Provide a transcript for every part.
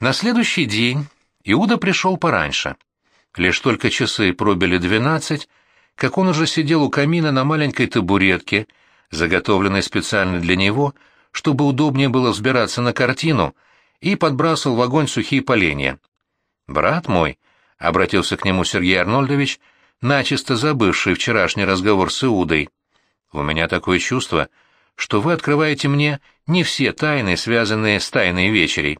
На следующий день Иуда пришел пораньше. Лишь только часы пробили двенадцать, как он уже сидел у камина на маленькой табуретке, заготовленной специально для него, чтобы удобнее было взбираться на картину, и подбрасывал в огонь сухие поленья. «Брат мой», — обратился к нему Сергей Арнольдович, начисто забывший вчерашний разговор с Иудой, — «у меня такое чувство, что вы открываете мне не все тайны, связанные с тайной вечерей».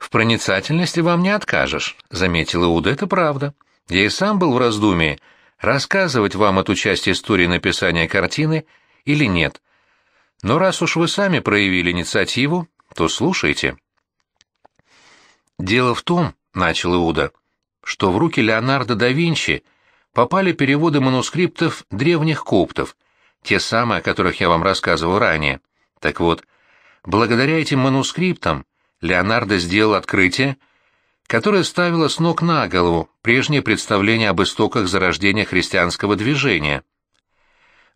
«В проницательности вам не откажешь», — заметил Иуда, — «это правда. Я и сам был в раздумии, рассказывать вам эту часть истории написания картины или нет. Но раз уж вы сами проявили инициативу, то слушайте». «Дело в том», — начал Иуда, — «что в руки Леонардо да Винчи попали переводы манускриптов древних коптов, те самые, о которых я вам рассказывал ранее. Так вот, благодаря этим манускриптам Леонардо сделал открытие, которое ставило с ног на голову прежнее представление об истоках зарождения христианского движения.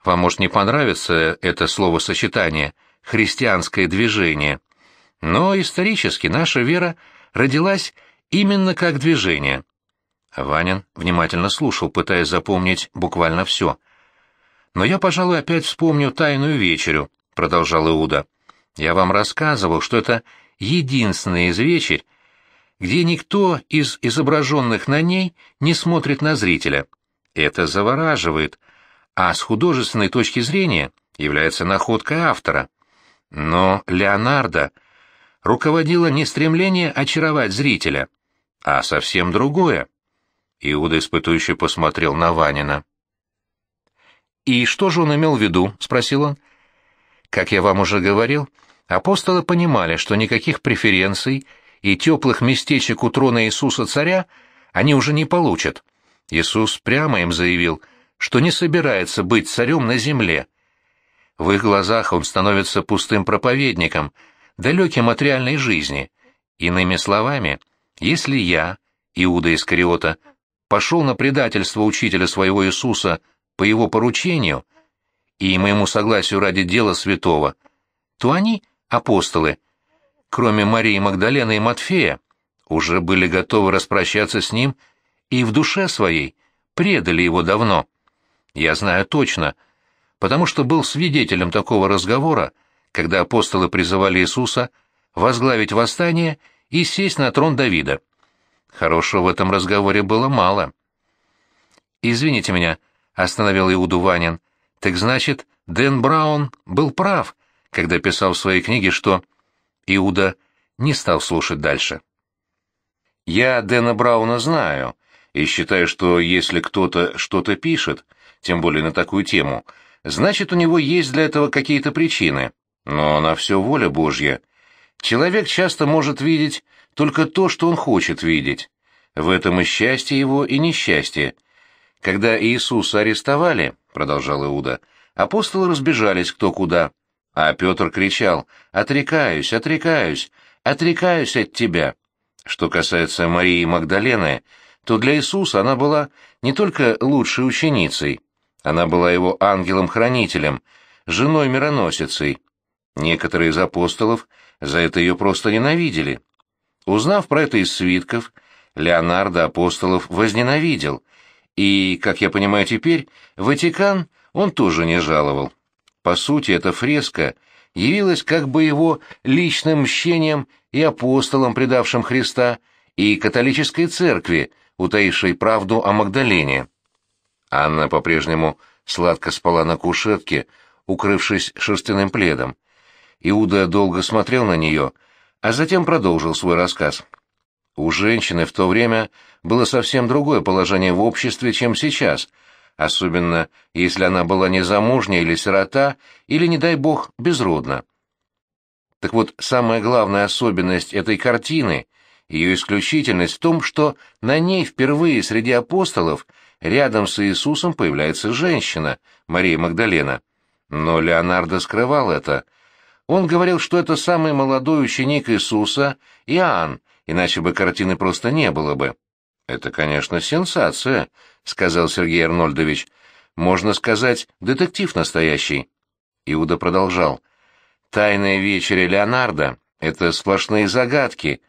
Вам может не понравиться это словосочетание «христианское движение», но исторически наша вера родилась именно как движение. Ванин внимательно слушал, пытаясь запомнить буквально все. «Но я, пожалуй, опять вспомню «Тайную вечерю», — продолжал Иуда. «Я вам рассказывал, что это единственная из вечер, где никто из изображенных на ней не смотрит на зрителя. Это завораживает, а с художественной точки зрения является находкой автора. Но Леонардо руководило не стремление очаровать зрителя, а совсем другое. Иуда испытующе посмотрел на Ванина. «И что же он имел в виду?» — спросил он. «Как я вам уже говорил, — Апостолы понимали, что никаких преференций и теплых местечек у трона Иисуса Царя они уже не получат. Иисус прямо им заявил, что не собирается быть царем на земле. В их глазах он становится пустым проповедником, далеким от реальной жизни. Иными словами, если я, Иуда Искариота, пошел на предательство учителя своего Иисуса по его поручению и моему согласию ради дела святого, то они — апостолы, кроме Марии Магдалены и Матфея, уже были готовы распрощаться с ним и в душе своей предали его давно. Я знаю точно, потому что был свидетелем такого разговора, когда апостолы призывали Иисуса возглавить восстание и сесть на трон Давида. Хорошего в этом разговоре было мало. «Извините меня», — остановил Иуду Ванин. «Так значит, Дэн Браун был прав, когда писал в своей книге, что Иуда не стал слушать дальше. «Я Дэна Брауна знаю и считаю, что если кто-то что-то пишет, тем более на такую тему, значит, у него есть для этого какие-то причины. Но на все воля Божья. Человек часто может видеть только то, что он хочет видеть. В этом и счастье его, и несчастье. Когда Иисуса арестовали, — продолжал Иуда, — апостолы разбежались кто куда. А Петр кричал «Отрекаюсь, отрекаюсь, отрекаюсь от тебя». Что касается Марии Магдалены, то для Иисуса она была не только лучшей ученицей, она была его ангелом-хранителем, женой-мироносицей. Некоторые из апостолов за это ее просто ненавидели. Узнав про это из свитков, Леонардо апостолов возненавидел, и, как я понимаю теперь, Ватикан он тоже не жаловал. По сути, эта фреска явилась как бы его личным мщением и апостолом, предавшим Христа, и католической церкви, утаившей правду о Магдалине. Анна по-прежнему сладко спала на кушетке, укрывшись шерстяным пледом. Иуда долго смотрел на нее, а затем продолжил свой рассказ. У женщины в то время было совсем другое положение в обществе, чем сейчас — особенно если она была незамужняя или сирота, или, не дай бог, безродна. Так вот, самая главная особенность этой картины, ее исключительность в том, что на ней впервые среди апостолов рядом с Иисусом появляется женщина, Мария Магдалена. Но Леонардо скрывал это. Он говорил, что это самый молодой ученик Иисуса, Иоанн, иначе бы картины просто не было бы. Это, конечно, сенсация, — сказал Сергей Арнольдович. «Можно сказать, детектив настоящий». Иуда продолжал. «Тайная вечеря Леонардо — это сплошные загадки,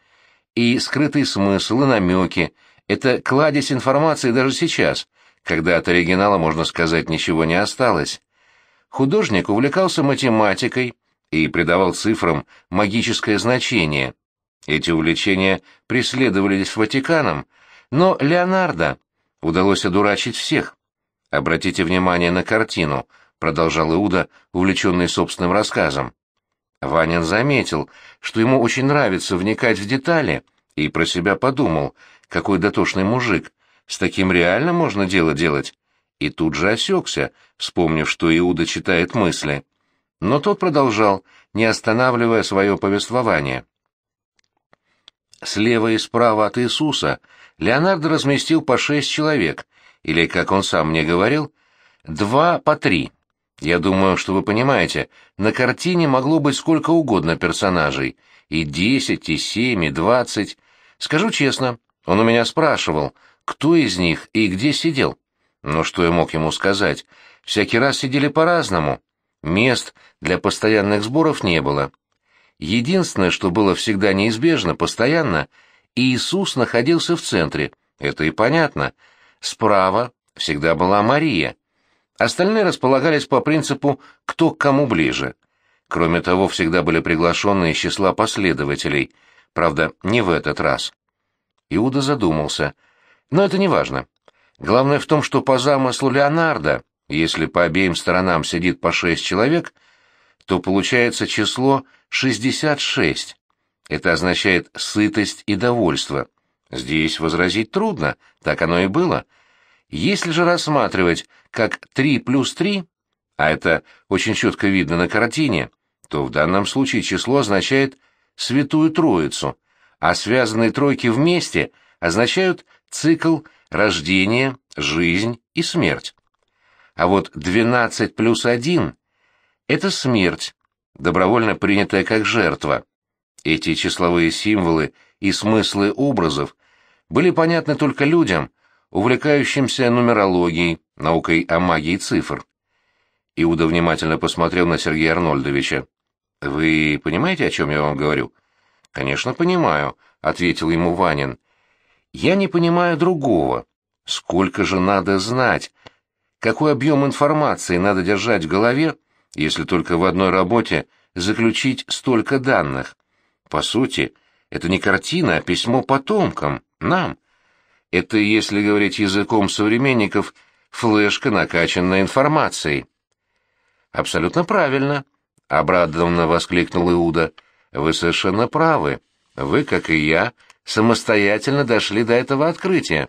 и скрытый смысл, и намеки. Это кладезь информации даже сейчас, когда от оригинала, можно сказать, ничего не осталось. Художник увлекался математикой и придавал цифрам магическое значение. Эти увлечения преследовались Ватиканом, но Леонардо удалось одурачить всех. Обратите внимание на картину, продолжал Иуда, увлеченный собственным рассказом. Ванин заметил, что ему очень нравится вникать в детали, и про себя подумал, какой дотошный мужик, с таким реально можно дело делать. И тут же осекся, вспомнив, что Иуда читает мысли. Но тот продолжал, не останавливая свое повествование. Слева и справа от Иисуса — Леонардо разместил по шесть человек, или, как он сам мне говорил, два по три. Я думаю, что вы понимаете, на картине могло быть сколько угодно персонажей, и десять, и семь, и двадцать. Скажу честно, он у меня спрашивал, кто из них и где сидел. Но что я мог ему сказать? Всякий раз сидели по-разному. Мест для постоянных сборов не было. Единственное, что было всегда неизбежно, постоянно — Иисус находился в центре, это и понятно. Справа всегда была Мария. Остальные располагались по принципу «кто к кому ближе». Кроме того, всегда были приглашенные из числа последователей, правда, не в этот раз. Иуда задумался. Но это не важно. Главное в том, что по замыслу Леонардо, если по обеим сторонам сидит по шесть человек, то получается число шестьдесят шесть. Это означает сытость и довольство. Здесь возразить трудно, так оно и было. Если же рассматривать как 3 плюс 3, а это очень четко видно на картине, то в данном случае число означает «святую троицу», а связанные тройки вместе означают цикл рождения, жизнь и смерть. А вот 12 плюс 1 – это смерть, добровольно принятая как жертва. Эти числовые символы и смыслы образов были понятны только людям, увлекающимся нумерологией, наукой о магии цифр. Иуда внимательно посмотрел на Сергея Арнольдовича. «Вы понимаете, о чем я вам говорю?» «Конечно, понимаю», — ответил ему Ванин. «Я не понимаю другого. Сколько же надо знать? Какой объем информации надо держать в голове, если только в одной работе заключить столько данных?» По сути, это не картина, а письмо потомкам, нам. Это, если говорить языком современников, флешка, накачанная информацией. «Абсолютно правильно», — обрадованно воскликнул Иуда. «Вы совершенно правы. Вы, как и я, самостоятельно дошли до этого открытия.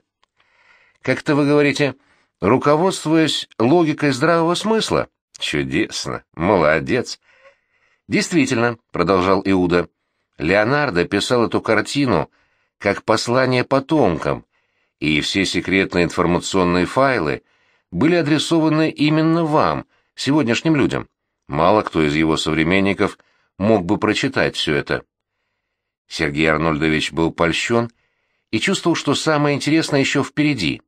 Как-то вы говорите, руководствуясь логикой здравого смысла. Чудесно, молодец». «Действительно», — продолжал Иуда, — Леонардо писал эту картину как послание потомкам, и все секретные информационные файлы были адресованы именно вам, сегодняшним людям. Мало кто из его современников мог бы прочитать все это. Сергей Арнольдович был польщен и чувствовал, что самое интересное еще впереди,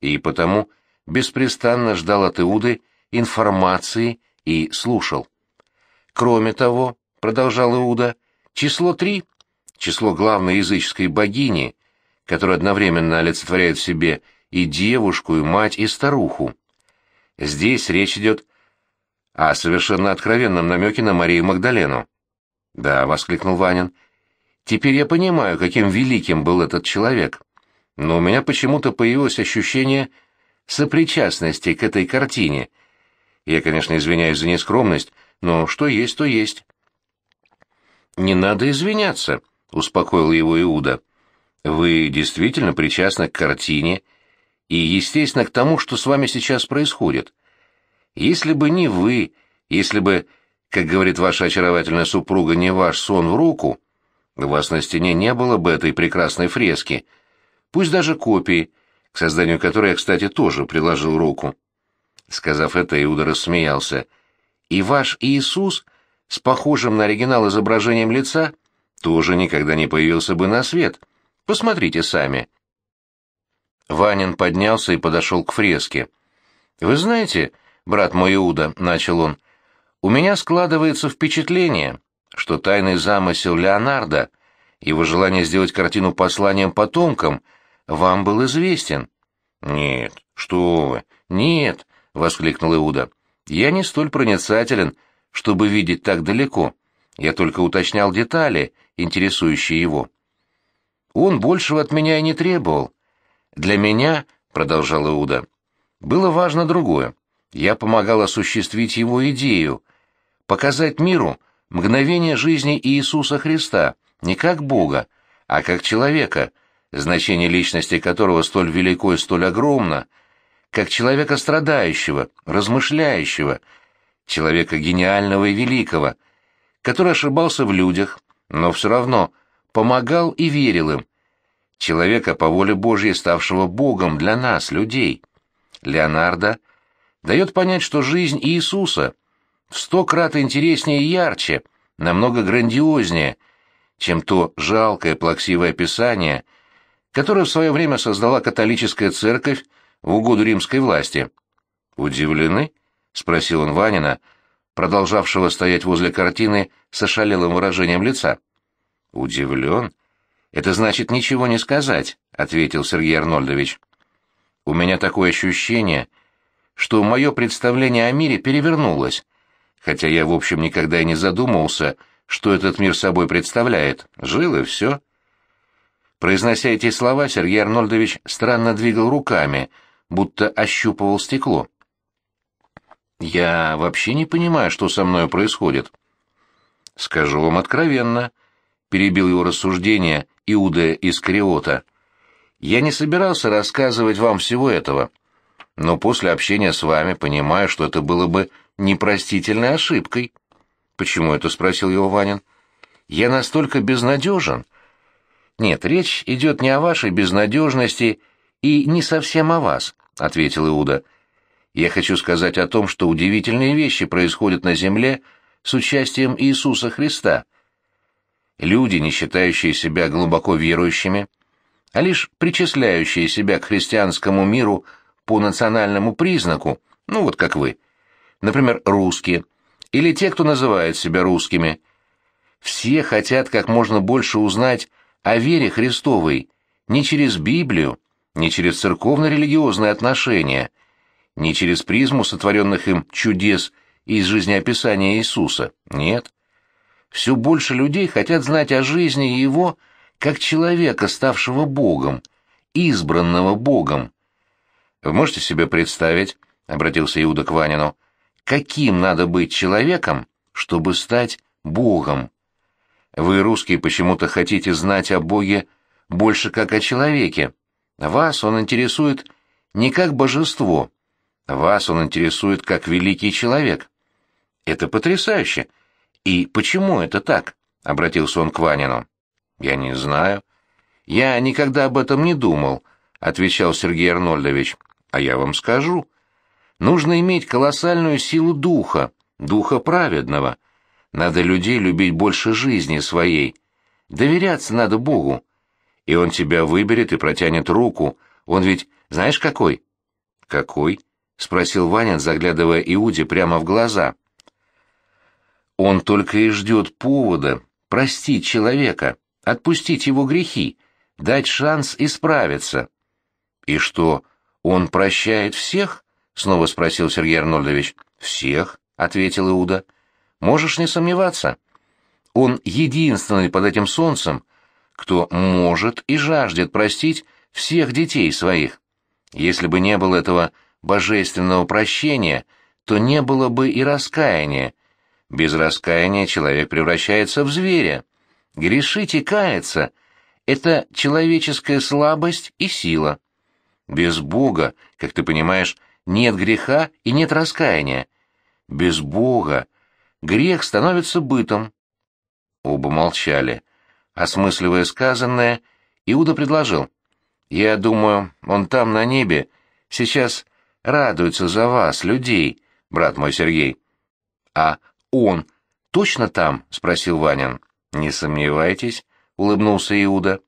и потому беспрестанно ждал от Иуды информации и слушал. Кроме того, — продолжал Иуда, — Число 3 — число главной языческой богини, которая одновременно олицетворяет в себе и девушку, и мать, и старуху. Здесь речь идет о совершенно откровенном намеке на Марию Магдалену. «Да», — воскликнул Ванин, — «теперь я понимаю, каким великим был этот человек. Но у меня почему-то появилось ощущение сопричастности к этой картине. Я, конечно, извиняюсь за нескромность, но что есть, то есть». «Не надо извиняться», — успокоил его Иуда. «Вы действительно причастны к картине и, естественно, к тому, что с вами сейчас происходит. Если бы не вы, если бы, как говорит ваша очаровательная супруга, не ваш сон в руку, у вас на стене не было бы этой прекрасной фрески, пусть даже копии, к созданию которой я, кстати, тоже приложил руку». Сказав это, Иуда рассмеялся. «И ваш Иисус...» с похожим на оригинал изображением лица, тоже никогда не появился бы на свет. Посмотрите сами. Ванин поднялся и подошел к фреске. «Вы знаете, брат мой Иуда», — начал он, — «у меня складывается впечатление, что тайный замысел Леонардо, его желание сделать картину посланием потомкам, вам был известен». «Нет, что вы, нет», — воскликнул Иуда, — «я не столь проницателен, чтобы видеть так далеко. Я только уточнял детали, интересующие его. Он большего от меня и не требовал. Для меня, — продолжал Иуда, — было важно другое. Я помогал осуществить его идею, показать миру мгновение жизни Иисуса Христа, не как Бога, а как человека, значение личности которого столь велико и столь огромно, как человека страдающего, размышляющего, человека гениального и великого, который ошибался в людях, но все равно помогал и верил им, человека по воле Божьей, ставшего Богом для нас, людей. Леонардо дает понять, что жизнь Иисуса в сто крат интереснее и ярче, намного грандиознее, чем то жалкое плаксивое описание, которое в свое время создала католическая церковь в угоду римской власти. Удивлены? — спросил он Ванина, продолжавшего стоять возле картины с ошалелым выражением лица. «Удивлен? Это значит ничего не сказать», — ответил Сергей Арнольдович. «У меня такое ощущение, что мое представление о мире перевернулось, хотя я, в общем, никогда и не задумывался, что этот мир собой представляет. Жил и все». Произнося эти слова, Сергей Арнольдович странно двигал руками, будто ощупывал стекло. Я вообще не понимаю, что со мной происходит. Скажу вам откровенно, перебил его рассуждение Иуда из Кариота. Я не собирался рассказывать вам всего этого, но после общения с вами понимаю, что это было бы непростительной ошибкой. Почему это спросил его Ванин? Я настолько безнадежен. Нет, речь идет не о вашей безнадежности и не совсем о вас, ответил Иуда. — я хочу сказать о том, что удивительные вещи происходят на земле с участием Иисуса Христа. Люди, не считающие себя глубоко верующими, а лишь причисляющие себя к христианскому миру по национальному признаку, ну вот как вы, например, русские, или те, кто называет себя русскими. Все хотят как можно больше узнать о вере Христовой, не через Библию, не через церковно-религиозные отношения – не через призму сотворенных им чудес из жизнеописания Иисуса, нет. Все больше людей хотят знать о жизни Его как человека, ставшего Богом, избранного Богом. Вы можете себе представить, — обратился Иуда к Ванину, — каким надо быть человеком, чтобы стать Богом? Вы, русские, почему-то хотите знать о Боге больше как о человеке. Вас он интересует не как божество, вас он интересует как великий человек. Это потрясающе. И почему это так? обратился он к Ванину. Я не знаю. Я никогда об этом не думал, отвечал Сергей Арнольдович. А я вам скажу. Нужно иметь колоссальную силу духа, духа праведного. Надо людей любить больше жизни своей. Доверяться надо Богу. И он тебя выберет и протянет руку. Он ведь, знаешь, какой? Какой? — спросил Ваня, заглядывая Иуде прямо в глаза. «Он только и ждет повода простить человека, отпустить его грехи, дать шанс исправиться». «И что, он прощает всех?» — снова спросил Сергей Арнольдович. «Всех», — ответил Иуда. «Можешь не сомневаться. Он единственный под этим солнцем, кто может и жаждет простить всех детей своих. Если бы не было этого божественного прощения, то не было бы и раскаяния. Без раскаяния человек превращается в зверя. Грешить и каяться — это человеческая слабость и сила. Без Бога, как ты понимаешь, нет греха и нет раскаяния. Без Бога грех становится бытом. Оба молчали. Осмысливая сказанное, Иуда предложил. «Я думаю, он там, на небе, сейчас Радуется за вас, людей, брат мой Сергей. А он точно там? спросил Ванин. Не сомневайтесь, улыбнулся Иуда.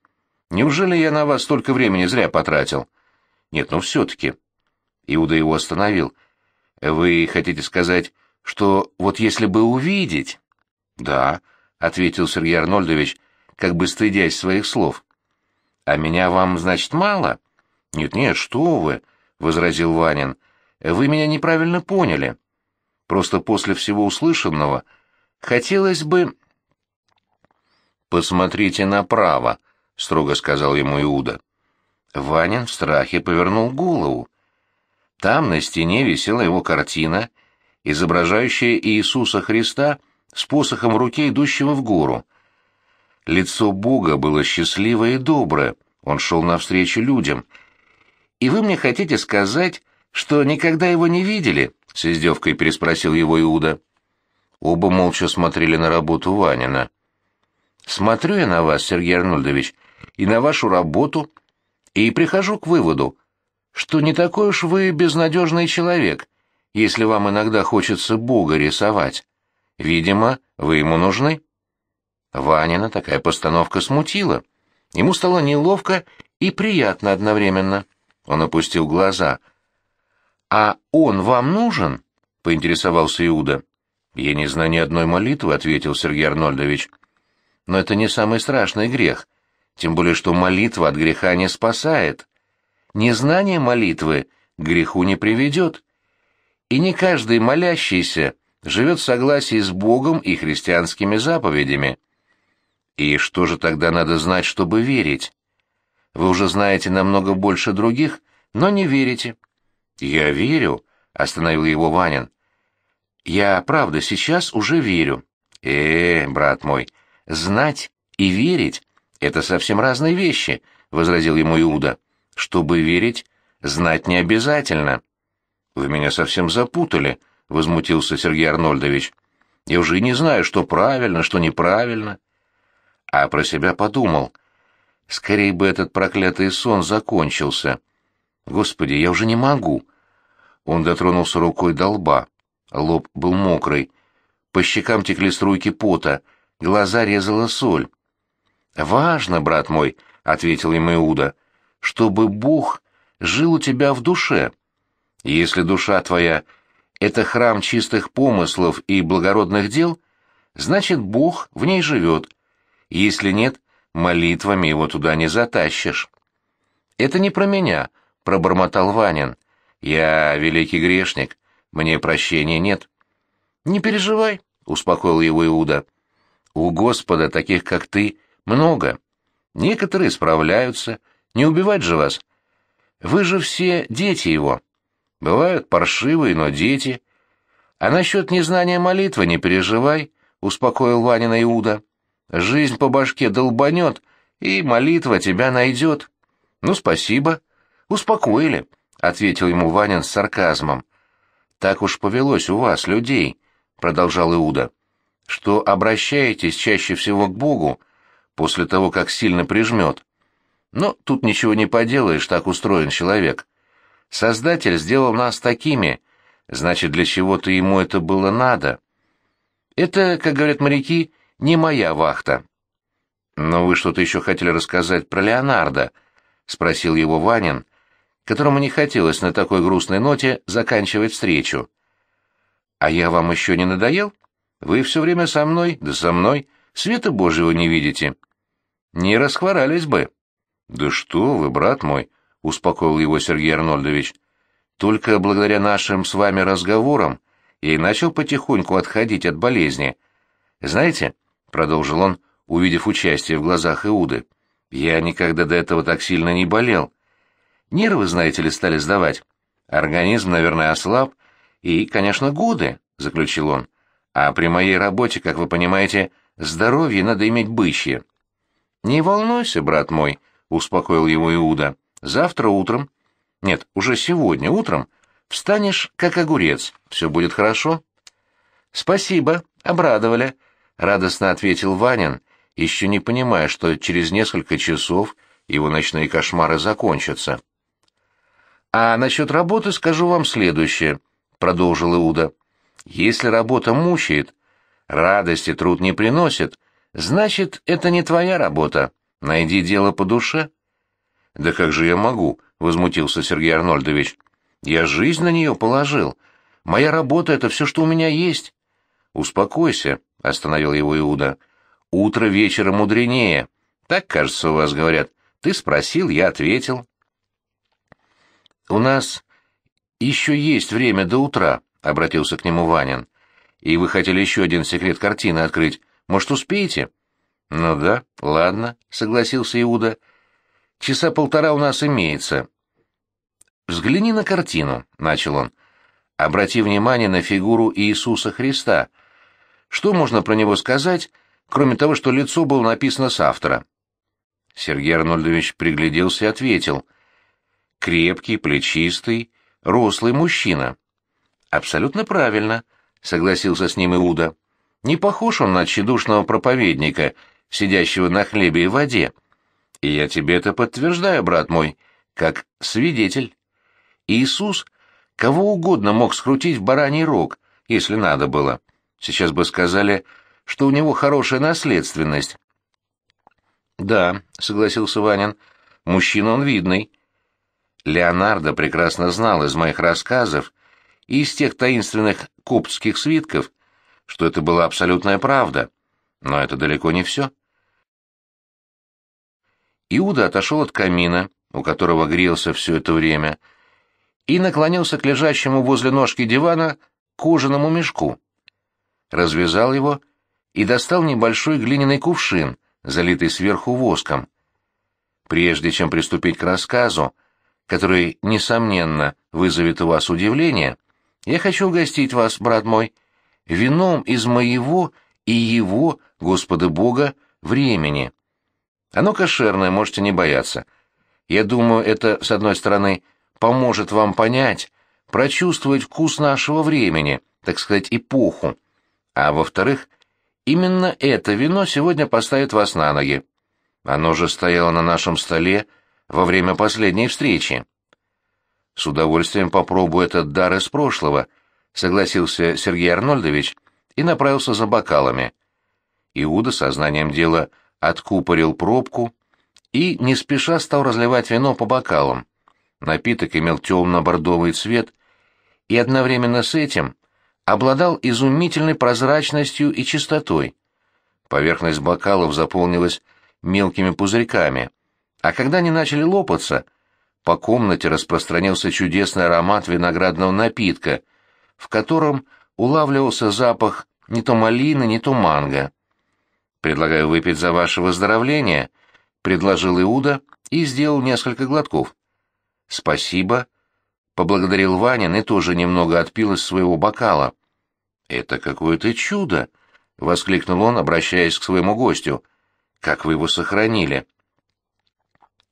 Неужели я на вас столько времени зря потратил? Нет, ну все-таки. Иуда его остановил. Вы хотите сказать, что вот если бы увидеть... Да, ответил Сергей Арнольдович, как бы стыдясь своих слов. А меня вам, значит, мало? Нет-нет, что вы... — возразил Ванин. «Вы меня неправильно поняли. Просто после всего услышанного хотелось бы...» «Посмотрите направо», — строго сказал ему Иуда. Ванин в страхе повернул голову. Там на стене висела его картина, изображающая Иисуса Христа с посохом в руке, идущего в гору. Лицо Бога было счастливое и доброе, он шел навстречу людям — «И вы мне хотите сказать, что никогда его не видели?» — с издевкой переспросил его Иуда. Оба молча смотрели на работу Ванина. «Смотрю я на вас, Сергей Арнольдович, и на вашу работу, и прихожу к выводу, что не такой уж вы безнадежный человек, если вам иногда хочется Бога рисовать. Видимо, вы ему нужны». Ванина такая постановка смутила. Ему стало неловко и приятно одновременно. Он опустил глаза. «А он вам нужен?» — поинтересовался Иуда. «Я не знаю ни одной молитвы», — ответил Сергей Арнольдович. «Но это не самый страшный грех, тем более что молитва от греха не спасает. Незнание молитвы к греху не приведет. И не каждый молящийся живет в согласии с Богом и христианскими заповедями». «И что же тогда надо знать, чтобы верить?» Вы уже знаете намного больше других, но не верите». «Я верю», — остановил его Ванин. «Я, правда, сейчас уже верю». «Э, брат мой, знать и верить — это совсем разные вещи», — возразил ему Иуда. «Чтобы верить, знать не обязательно». «Вы меня совсем запутали», — возмутился Сергей Арнольдович. «Я уже не знаю, что правильно, что неправильно». А про себя подумал — Скорее бы этот проклятый сон закончился. Господи, я уже не могу. Он дотронулся рукой до лба. Лоб был мокрый. По щекам текли струйки пота. Глаза резала соль. «Важно, брат мой», — ответил ему Иуда, — «чтобы Бог жил у тебя в душе. Если душа твоя — это храм чистых помыслов и благородных дел, значит, Бог в ней живет. Если нет — молитвами его туда не затащишь. «Это не про меня», — пробормотал Ванин. «Я великий грешник, мне прощения нет». «Не переживай», — успокоил его Иуда. «У Господа таких, как ты, много. Некоторые справляются, не убивать же вас. Вы же все дети его. Бывают паршивые, но дети. А насчет незнания молитвы не переживай», — успокоил Ванина Иуда. Жизнь по башке долбанет, и молитва тебя найдет. Ну, спасибо. Успокоили, — ответил ему Ванин с сарказмом. Так уж повелось у вас, людей, — продолжал Иуда, — что обращаетесь чаще всего к Богу после того, как сильно прижмет. Но тут ничего не поделаешь, так устроен человек. Создатель сделал нас такими, значит, для чего-то ему это было надо. Это, как говорят моряки, не моя вахта. «Но вы что-то еще хотели рассказать про Леонардо?» — спросил его Ванин, которому не хотелось на такой грустной ноте заканчивать встречу. «А я вам еще не надоел? Вы все время со мной, да со мной, света Божьего не видите. Не расхворались бы». «Да что вы, брат мой!» — успокоил его Сергей Арнольдович. «Только благодаря нашим с вами разговорам я и начал потихоньку отходить от болезни. Знаете, — продолжил он, увидев участие в глазах Иуды. «Я никогда до этого так сильно не болел. Нервы, знаете ли, стали сдавать. Организм, наверное, ослаб. И, конечно, годы», — заключил он. «А при моей работе, как вы понимаете, здоровье надо иметь бычье». «Не волнуйся, брат мой», — успокоил его Иуда. «Завтра утром...» «Нет, уже сегодня утром...» Встанешь, как огурец, все будет хорошо. — Спасибо, обрадовали, радостно ответил Ванин, еще не понимая, что через несколько часов его ночные кошмары закончатся. «А насчет работы скажу вам следующее», — продолжил Иуда. «Если работа мучает, радости труд не приносит, значит, это не твоя работа. Найди дело по душе». «Да как же я могу?» — возмутился Сергей Арнольдович. «Я жизнь на нее положил. Моя работа — это все, что у меня есть». «Успокойся», — остановил его Иуда. «Утро вечера мудренее. Так, кажется, у вас говорят. Ты спросил, я ответил». «У нас еще есть время до утра», — обратился к нему Ванин. «И вы хотели еще один секрет картины открыть. Может, успеете?» «Ну да, ладно», — согласился Иуда. «Часа полтора у нас имеется». «Взгляни на картину», — начал он. «Обрати внимание на фигуру Иисуса Христа, что можно про него сказать, кроме того, что лицо было написано с автора? Сергей Арнольдович пригляделся и ответил. «Крепкий, плечистый, рослый мужчина». «Абсолютно правильно», — согласился с ним Иуда. «Не похож он на тщедушного проповедника, сидящего на хлебе и воде. И я тебе это подтверждаю, брат мой, как свидетель. Иисус кого угодно мог скрутить в бараний рог, если надо было. Сейчас бы сказали, что у него хорошая наследственность. «Да», — согласился Ванин, — «мужчина он видный». Леонардо прекрасно знал из моих рассказов и из тех таинственных коптских свитков, что это была абсолютная правда. Но это далеко не все. Иуда отошел от камина, у которого грелся все это время, и наклонился к лежащему возле ножки дивана кожаному мешку развязал его и достал небольшой глиняный кувшин, залитый сверху воском. Прежде чем приступить к рассказу, который, несомненно, вызовет у вас удивление, я хочу угостить вас, брат мой, вином из моего и его, Господа Бога, времени. Оно кошерное, можете не бояться. Я думаю, это, с одной стороны, поможет вам понять, прочувствовать вкус нашего времени, так сказать, эпоху, а во-вторых, именно это вино сегодня поставит вас на ноги. Оно же стояло на нашем столе во время последней встречи. С удовольствием попробую этот дар из прошлого, согласился Сергей Арнольдович и направился за бокалами. Иуда сознанием дела откупорил пробку и не спеша стал разливать вино по бокалам. Напиток имел темно-бордовый цвет, и одновременно с этим обладал изумительной прозрачностью и чистотой. Поверхность бокалов заполнилась мелкими пузырьками, а когда они начали лопаться, по комнате распространился чудесный аромат виноградного напитка, в котором улавливался запах не то малины, не то манго. «Предлагаю выпить за ваше выздоровление», — предложил Иуда и сделал несколько глотков. «Спасибо», — поблагодарил Ванин и тоже немного отпил из своего бокала. «Это какое-то чудо!» — воскликнул он, обращаясь к своему гостю. «Как вы его сохранили?»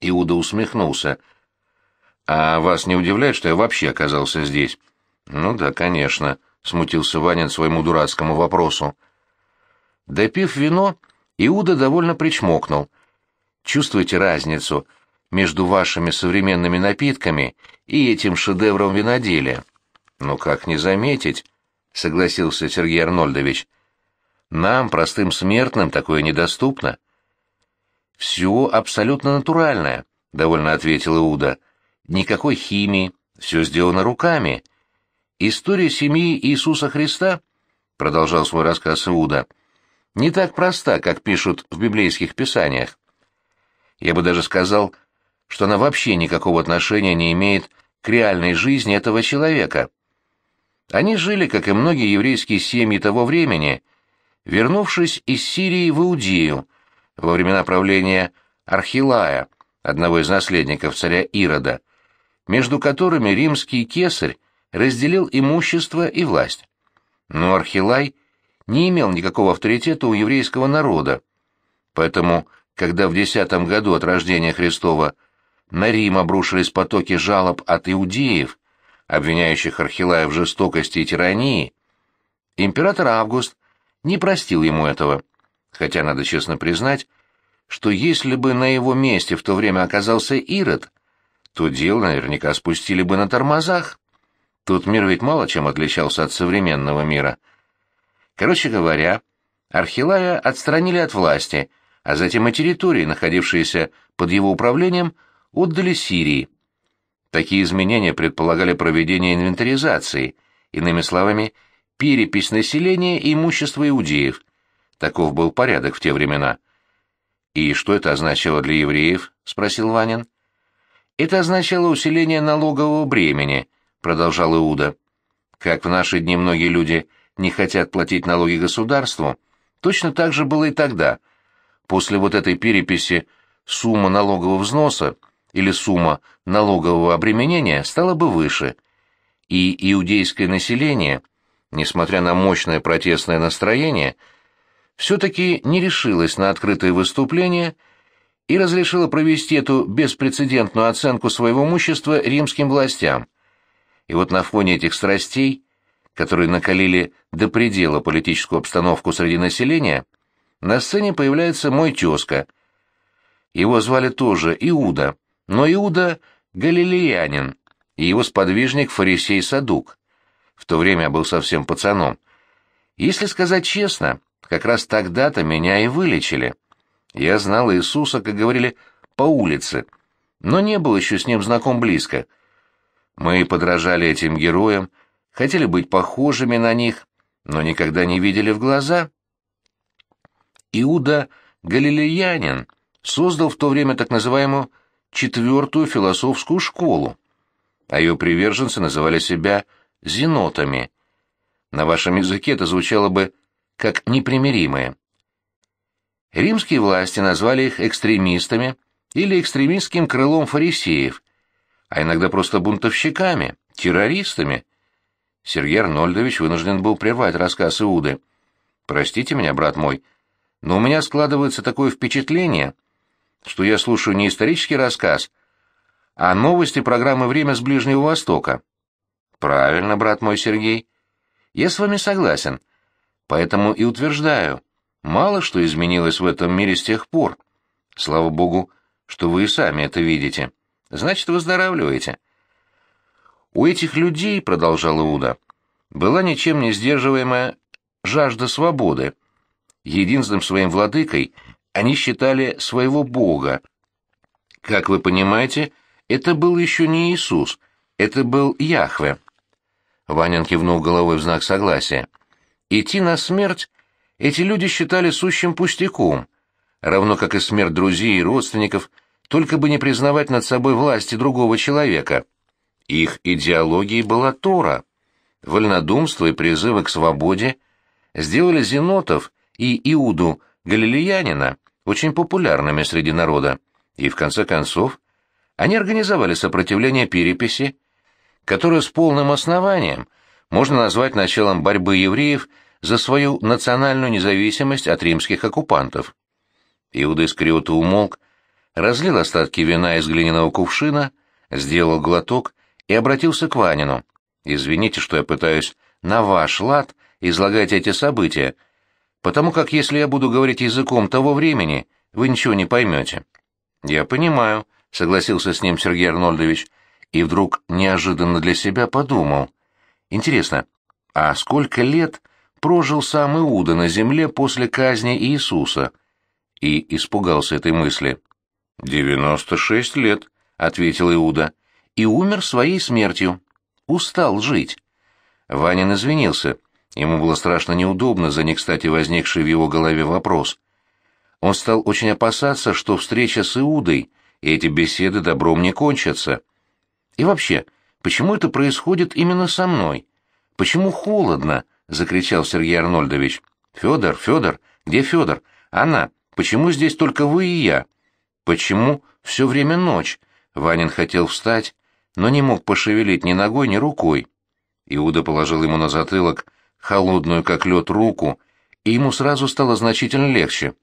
Иуда усмехнулся. «А вас не удивляет, что я вообще оказался здесь?» «Ну да, конечно», — смутился Ванин своему дурацкому вопросу. Допив вино, Иуда довольно причмокнул. «Чувствуете разницу между вашими современными напитками и этим шедевром виноделия?» «Ну как не заметить?» согласился Сергей Арнольдович. Нам, простым смертным, такое недоступно. Все абсолютно натуральное, довольно ответил Иуда. Никакой химии, все сделано руками. История семьи Иисуса Христа, продолжал свой рассказ Иуда, не так проста, как пишут в библейских писаниях. Я бы даже сказал, что она вообще никакого отношения не имеет к реальной жизни этого человека. Они жили, как и многие еврейские семьи того времени, вернувшись из Сирии в Иудею во времена правления Архилая, одного из наследников царя Ирода, между которыми римский кесарь разделил имущество и власть. Но Архилай не имел никакого авторитета у еврейского народа, поэтому, когда в десятом году от рождения Христова на Рим обрушились потоки жалоб от иудеев, обвиняющих Архилая в жестокости и тирании, император Август не простил ему этого, хотя надо честно признать, что если бы на его месте в то время оказался Ирод, то дело наверняка спустили бы на тормозах. Тот мир ведь мало чем отличался от современного мира. Короче говоря, Архилая отстранили от власти, а затем и территории, находившиеся под его управлением, отдали Сирии. Такие изменения предполагали проведение инвентаризации, иными словами, перепись населения и имущества иудеев. Таков был порядок в те времена. «И что это означало для евреев?» — спросил Ванин. «Это означало усиление налогового бремени», — продолжал Иуда. «Как в наши дни многие люди не хотят платить налоги государству, точно так же было и тогда. После вот этой переписи сумма налогового взноса — или сумма налогового обременения стала бы выше, и иудейское население, несмотря на мощное протестное настроение, все-таки не решилось на открытые выступления и разрешило провести эту беспрецедентную оценку своего имущества римским властям. И вот на фоне этих страстей, которые накалили до предела политическую обстановку среди населения, на сцене появляется мой тезка. Его звали тоже Иуда, но Иуда — галилеянин, и его сподвижник — фарисей Садук. В то время был совсем пацаном. Если сказать честно, как раз тогда-то меня и вылечили. Я знал Иисуса, как говорили, по улице, но не был еще с ним знаком близко. Мы подражали этим героям, хотели быть похожими на них, но никогда не видели в глаза. Иуда Галилеянин создал в то время так называемую четвертую философскую школу, а ее приверженцы называли себя «зенотами». На вашем языке это звучало бы как «непримиримые». Римские власти назвали их экстремистами или экстремистским крылом фарисеев, а иногда просто бунтовщиками, террористами. Сергей Арнольдович вынужден был прервать рассказ Иуды. «Простите меня, брат мой, но у меня складывается такое впечатление, что я слушаю не исторический рассказ, а новости программы «Время с Ближнего Востока». Правильно, брат мой Сергей. Я с вами согласен. Поэтому и утверждаю, мало что изменилось в этом мире с тех пор. Слава богу, что вы и сами это видите. Значит, выздоравливаете. У этих людей, продолжал Иуда, была ничем не сдерживаемая жажда свободы. Единственным своим владыкой — они считали своего Бога. Как вы понимаете, это был еще не Иисус, это был Яхве. Ванин кивнул головой в знак согласия. Идти на смерть эти люди считали сущим пустяком, равно как и смерть друзей и родственников, только бы не признавать над собой власти другого человека. Их идеологией была Тора. Вольнодумство и призывы к свободе сделали Зенотов и Иуду Галилеянина очень популярными среди народа, и, в конце концов, они организовали сопротивление переписи, которое с полным основанием можно назвать началом борьбы евреев за свою национальную независимость от римских оккупантов. Иуда Искариота умолк, разлил остатки вина из глиняного кувшина, сделал глоток и обратился к Ванину. «Извините, что я пытаюсь на ваш лад излагать эти события, потому как если я буду говорить языком того времени, вы ничего не поймете». «Я понимаю», — согласился с ним Сергей Арнольдович, и вдруг неожиданно для себя подумал. «Интересно, а сколько лет прожил сам Иуда на земле после казни Иисуса?» И испугался этой мысли. «Девяносто шесть лет», — ответил Иуда, — «и умер своей смертью. Устал жить». Ванин извинился — Ему было страшно неудобно за не кстати возникший в его голове вопрос. Он стал очень опасаться, что встреча с Иудой и эти беседы добром не кончатся. И вообще, почему это происходит именно со мной? Почему холодно? — закричал Сергей Арнольдович. «Федор, Федор, где Федор? Она, почему здесь только вы и я? Почему все время ночь?» Ванин хотел встать, но не мог пошевелить ни ногой, ни рукой. Иуда положил ему на затылок холодную, как лед, руку, и ему сразу стало значительно легче.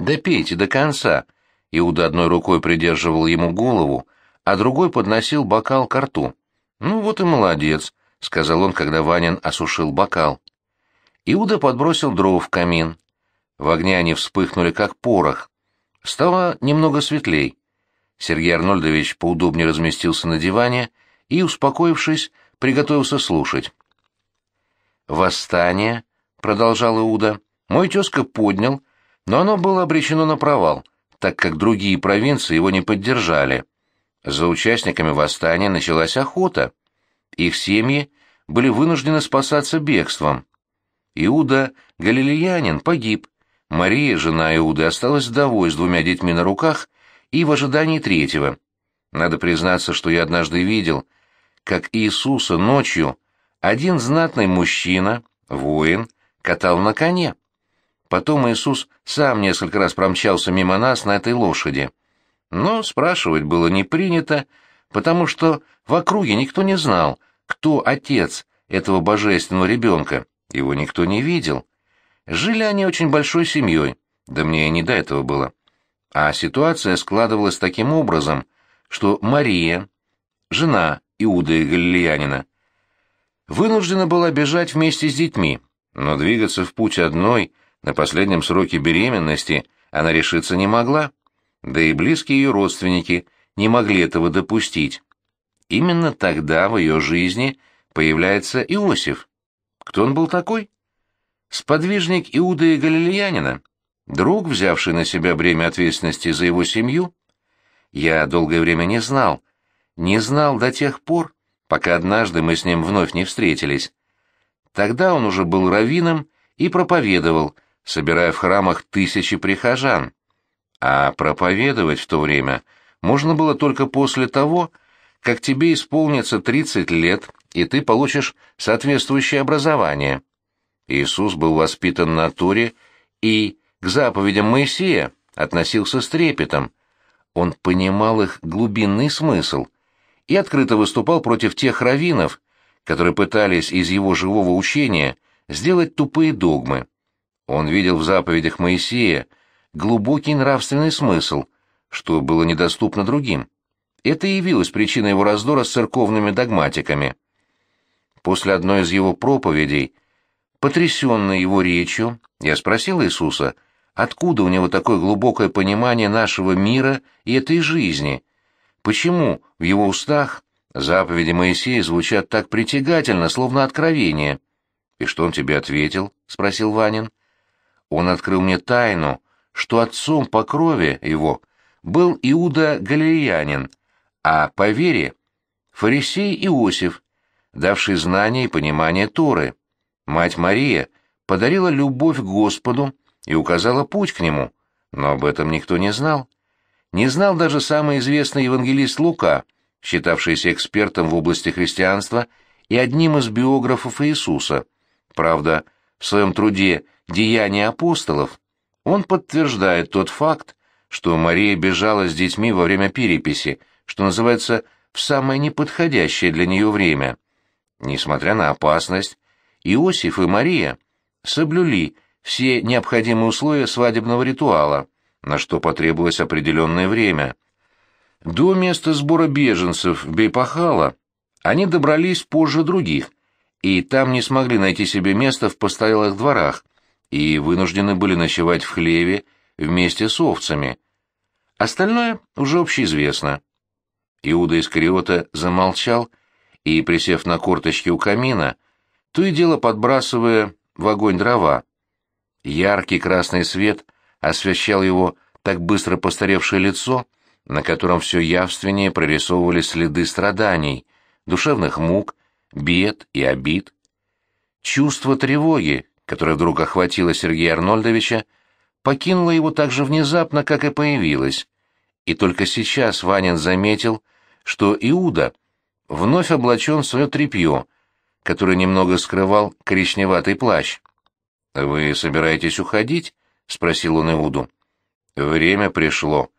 «Да пейте до конца!» Иуда одной рукой придерживал ему голову, а другой подносил бокал к рту. «Ну вот и молодец», — сказал он, когда Ванин осушил бокал. Иуда подбросил дров в камин. В огне они вспыхнули, как порох. Стало немного светлей. Сергей Арнольдович поудобнее разместился на диване и, успокоившись, приготовился слушать. «Восстание», — продолжал Иуда, — «мой тезка поднял, но оно было обречено на провал, так как другие провинции его не поддержали. За участниками восстания началась охота. Их семьи были вынуждены спасаться бегством. Иуда, галилеянин, погиб. Мария, жена Иуды, осталась вдовой с двумя детьми на руках и в ожидании третьего. Надо признаться, что я однажды видел, как Иисуса ночью один знатный мужчина, воин, катал на коне. Потом Иисус сам несколько раз промчался мимо нас на этой лошади. Но спрашивать было не принято, потому что в округе никто не знал, кто отец этого божественного ребенка. Его никто не видел. Жили они очень большой семьей, да мне и не до этого было. А ситуация складывалась таким образом, что Мария, жена Иуды Галилеянина, вынуждена была бежать вместе с детьми, но двигаться в путь одной, на последнем сроке беременности, она решиться не могла, да и близкие ее родственники не могли этого допустить. Именно тогда в ее жизни появляется Иосиф. Кто он был такой? Сподвижник Иуда и Галилеянина, друг, взявший на себя бремя ответственности за его семью. Я долгое время не знал, не знал до тех пор, пока однажды мы с ним вновь не встретились. Тогда он уже был раввином и проповедовал, собирая в храмах тысячи прихожан. А проповедовать в то время можно было только после того, как тебе исполнится тридцать лет, и ты получишь соответствующее образование. Иисус был воспитан на Торе и к заповедям Моисея относился с трепетом. Он понимал их глубинный смысл — и открыто выступал против тех раввинов, которые пытались из его живого учения сделать тупые догмы. Он видел в заповедях Моисея глубокий нравственный смысл, что было недоступно другим. Это и явилось причиной его раздора с церковными догматиками. После одной из его проповедей, потрясенной его речью, я спросил Иисуса, откуда у него такое глубокое понимание нашего мира и этой жизни – Почему в его устах заповеди Моисея звучат так притягательно, словно откровение? — И что он тебе ответил? — спросил Ванин. — Он открыл мне тайну, что отцом по крови его был Иуда Галилеянин, а по вере — фарисей Иосиф, давший знания и понимание Торы. Мать Мария подарила любовь Господу и указала путь к нему, но об этом никто не знал не знал даже самый известный евангелист Лука, считавшийся экспертом в области христианства и одним из биографов Иисуса. Правда, в своем труде «Деяния апостолов» он подтверждает тот факт, что Мария бежала с детьми во время переписи, что называется «в самое неподходящее для нее время». Несмотря на опасность, Иосиф и Мария соблюли все необходимые условия свадебного ритуала – на что потребовалось определенное время. До места сбора беженцев в Бейпахала они добрались позже других, и там не смогли найти себе места в постоялых дворах, и вынуждены были ночевать в хлеве вместе с овцами. Остальное уже общеизвестно. Иуда Искариота замолчал и, присев на корточки у камина, то и дело подбрасывая в огонь дрова. Яркий красный свет освещал его так быстро постаревшее лицо, на котором все явственнее прорисовывались следы страданий, душевных мук, бед и обид. Чувство тревоги, которое вдруг охватило Сергея Арнольдовича, покинуло его так же внезапно, как и появилось, и только сейчас Ванин заметил, что Иуда вновь облачен в свое тряпье, которое немного скрывал коричневатый плащ. «Вы собираетесь уходить?» — спросил он Иуду. «Время пришло».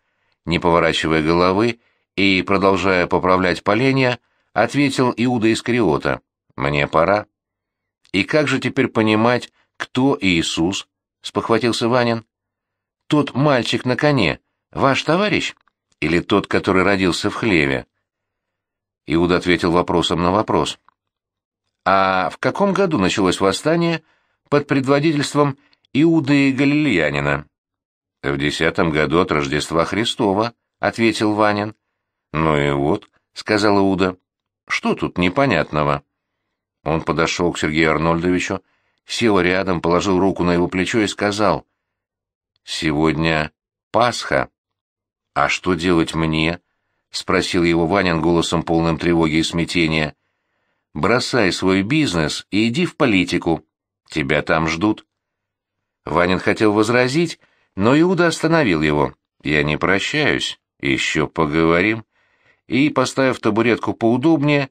Не поворачивая головы и продолжая поправлять поленья, ответил Иуда Искариота. «Мне пора». «И как же теперь понимать, кто Иисус?» — спохватился Ванин. «Тот мальчик на коне, ваш товарищ? Или тот, который родился в хлеве?» Иуда ответил вопросом на вопрос. «А в каком году началось восстание под предводительством Иуды и Галилеянина. В десятом году от Рождества Христова, ответил Ванин. Ну и вот, сказал Иуда. Что тут непонятного? Он подошел к Сергею Арнольдовичу, сел рядом, положил руку на его плечо и сказал. «Сегодня Пасха». «А что делать мне?» — спросил его Ванин голосом полным тревоги и смятения. «Бросай свой бизнес и иди в политику. Тебя там ждут». Ванин хотел возразить, но Иуда остановил его. «Я не прощаюсь, еще поговорим». И, поставив табуретку поудобнее,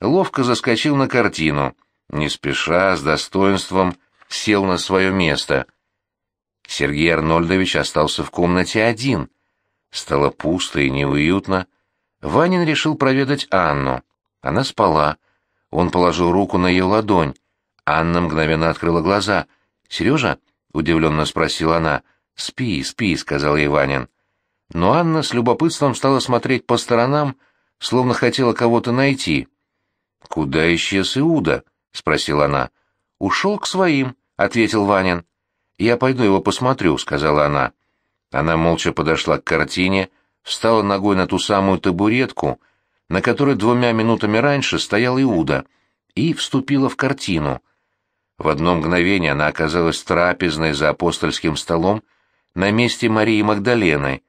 ловко заскочил на картину, не спеша, с достоинством, сел на свое место. Сергей Арнольдович остался в комнате один. Стало пусто и неуютно. Ванин решил проведать Анну. Она спала. Он положил руку на ее ладонь. Анна мгновенно открыла глаза. «Сережа?» — удивленно спросила она. «Спи, спи», — сказал ей Но Анна с любопытством стала смотреть по сторонам, словно хотела кого-то найти. «Куда исчез Иуда?» — спросила она. «Ушел к своим», — ответил Ванин. «Я пойду его посмотрю», — сказала она. Она молча подошла к картине, встала ногой на ту самую табуретку, на которой двумя минутами раньше стоял Иуда, и вступила в картину — в одно мгновение она оказалась трапезной за апостольским столом на месте Марии Магдалены.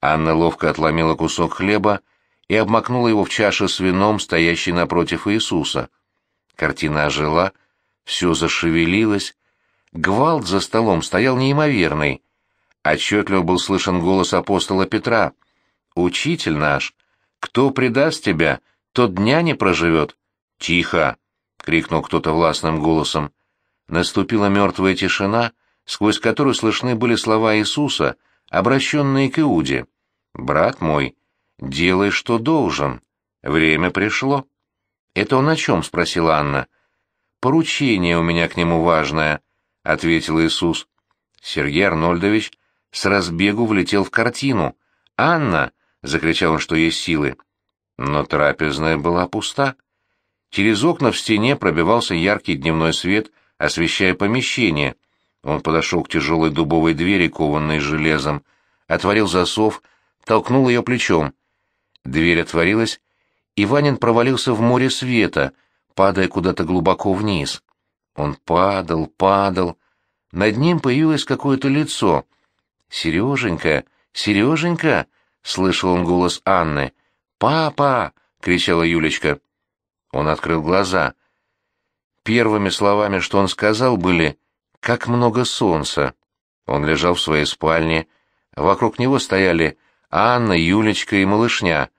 Анна ловко отломила кусок хлеба и обмакнула его в чашу с вином, стоящей напротив Иисуса. Картина ожила, все зашевелилось. Гвалт за столом стоял неимоверный. Отчетливо был слышен голос апостола Петра. «Учитель наш, кто предаст тебя, тот дня не проживет». «Тихо!» — крикнул кто-то властным голосом. Наступила мертвая тишина, сквозь которую слышны были слова Иисуса, обращенные к Иуде. «Брат мой, делай, что должен. Время пришло». «Это он о чем?» — спросила Анна. «Поручение у меня к нему важное», — ответил Иисус. Сергей Арнольдович с разбегу влетел в картину. «Анна!» — закричал он, что есть силы. Но трапезная была пуста. Через окна в стене пробивался яркий дневной свет — освещая помещение. Он подошел к тяжелой дубовой двери, кованной железом, отворил засов, толкнул ее плечом. Дверь отворилась, и Ванин провалился в море света, падая куда-то глубоко вниз. Он падал, падал. Над ним появилось какое-то лицо. «Сереженька! Сереженька!» — слышал он голос Анны. «Папа!» — кричала Юлечка. Он открыл глаза. Первыми словами, что он сказал, были «как много солнца». Он лежал в своей спальне, вокруг него стояли Анна, Юлечка и малышня.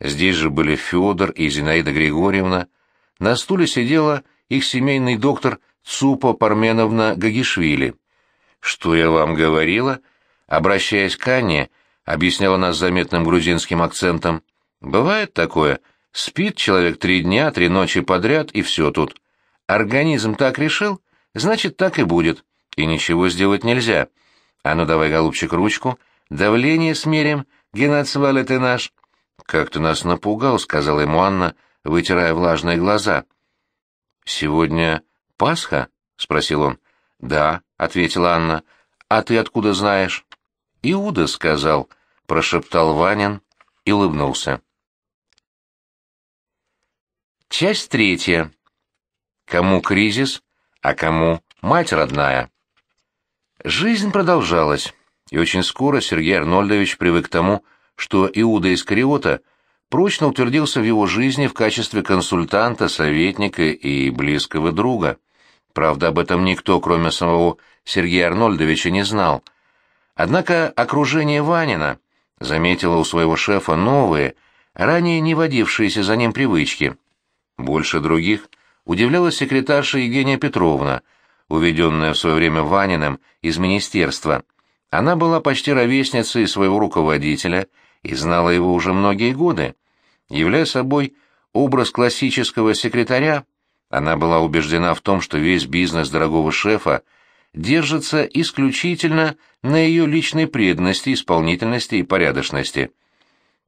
Здесь же были Федор и Зинаида Григорьевна. На стуле сидела их семейный доктор Цупа Парменовна Гагишвили. «Что я вам говорила?» Обращаясь к Анне, объясняла она с заметным грузинским акцентом. «Бывает такое. Спит человек три дня, три ночи подряд, и все тут». Организм так решил, значит, так и будет. И ничего сделать нельзя. А ну давай, голубчик, ручку. Давление смерим, геноцвали ты наш. Как ты нас напугал, сказала ему Анна, вытирая влажные глаза. Сегодня Пасха? спросил он. Да, ответила Анна. А ты откуда знаешь? Иуда сказал, прошептал Ванин и улыбнулся. Часть третья. Кому кризис, а кому мать родная. Жизнь продолжалась, и очень скоро Сергей Арнольдович привык к тому, что Иуда Искариота прочно утвердился в его жизни в качестве консультанта, советника и близкого друга. Правда, об этом никто, кроме самого Сергея Арнольдовича, не знал. Однако окружение Ванина заметило у своего шефа новые, ранее не водившиеся за ним привычки. Больше других удивлялась секретарша Евгения Петровна, уведенная в свое время Ваниным из министерства. Она была почти ровесницей своего руководителя и знала его уже многие годы. Являя собой образ классического секретаря, она была убеждена в том, что весь бизнес дорогого шефа держится исключительно на ее личной преданности, исполнительности и порядочности.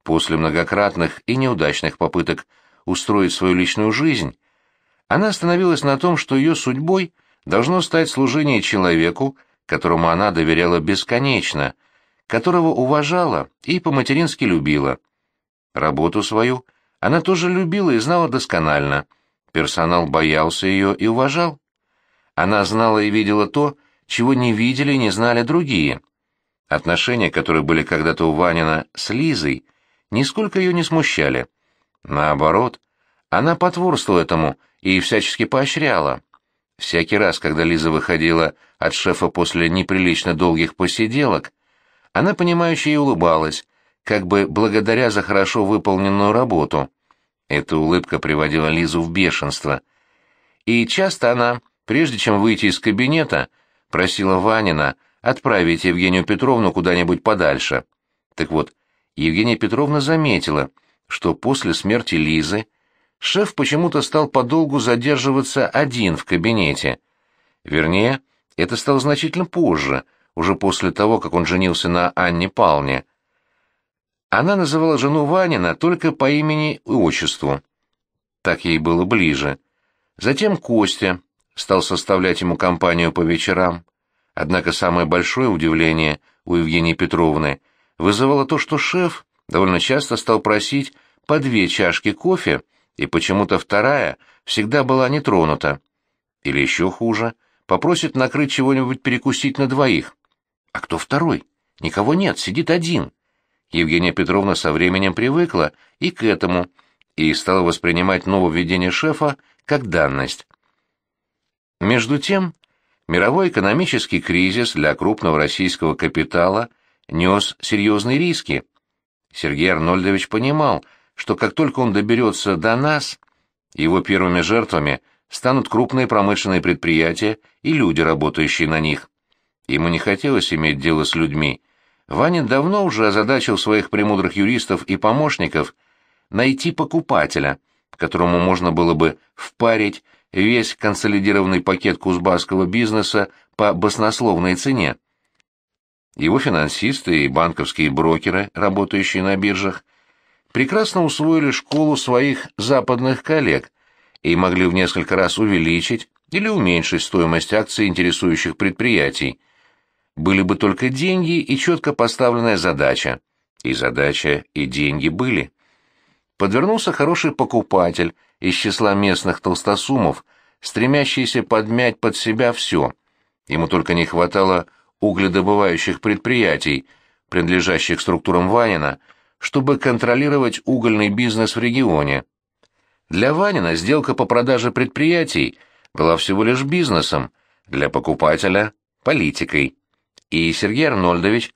После многократных и неудачных попыток устроить свою личную жизнь, она остановилась на том, что ее судьбой должно стать служение человеку, которому она доверяла бесконечно, которого уважала и по-матерински любила. Работу свою она тоже любила и знала досконально. Персонал боялся ее и уважал. Она знала и видела то, чего не видели и не знали другие. Отношения, которые были когда-то у Ванина с Лизой, нисколько ее не смущали. Наоборот, она потворствовала этому – и всячески поощряла. Всякий раз, когда Лиза выходила от шефа после неприлично долгих посиделок, она, понимающе улыбалась, как бы благодаря за хорошо выполненную работу. Эта улыбка приводила Лизу в бешенство. И часто она, прежде чем выйти из кабинета, просила Ванина отправить Евгению Петровну куда-нибудь подальше. Так вот, Евгения Петровна заметила, что после смерти Лизы шеф почему-то стал подолгу задерживаться один в кабинете. Вернее, это стало значительно позже, уже после того, как он женился на Анне Палне. Она называла жену Ванина только по имени и отчеству. Так ей было ближе. Затем Костя стал составлять ему компанию по вечерам. Однако самое большое удивление у Евгении Петровны вызывало то, что шеф довольно часто стал просить по две чашки кофе, и почему-то вторая всегда была не тронута. Или еще хуже, попросит накрыть чего-нибудь перекусить на двоих. А кто второй? Никого нет, сидит один. Евгения Петровна со временем привыкла и к этому, и стала воспринимать нововведение шефа как данность. Между тем, мировой экономический кризис для крупного российского капитала нес серьезные риски. Сергей Арнольдович понимал, что как только он доберется до нас, его первыми жертвами станут крупные промышленные предприятия и люди, работающие на них. Ему не хотелось иметь дело с людьми. Ваня давно уже озадачил своих премудрых юристов и помощников найти покупателя, которому можно было бы впарить весь консолидированный пакет кузбасского бизнеса по баснословной цене. Его финансисты и банковские брокеры, работающие на биржах, прекрасно усвоили школу своих западных коллег и могли в несколько раз увеличить или уменьшить стоимость акций интересующих предприятий. Были бы только деньги и четко поставленная задача. И задача, и деньги были. Подвернулся хороший покупатель из числа местных толстосумов, стремящийся подмять под себя все. Ему только не хватало угледобывающих предприятий, принадлежащих структурам Ванина, чтобы контролировать угольный бизнес в регионе. Для Ванина сделка по продаже предприятий была всего лишь бизнесом, для покупателя – политикой. И Сергей Арнольдович,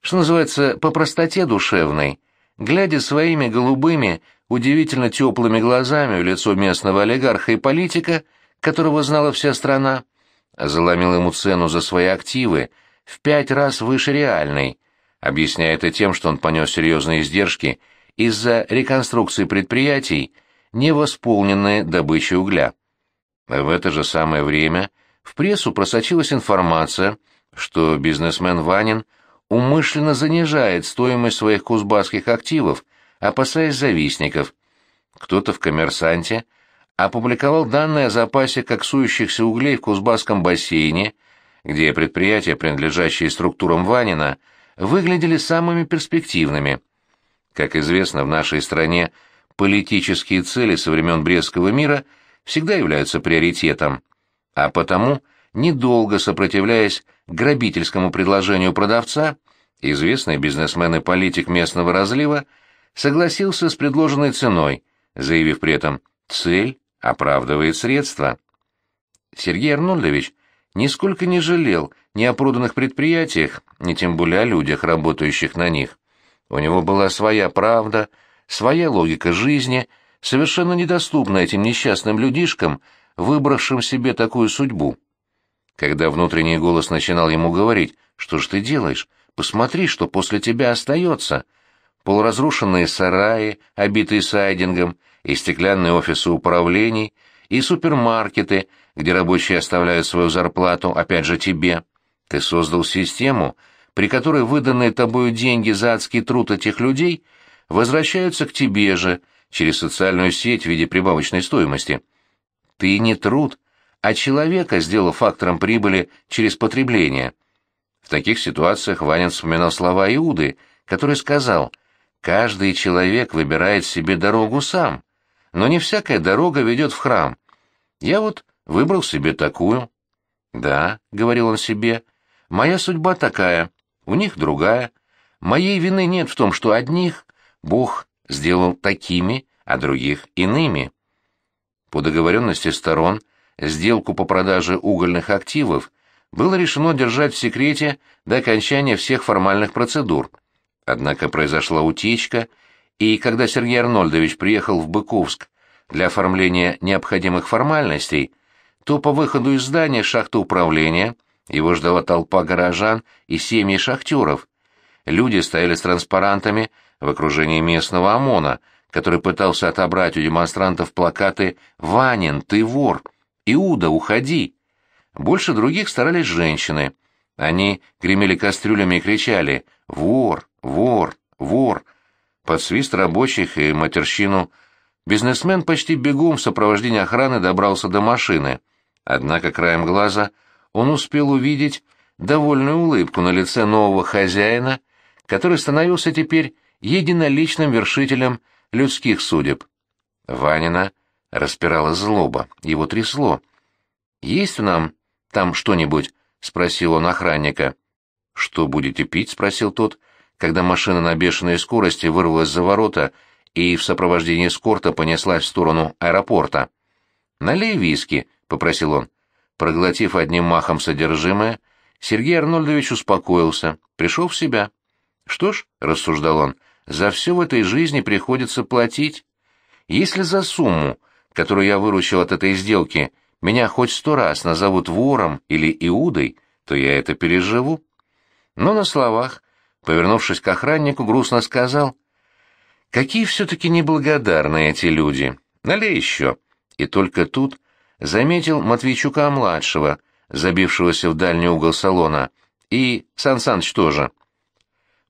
что называется, по простоте душевной, глядя своими голубыми, удивительно теплыми глазами в лицо местного олигарха и политика, которого знала вся страна, заломил ему цену за свои активы в пять раз выше реальной – объясняя это тем, что он понес серьезные издержки из-за реконструкции предприятий, не восполненные добычей угля. В это же самое время в прессу просочилась информация, что бизнесмен Ванин умышленно занижает стоимость своих кузбасских активов, опасаясь завистников. Кто-то в «Коммерсанте» опубликовал данные о запасе коксующихся углей в Кузбасском бассейне, где предприятия, принадлежащие структурам Ванина, выглядели самыми перспективными. Как известно, в нашей стране политические цели со времен Брестского мира всегда являются приоритетом, а потому, недолго сопротивляясь грабительскому предложению продавца, известный бизнесмен и политик местного разлива согласился с предложенной ценой, заявив при этом «цель оправдывает средства». Сергей Арнольдович нисколько не жалел ни о проданных предприятиях, ни тем более о людях, работающих на них. У него была своя правда, своя логика жизни, совершенно недоступная этим несчастным людишкам, выбравшим себе такую судьбу. Когда внутренний голос начинал ему говорить, «Что ж ты делаешь? Посмотри, что после тебя остается!» Полуразрушенные сараи, обитые сайдингом, и стеклянные офисы управлений, и супермаркеты — где рабочие оставляют свою зарплату, опять же тебе. Ты создал систему, при которой выданные тобою деньги за адский труд этих людей возвращаются к тебе же через социальную сеть в виде прибавочной стоимости. Ты не труд, а человека сделал фактором прибыли через потребление. В таких ситуациях Ванин вспоминал слова Иуды, который сказал «Каждый человек выбирает себе дорогу сам, но не всякая дорога ведет в храм. Я вот Выбрал себе такую. Да, говорил он себе, моя судьба такая, у них другая. Моей вины нет в том, что одних Бог сделал такими, а других иными. По договоренности сторон сделку по продаже угольных активов было решено держать в секрете до окончания всех формальных процедур. Однако произошла утечка, и когда Сергей Арнольдович приехал в Быковск для оформления необходимых формальностей, то по выходу из здания шахты управления его ждала толпа горожан и семьи шахтеров. Люди стояли с транспарантами в окружении местного ОМОНа, который пытался отобрать у демонстрантов плакаты «Ванин, ты вор! Иуда, уходи!». Больше других старались женщины. Они гремели кастрюлями и кричали «Вор! Вор! Вор!». Под свист рабочих и матерщину бизнесмен почти бегом в сопровождении охраны добрался до машины. Однако краем глаза он успел увидеть довольную улыбку на лице нового хозяина, который становился теперь единоличным вершителем людских судеб. Ванина распирала злоба, его трясло. «Есть нам там что-нибудь?» — спросил он охранника. «Что будете пить?» — спросил тот, когда машина на бешеной скорости вырвалась за ворота и в сопровождении эскорта понеслась в сторону аэропорта. «Налей виски», попросил он. Проглотив одним махом содержимое, Сергей Арнольдович успокоился, пришел в себя. «Что ж», — рассуждал он, — «за все в этой жизни приходится платить. Если за сумму, которую я выручил от этой сделки, меня хоть сто раз назовут вором или Иудой, то я это переживу». Но на словах, повернувшись к охраннику, грустно сказал, «Какие все-таки неблагодарные эти люди! Налей еще!» И только тут заметил Матвейчука-младшего, забившегося в дальний угол салона, и Сан Сансаныч тоже.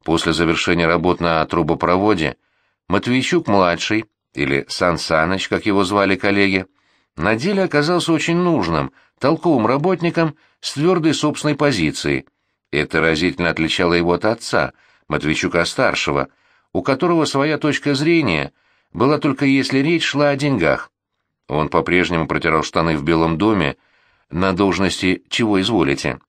После завершения работ на трубопроводе Матвейчук-младший, или Сан Саныч, как его звали коллеги, на деле оказался очень нужным, толковым работником с твердой собственной позицией. Это разительно отличало его от отца, Матвейчука-старшего, у которого своя точка зрения была только если речь шла о деньгах. Он по-прежнему протирал штаны в Белом доме на должности «Чего изволите?».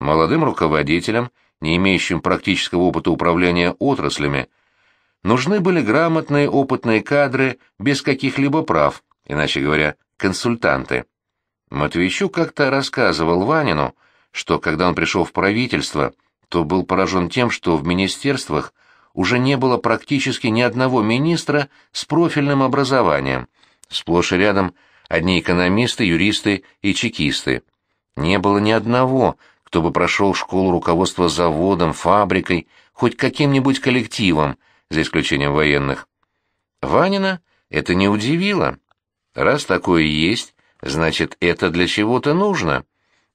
Молодым руководителям, не имеющим практического опыта управления отраслями, нужны были грамотные опытные кадры без каких-либо прав, иначе говоря, консультанты. Матвейчук как-то рассказывал Ванину, что когда он пришел в правительство, то был поражен тем, что в министерствах уже не было практически ни одного министра с профильным образованием. Сплошь и рядом одни экономисты, юристы и чекисты. Не было ни одного, кто бы прошел школу руководства заводом, фабрикой, хоть каким-нибудь коллективом, за исключением военных. Ванина это не удивило. Раз такое есть, значит, это для чего-то нужно.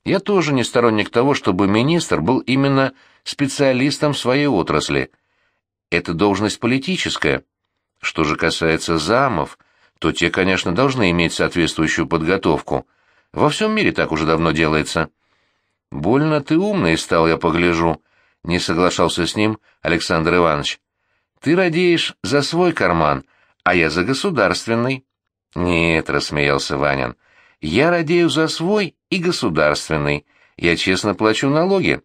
Я тоже не сторонник того, чтобы министр был именно специалистом в своей отрасли. Это должность политическая. Что же касается замов, то те, конечно, должны иметь соответствующую подготовку. Во всем мире так уже давно делается. «Больно ты умный стал, я погляжу», — не соглашался с ним Александр Иванович. «Ты радеешь за свой карман, а я за государственный». «Нет», — рассмеялся Ванин, — «я радею за свой и государственный. Я честно плачу налоги.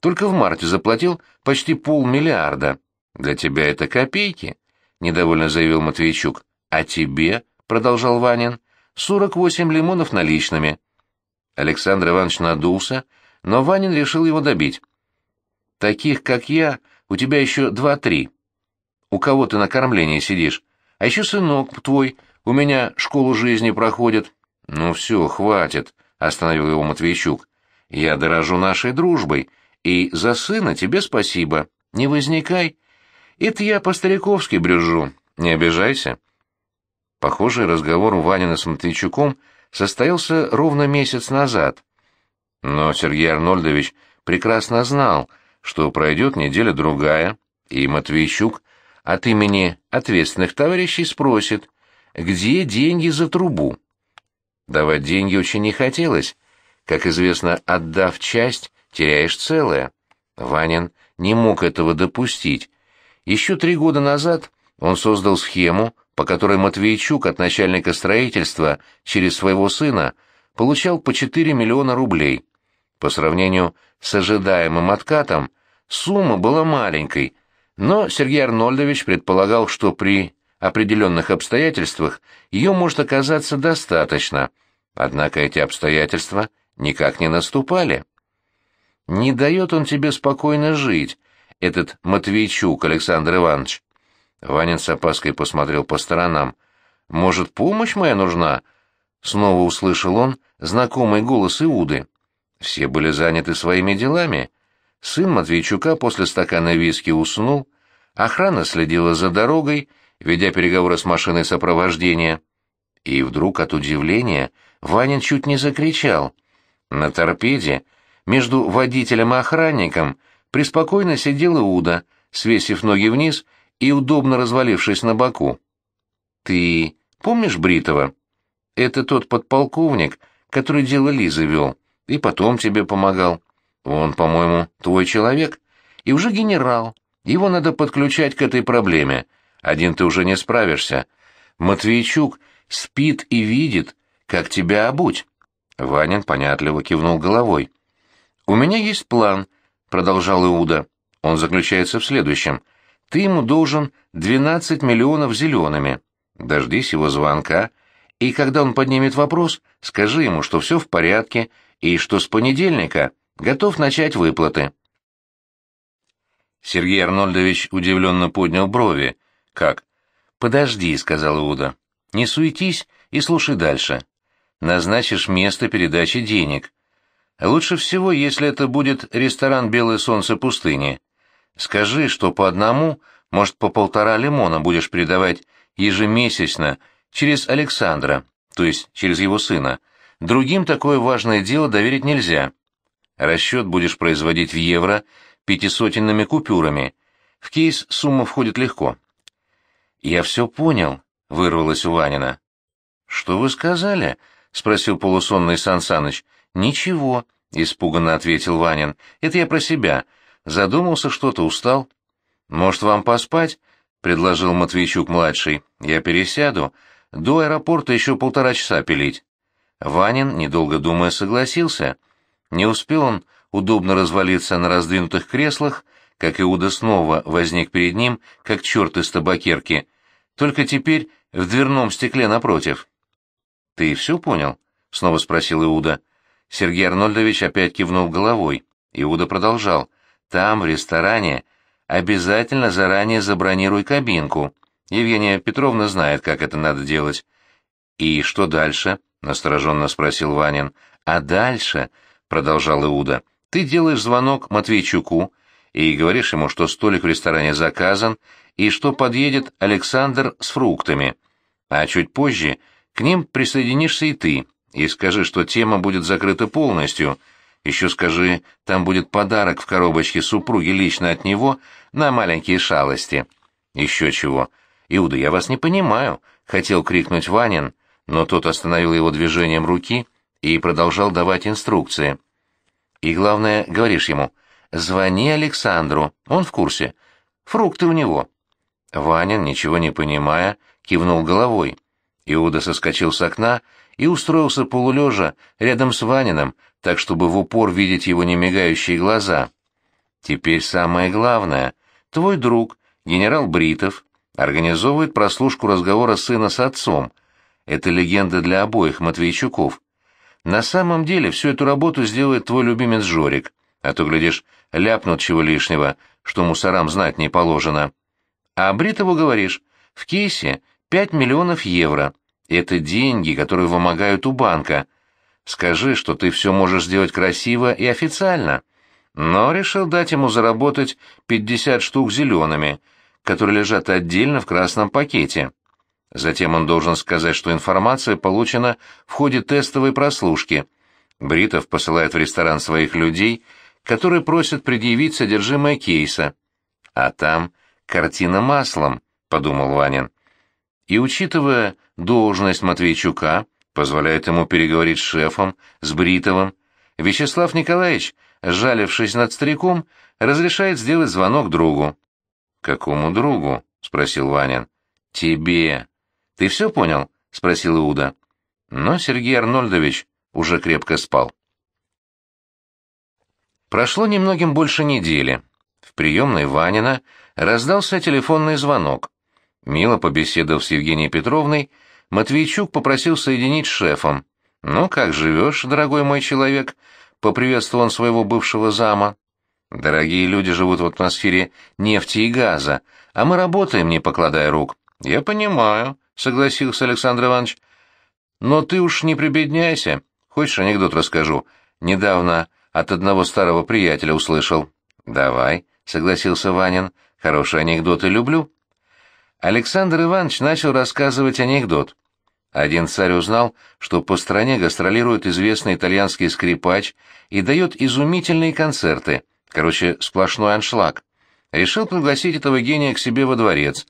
Только в марте заплатил почти полмиллиарда». «Для тебя это копейки», — недовольно заявил Матвейчук. «А тебе», — продолжал Ванин, — «сорок восемь лимонов наличными». Александр Иванович надулся, но Ванин решил его добить. «Таких, как я, у тебя еще два-три. У кого ты на кормлении сидишь? А еще сынок твой, у меня школу жизни проходит». «Ну все, хватит», — остановил его Матвейчук. «Я дорожу нашей дружбой, и за сына тебе спасибо. Не возникай. Это я по-стариковски брюжу, не обижайся». Похожий разговор у Ванина с Матвейчуком состоялся ровно месяц назад. Но Сергей Арнольдович прекрасно знал, что пройдет неделя-другая, и Матвейчук от имени ответственных товарищей спросит, где деньги за трубу. Давать деньги очень не хотелось. Как известно, отдав часть, теряешь целое. Ванин не мог этого допустить. Еще три года назад он создал схему, по которой Матвейчук от начальника строительства через своего сына получал по 4 миллиона рублей. По сравнению с ожидаемым откатом, сумма была маленькой, но Сергей Арнольдович предполагал, что при определенных обстоятельствах ее может оказаться достаточно, однако эти обстоятельства никак не наступали. «Не дает он тебе спокойно жить, этот Матвейчук Александр Иванович», Ванин с опаской посмотрел по сторонам. «Может, помощь моя нужна?» Снова услышал он знакомый голос Иуды. Все были заняты своими делами. Сын Матвейчука после стакана виски уснул, охрана следила за дорогой, ведя переговоры с машиной сопровождения. И вдруг от удивления Ванин чуть не закричал. На торпеде между водителем и охранником преспокойно сидел Иуда, свесив ноги вниз и удобно развалившись на боку. «Ты помнишь Бритова? Это тот подполковник, который дело Лизы вел, и потом тебе помогал. Он, по-моему, твой человек, и уже генерал. Его надо подключать к этой проблеме. Один ты уже не справишься. Матвейчук спит и видит, как тебя обуть». Ванин понятливо кивнул головой. «У меня есть план», — продолжал Иуда. «Он заключается в следующем — ты ему должен 12 миллионов зелеными. Дождись его звонка, и когда он поднимет вопрос, скажи ему, что все в порядке и что с понедельника готов начать выплаты. Сергей Арнольдович удивленно поднял брови. «Как?» «Подожди», — сказал Иуда. «Не суетись и слушай дальше. Назначишь место передачи денег. Лучше всего, если это будет ресторан «Белое солнце пустыни». Скажи, что по одному, может, по полтора лимона будешь передавать ежемесячно через Александра, то есть через его сына. Другим такое важное дело доверить нельзя. Расчет будешь производить в евро пятисотенными купюрами. В кейс сумма входит легко. «Я все понял», — вырвалось у Ванина. «Что вы сказали?» — спросил полусонный Сан Саныч. «Ничего», — испуганно ответил Ванин. «Это я про себя. Задумался что-то, устал. «Может, вам поспать?» — предложил Матвейчук-младший. «Я пересяду. До аэропорта еще полтора часа пилить». Ванин, недолго думая, согласился. Не успел он удобно развалиться на раздвинутых креслах, как Иуда снова возник перед ним, как черт из табакерки, только теперь в дверном стекле напротив. «Ты все понял?» — снова спросил Иуда. Сергей Арнольдович опять кивнул головой. Иуда продолжал. Там, в ресторане, обязательно заранее забронируй кабинку. Евгения Петровна знает, как это надо делать. И что дальше? настороженно спросил Ванин. А дальше, продолжал Иуда, ты делаешь звонок Матвейчуку и говоришь ему, что столик в ресторане заказан и что подъедет Александр с фруктами. А чуть позже к ним присоединишься и ты и скажи, что тема будет закрыта полностью — еще скажи, там будет подарок в коробочке супруги лично от него на маленькие шалости. Еще чего. Иуда, я вас не понимаю, — хотел крикнуть Ванин, но тот остановил его движением руки и продолжал давать инструкции. И главное, говоришь ему, звони Александру, он в курсе. Фрукты у него. Ванин, ничего не понимая, кивнул головой. Иуда соскочил с окна и устроился полулежа рядом с Ванином, так чтобы в упор видеть его немигающие глаза. Теперь самое главное. Твой друг, генерал Бритов, организовывает прослушку разговора сына с отцом. Это легенда для обоих Матвейчуков. На самом деле всю эту работу сделает твой любимец Жорик, а то, глядишь, ляпнут чего лишнего, что мусорам знать не положено. А Бритову говоришь, в кейсе 5 миллионов евро. Это деньги, которые вымогают у банка, Скажи, что ты все можешь сделать красиво и официально. Но решил дать ему заработать пятьдесят штук зелеными, которые лежат отдельно в красном пакете. Затем он должен сказать, что информация получена в ходе тестовой прослушки. Бритов посылает в ресторан своих людей, которые просят предъявить содержимое кейса. А там картина маслом, подумал Ванин. И учитывая должность Матвейчука, позволяет ему переговорить с шефом, с Бритовым. Вячеслав Николаевич, сжалившись над стариком, разрешает сделать звонок другу. «Какому другу?» — спросил Ванин. «Тебе». «Ты все понял?» — спросил Иуда. Но Сергей Арнольдович уже крепко спал. Прошло немногим больше недели. В приемной Ванина раздался телефонный звонок. Мило побеседовав с Евгенией Петровной, Матвейчук попросил соединить с шефом. «Ну, как живешь, дорогой мой человек?» — поприветствовал он своего бывшего зама. «Дорогие люди живут в атмосфере нефти и газа, а мы работаем, не покладая рук». «Я понимаю», — согласился Александр Иванович. «Но ты уж не прибедняйся. Хочешь, анекдот расскажу? Недавно от одного старого приятеля услышал». «Давай», — согласился Ванин. «Хорошие анекдоты люблю». Александр Иванович начал рассказывать анекдот. Один царь узнал, что по стране гастролирует известный итальянский скрипач и дает изумительные концерты, короче, сплошной аншлаг. Решил пригласить этого гения к себе во дворец.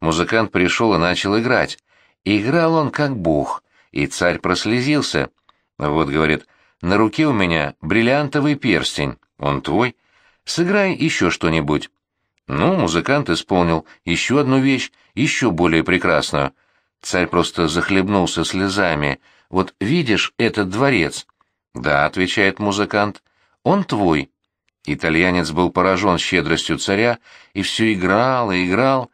Музыкант пришел и начал играть. Играл он как бог, и царь прослезился. Вот, говорит, на руке у меня бриллиантовый перстень, он твой. Сыграй еще что-нибудь. Ну, музыкант исполнил еще одну вещь, еще более прекрасную. Царь просто захлебнулся слезами. «Вот видишь этот дворец?» «Да», — отвечает музыкант, — «он твой». Итальянец был поражен щедростью царя и все играл и играл,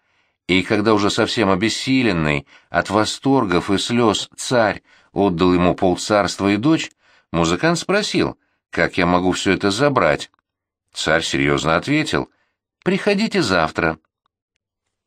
и когда уже совсем обессиленный от восторгов и слез царь отдал ему полцарства и дочь, музыкант спросил, как я могу все это забрать. Царь серьезно ответил — Приходите завтра».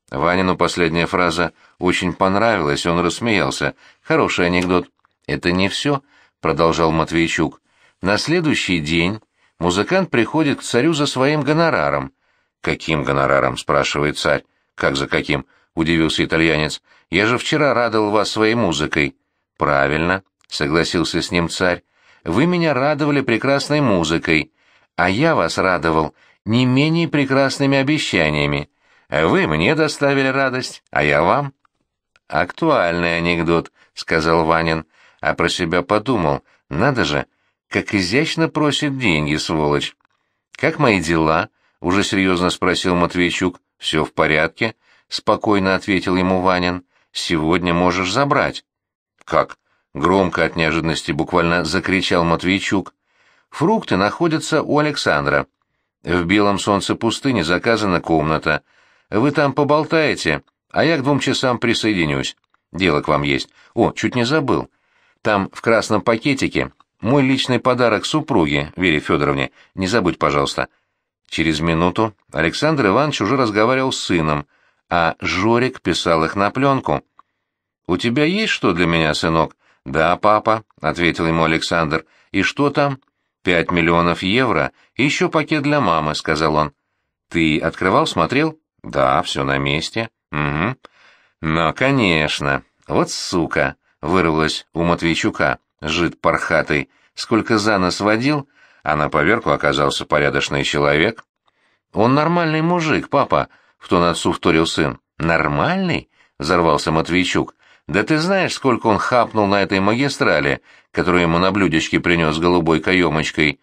Ванину последняя фраза очень понравилась, он рассмеялся. «Хороший анекдот». «Это не все», — продолжал Матвейчук. «На следующий день музыкант приходит к царю за своим гонораром». «Каким гонораром?» — спрашивает царь. «Как за каким?» — удивился итальянец. «Я же вчера радовал вас своей музыкой». «Правильно», — согласился с ним царь. «Вы меня радовали прекрасной музыкой, а я вас радовал не менее прекрасными обещаниями. Вы мне доставили радость, а я вам. «Актуальный анекдот», — сказал Ванин, а про себя подумал. «Надо же, как изящно просит деньги, сволочь!» «Как мои дела?» — уже серьезно спросил Матвейчук. «Все в порядке?» — спокойно ответил ему Ванин. «Сегодня можешь забрать». «Как?» — громко от неожиданности буквально закричал Матвейчук. «Фрукты находятся у Александра. В белом солнце пустыни заказана комната. Вы там поболтаете, а я к двум часам присоединюсь. Дело к вам есть. О, чуть не забыл. Там в красном пакетике мой личный подарок супруге, Вере Федоровне. Не забудь, пожалуйста. Через минуту Александр Иванович уже разговаривал с сыном, а Жорик писал их на пленку. «У тебя есть что для меня, сынок?» «Да, папа», — ответил ему Александр. «И что там?» «Пять миллионов евро и еще пакет для мамы», — сказал он. «Ты открывал, смотрел?» «Да, все на месте». «Угу». «Ну, Но, конечно. Вот сука!» — вырвалась у Матвейчука. «Жид пархатый. Сколько за нас водил, а на поверку оказался порядочный человек». «Он нормальный мужик, папа», — в тон отцу вторил сын. «Нормальный?» — взорвался Матвейчук. Да ты знаешь, сколько он хапнул на этой магистрали, которую ему на блюдечке принес голубой каемочкой?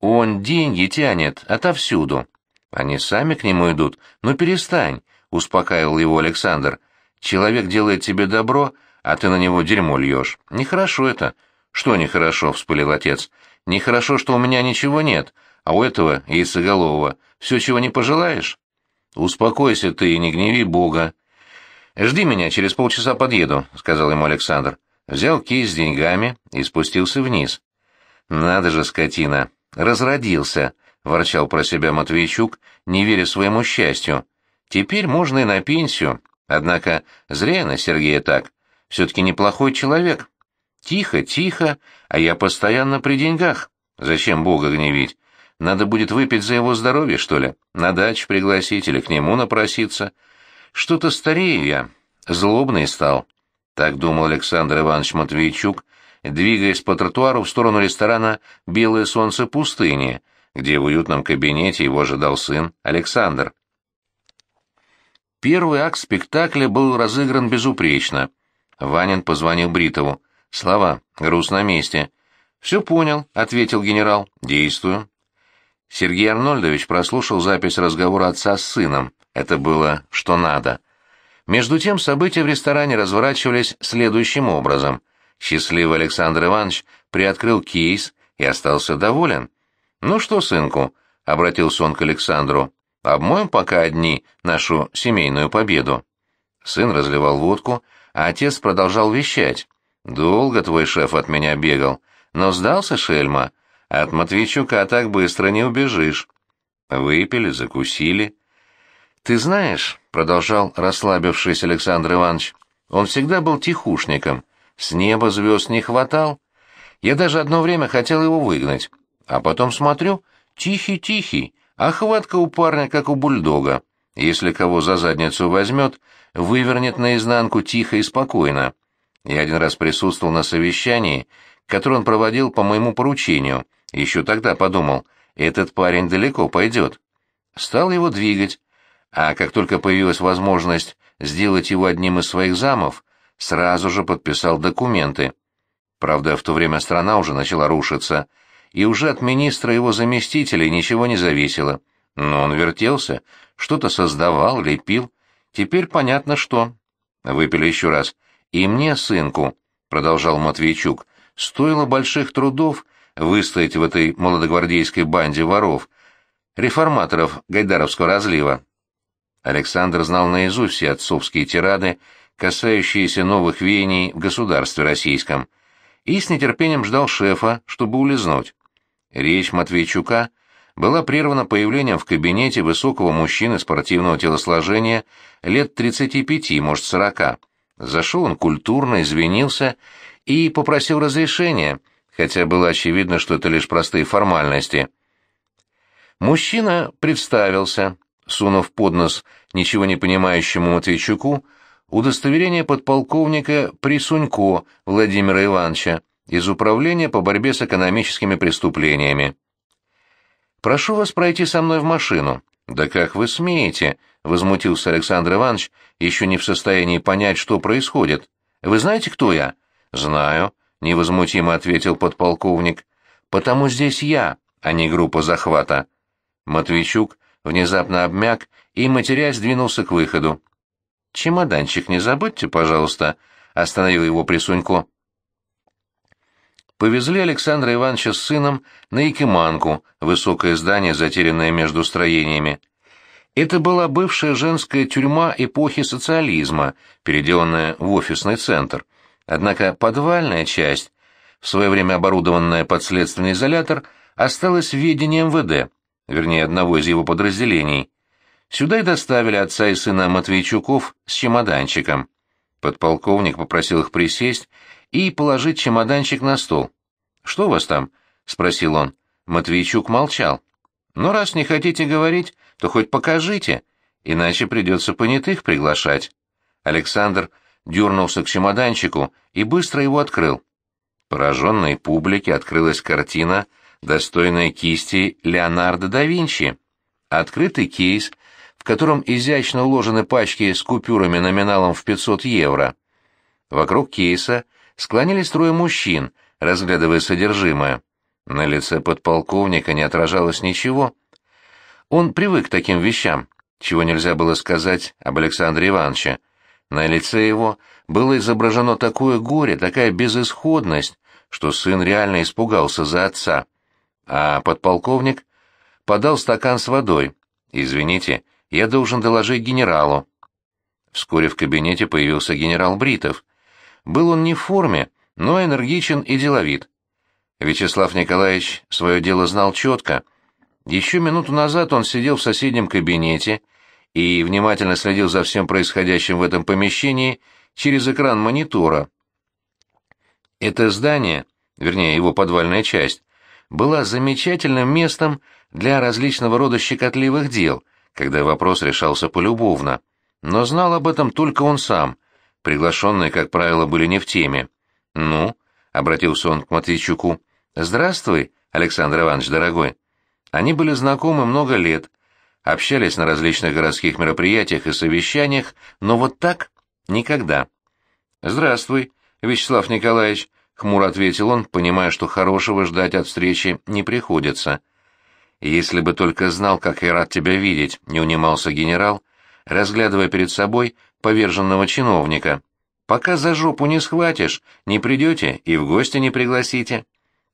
Он деньги тянет отовсюду. Они сами к нему идут. Ну перестань, — успокаивал его Александр. Человек делает тебе добро, а ты на него дерьмо льешь. Нехорошо это. Что нехорошо, — вспылил отец. Нехорошо, что у меня ничего нет, а у этого, яйцеголового, все, чего не пожелаешь? Успокойся ты и не гневи Бога, «Жди меня, через полчаса подъеду», — сказал ему Александр. Взял кейс с деньгами и спустился вниз. «Надо же, скотина! Разродился!» — ворчал про себя Матвейчук, не веря своему счастью. «Теперь можно и на пенсию. Однако зря на Сергея так. Все-таки неплохой человек. Тихо, тихо, а я постоянно при деньгах. Зачем Бога гневить? Надо будет выпить за его здоровье, что ли? На дачу пригласить или к нему напроситься?» Что-то старею я, злобный стал. Так думал Александр Иванович Матвейчук, двигаясь по тротуару в сторону ресторана «Белое солнце пустыни», где в уютном кабинете его ожидал сын Александр. Первый акт спектакля был разыгран безупречно. Ванин позвонил Бритову. «Слова, груз на месте». «Все понял», — ответил генерал. «Действую». Сергей Арнольдович прослушал запись разговора отца с сыном. Это было что надо. Между тем события в ресторане разворачивались следующим образом. Счастливый Александр Иванович приоткрыл кейс и остался доволен. «Ну что, сынку?» — обратился он к Александру. «Обмоем пока одни нашу семейную победу». Сын разливал водку, а отец продолжал вещать. «Долго твой шеф от меня бегал, но сдался, шельма? От Матвейчука так быстро не убежишь». Выпили, закусили. «Ты знаешь», — продолжал расслабившись Александр Иванович, — «он всегда был тихушником, с неба звезд не хватал. Я даже одно время хотел его выгнать, а потом смотрю, тихий-тихий, а хватка у парня, как у бульдога. Если кого за задницу возьмет, вывернет наизнанку тихо и спокойно. Я один раз присутствовал на совещании, которое он проводил по моему поручению. Еще тогда подумал, этот парень далеко пойдет. Стал его двигать, а как только появилась возможность сделать его одним из своих замов, сразу же подписал документы. Правда, в то время страна уже начала рушиться, и уже от министра его заместителей ничего не зависело. Но он вертелся, что-то создавал, лепил. Теперь понятно, что. Выпили еще раз. «И мне, сынку», — продолжал Матвейчук, — «стоило больших трудов выстоять в этой молодогвардейской банде воров, реформаторов Гайдаровского разлива. Александр знал наизусть все отцовские тирады, касающиеся новых веяний в государстве российском, и с нетерпением ждал шефа, чтобы улизнуть. Речь Матвейчука была прервана появлением в кабинете высокого мужчины спортивного телосложения лет 35, может, 40. Зашел он культурно, извинился и попросил разрешения, хотя было очевидно, что это лишь простые формальности. Мужчина представился, сунув под нос ничего не понимающему Матвейчуку, удостоверение подполковника Присунько Владимира Ивановича из Управления по борьбе с экономическими преступлениями. «Прошу вас пройти со мной в машину». «Да как вы смеете?» — возмутился Александр Иванович, еще не в состоянии понять, что происходит. «Вы знаете, кто я?» «Знаю», — невозмутимо ответил подполковник. «Потому здесь я, а не группа захвата». Матвейчук внезапно обмяк и, матерясь, двинулся к выходу. «Чемоданчик не забудьте, пожалуйста», — остановил его Присунько. Повезли Александра Ивановича с сыном на Якиманку, высокое здание, затерянное между строениями. Это была бывшая женская тюрьма эпохи социализма, переделанная в офисный центр. Однако подвальная часть, в свое время оборудованная под следственный изолятор, осталась в ведении МВД вернее, одного из его подразделений. Сюда и доставили отца и сына Матвейчуков с чемоданчиком. Подполковник попросил их присесть и положить чемоданчик на стол. «Что у вас там?» — спросил он. Матвейчук молчал. «Но «Ну, раз не хотите говорить, то хоть покажите, иначе придется понятых приглашать». Александр дернулся к чемоданчику и быстро его открыл. Пораженной публике открылась картина — достойная кисти Леонардо да Винчи. Открытый кейс, в котором изящно уложены пачки с купюрами номиналом в 500 евро. Вокруг кейса склонились трое мужчин, разглядывая содержимое. На лице подполковника не отражалось ничего. Он привык к таким вещам, чего нельзя было сказать об Александре Ивановиче. На лице его было изображено такое горе, такая безысходность, что сын реально испугался за отца а подполковник подал стакан с водой. «Извините, я должен доложить генералу». Вскоре в кабинете появился генерал Бритов. Был он не в форме, но энергичен и деловит. Вячеслав Николаевич свое дело знал четко. Еще минуту назад он сидел в соседнем кабинете и внимательно следил за всем происходящим в этом помещении через экран монитора. Это здание, вернее его подвальная часть, была замечательным местом для различного рода щекотливых дел, когда вопрос решался полюбовно. Но знал об этом только он сам. Приглашенные, как правило, были не в теме. «Ну?» — обратился он к Матвейчуку. «Здравствуй, Александр Иванович, дорогой». Они были знакомы много лет, общались на различных городских мероприятиях и совещаниях, но вот так — никогда. «Здравствуй, Вячеслав Николаевич», — хмуро ответил он, понимая, что хорошего ждать от встречи не приходится. «Если бы только знал, как я рад тебя видеть», — не унимался генерал, разглядывая перед собой поверженного чиновника. «Пока за жопу не схватишь, не придете и в гости не пригласите».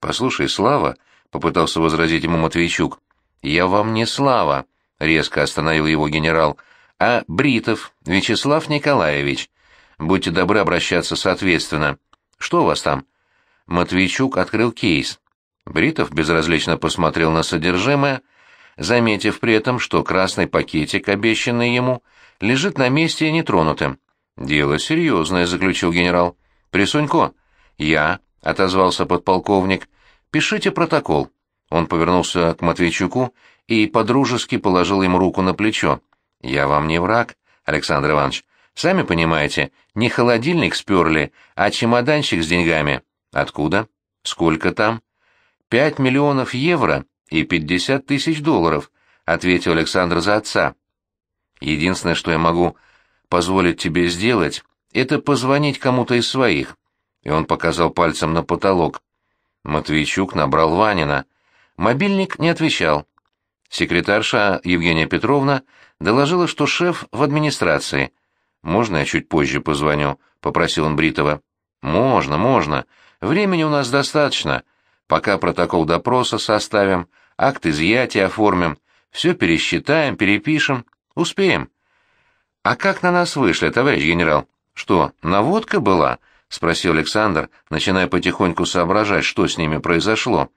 «Послушай, Слава», — попытался возразить ему Матвейчук, — «я вам не Слава», — резко остановил его генерал, — «а Бритов Вячеслав Николаевич. Будьте добры обращаться соответственно». Что у вас там? Матвейчук открыл кейс. Бритов безразлично посмотрел на содержимое, заметив при этом, что красный пакетик, обещанный ему, лежит на месте нетронутым. «Дело серьезное», — заключил генерал. «Присунько». «Я», — отозвался подполковник. «Пишите протокол». Он повернулся к Матвейчуку и подружески положил ему руку на плечо. «Я вам не враг, Александр Иванович. Сами понимаете, не холодильник сперли, а чемоданчик с деньгами». Откуда? Сколько там? Пять миллионов евро и пятьдесят тысяч долларов, ответил Александр за отца. Единственное, что я могу позволить тебе сделать, это позвонить кому-то из своих. И он показал пальцем на потолок. Матвейчук набрал Ванина. Мобильник не отвечал. Секретарша Евгения Петровна доложила, что шеф в администрации. «Можно я чуть позже позвоню?» — попросил он Бритова. «Можно, можно. Времени у нас достаточно, пока протокол допроса составим, акт изъятия оформим, все пересчитаем, перепишем, успеем. А как на нас вышли, товарищ генерал? Что, наводка была? спросил Александр, начиная потихоньку соображать, что с ними произошло.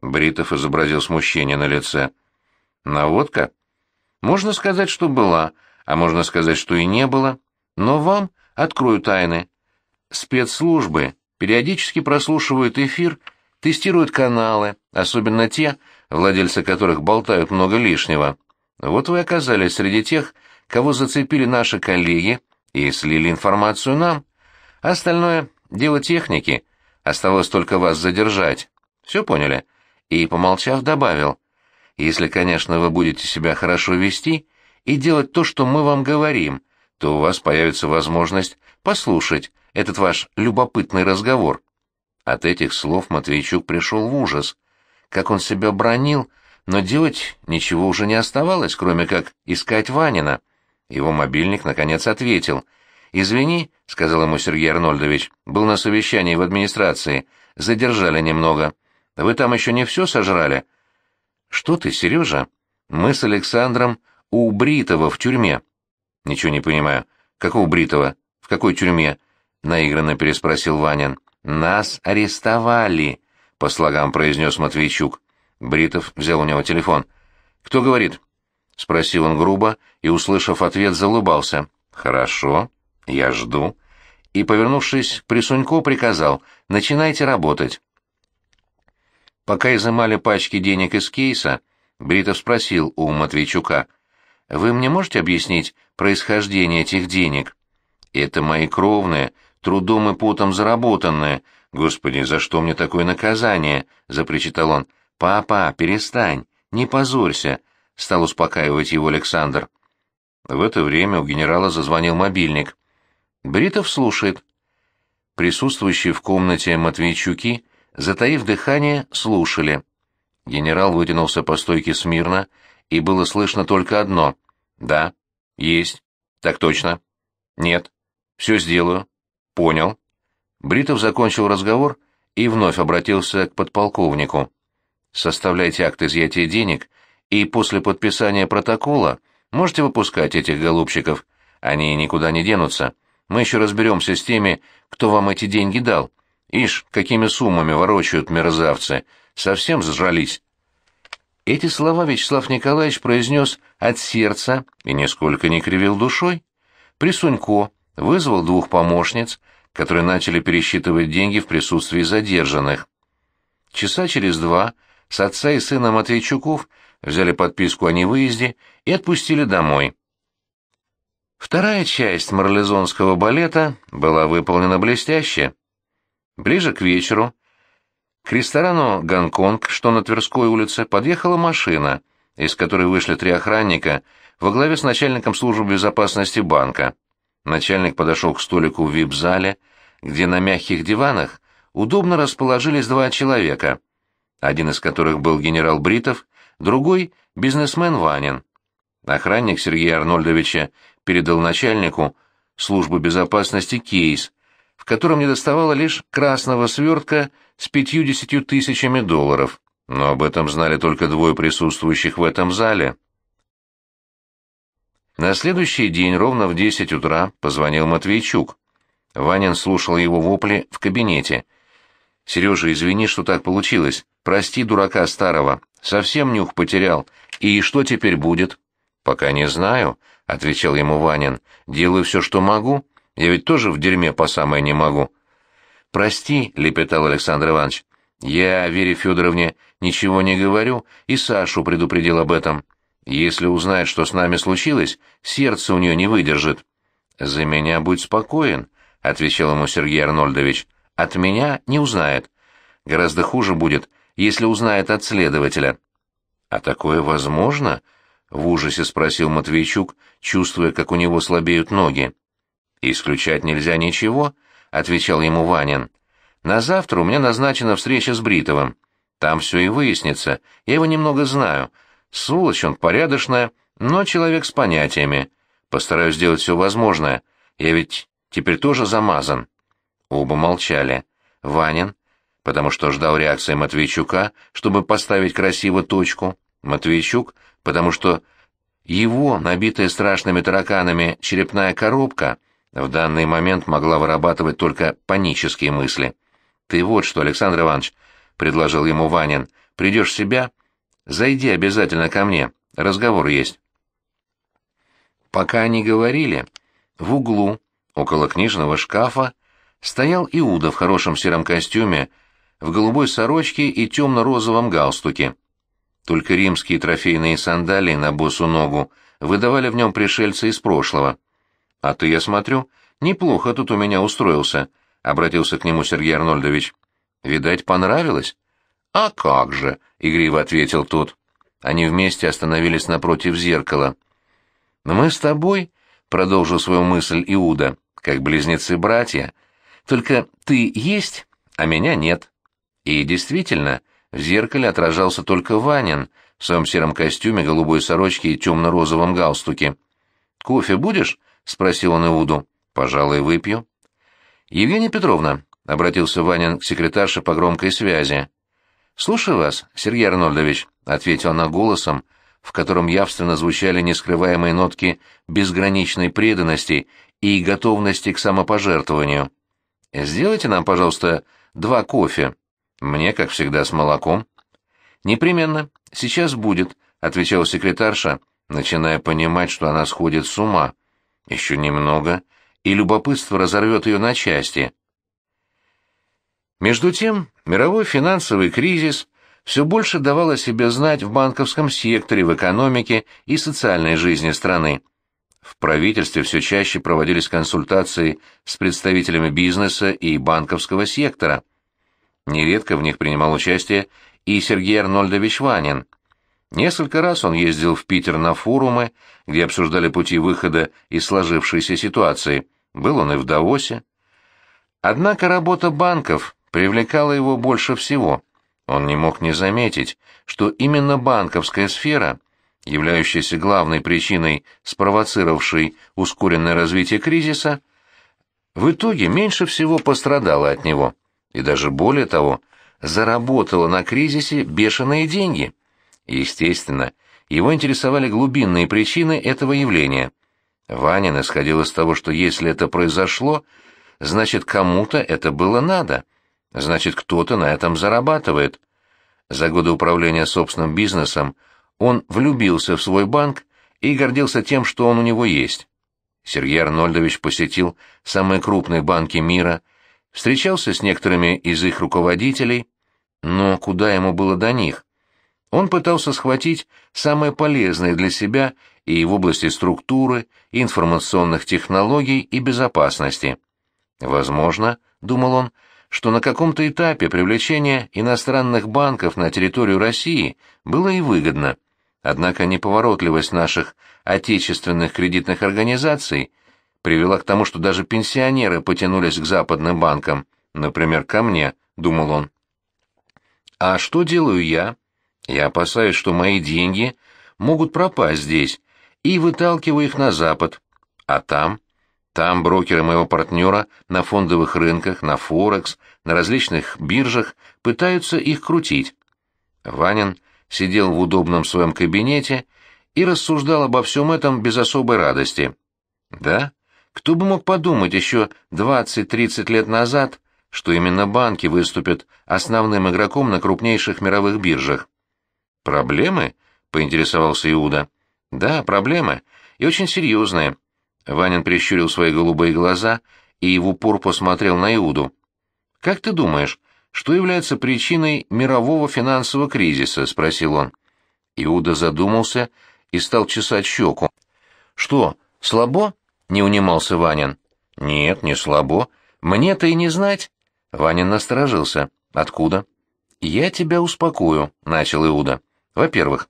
Бритов изобразил смущение на лице. Наводка? Можно сказать, что была, а можно сказать, что и не было. Но вам открою тайны. Спецслужбы Периодически прослушивают эфир, тестируют каналы, особенно те, владельцы которых болтают много лишнего. Вот вы оказались среди тех, кого зацепили наши коллеги и слили информацию нам. Остальное — дело техники. Осталось только вас задержать. Все поняли?» И, помолчав, добавил. «Если, конечно, вы будете себя хорошо вести и делать то, что мы вам говорим, то у вас появится возможность послушать, этот ваш любопытный разговор. От этих слов Матвейчук пришел в ужас. Как он себя бронил, но делать ничего уже не оставалось, кроме как искать Ванина. Его мобильник, наконец, ответил. «Извини», — сказал ему Сергей Арнольдович, — «был на совещании в администрации. Задержали немного. Вы там еще не все сожрали?» «Что ты, Сережа? Мы с Александром у Бритова в тюрьме». «Ничего не понимаю. Какого Бритова? В какой тюрьме? наигранно переспросил Ванин. Нас арестовали, по слогам произнес Матвейчук. Бритов взял у него телефон. Кто говорит? спросил он грубо и, услышав ответ, залыбался. Хорошо, я жду. И, повернувшись к Присуньку, приказал: "Начинайте работать". Пока изымали пачки денег из кейса, Бритов спросил у Матвейчука: "Вы мне можете объяснить происхождение этих денег?" "Это мои кровные", трудом и потом заработанное. Господи, за что мне такое наказание? запричитал он. Папа, перестань, не позорься, стал успокаивать его Александр. В это время у генерала зазвонил мобильник. Бритов слушает. Присутствующие в комнате Матвейчуки, затаив дыхание, слушали. Генерал вытянулся по стойке смирно, и было слышно только одно: "Да, есть. Так точно. Нет. Все сделаю. «Понял». Бритов закончил разговор и вновь обратился к подполковнику. «Составляйте акт изъятия денег, и после подписания протокола можете выпускать этих голубчиков. Они никуда не денутся. Мы еще разберемся с теми, кто вам эти деньги дал. Ишь, какими суммами ворочают мерзавцы. Совсем сжрались. Эти слова Вячеслав Николаевич произнес от сердца и нисколько не кривил душой. Присунько вызвал двух помощниц, которые начали пересчитывать деньги в присутствии задержанных. Часа через два с отца и сына Матвейчуков взяли подписку о невыезде и отпустили домой. Вторая часть марлезонского балета была выполнена блестяще. Ближе к вечеру к ресторану «Гонконг», что на Тверской улице, подъехала машина, из которой вышли три охранника во главе с начальником службы безопасности банка. Начальник подошел к столику в вип-зале, где на мягких диванах удобно расположились два человека, один из которых был генерал Бритов, другой — бизнесмен Ванин. Охранник Сергея Арнольдовича передал начальнику службы безопасности кейс, в котором недоставало лишь красного свертка с пятью-десятью тысячами долларов. Но об этом знали только двое присутствующих в этом зале. На следующий день ровно в 10 утра позвонил Матвейчук. Ванин слушал его вопли в кабинете. «Сережа, извини, что так получилось. Прости дурака старого. Совсем нюх потерял. И что теперь будет?» «Пока не знаю», — отвечал ему Ванин. «Делаю все, что могу. Я ведь тоже в дерьме по самое не могу». «Прости», — лепетал Александр Иванович. «Я Вере Федоровне ничего не говорю и Сашу предупредил об этом. Если узнает, что с нами случилось, сердце у нее не выдержит. «За меня будь спокоен», — отвечал ему Сергей Арнольдович. «От меня не узнает. Гораздо хуже будет, если узнает от следователя». «А такое возможно?» — в ужасе спросил Матвейчук, чувствуя, как у него слабеют ноги. «Исключать нельзя ничего», — отвечал ему Ванин. «На завтра у меня назначена встреча с Бритовым. Там все и выяснится. Я его немного знаю» Сволочь он порядочная, но человек с понятиями. Постараюсь сделать все возможное. Я ведь теперь тоже замазан. Оба молчали. Ванин, потому что ждал реакции Матвейчука, чтобы поставить красиво точку. Матвейчук, потому что его, набитая страшными тараканами черепная коробка, в данный момент могла вырабатывать только панические мысли. «Ты вот что, Александр Иванович», — предложил ему Ванин, — «придешь в себя, Зайди обязательно ко мне, разговор есть. Пока они говорили, в углу, около книжного шкафа, стоял Иуда в хорошем сером костюме, в голубой сорочке и темно-розовом галстуке. Только римские трофейные сандалии на босу ногу выдавали в нем пришельца из прошлого. «А ты, я смотрю, неплохо тут у меня устроился», — обратился к нему Сергей Арнольдович. «Видать, понравилось?» «А как же!» — игриво ответил тот. Они вместе остановились напротив зеркала. «Мы с тобой», — продолжил свою мысль Иуда, — «как близнецы-братья. Только ты есть, а меня нет». И действительно, в зеркале отражался только Ванин в своем сером костюме, голубой сорочке и темно-розовом галстуке. «Кофе будешь?» — спросил он Иуду. «Пожалуй, выпью». «Евгения Петровна», — обратился Ванин к секретарше по громкой связи, «Слушаю вас, Сергей Арнольдович», — ответил она голосом, в котором явственно звучали нескрываемые нотки безграничной преданности и готовности к самопожертвованию. «Сделайте нам, пожалуйста, два кофе. Мне, как всегда, с молоком». «Непременно. Сейчас будет», — отвечала секретарша, начиная понимать, что она сходит с ума. «Еще немного, и любопытство разорвет ее на части». Между тем, мировой финансовый кризис все больше давал о себе знать в банковском секторе, в экономике и социальной жизни страны. В правительстве все чаще проводились консультации с представителями бизнеса и банковского сектора. Нередко в них принимал участие и Сергей Арнольдович Ванин. Несколько раз он ездил в Питер на форумы, где обсуждали пути выхода из сложившейся ситуации. Был он и в Давосе. Однако работа банков привлекала его больше всего. Он не мог не заметить, что именно банковская сфера, являющаяся главной причиной, спровоцировавшей ускоренное развитие кризиса, в итоге меньше всего пострадала от него, и даже более того, заработала на кризисе бешеные деньги. Естественно, его интересовали глубинные причины этого явления. Ванин исходил из того, что если это произошло, значит кому-то это было надо — Значит, кто-то на этом зарабатывает. За годы управления собственным бизнесом он влюбился в свой банк и гордился тем, что он у него есть. Сергей Арнольдович посетил самые крупные банки мира, встречался с некоторыми из их руководителей, но куда ему было до них? Он пытался схватить самое полезное для себя и в области структуры, информационных технологий и безопасности. Возможно, думал он, что на каком-то этапе привлечение иностранных банков на территорию России было и выгодно, однако неповоротливость наших отечественных кредитных организаций привела к тому, что даже пенсионеры потянулись к западным банкам, например, ко мне, думал он. А что делаю я? Я опасаюсь, что мои деньги могут пропасть здесь, и выталкиваю их на запад. А там? Там брокеры моего партнера на фондовых рынках, на Форекс, на различных биржах пытаются их крутить. Ванин сидел в удобном своем кабинете и рассуждал обо всем этом без особой радости. Да, кто бы мог подумать еще 20-30 лет назад, что именно банки выступят основным игроком на крупнейших мировых биржах. «Проблемы?» — поинтересовался Иуда. «Да, проблемы. И очень серьезные. Ванин прищурил свои голубые глаза и в упор посмотрел на Иуду. «Как ты думаешь, что является причиной мирового финансового кризиса?» — спросил он. Иуда задумался и стал чесать щеку. «Что, слабо?» — не унимался Ванин. «Нет, не слабо. Мне-то и не знать». Ванин насторожился. «Откуда?» «Я тебя успокою», — начал Иуда. «Во-первых,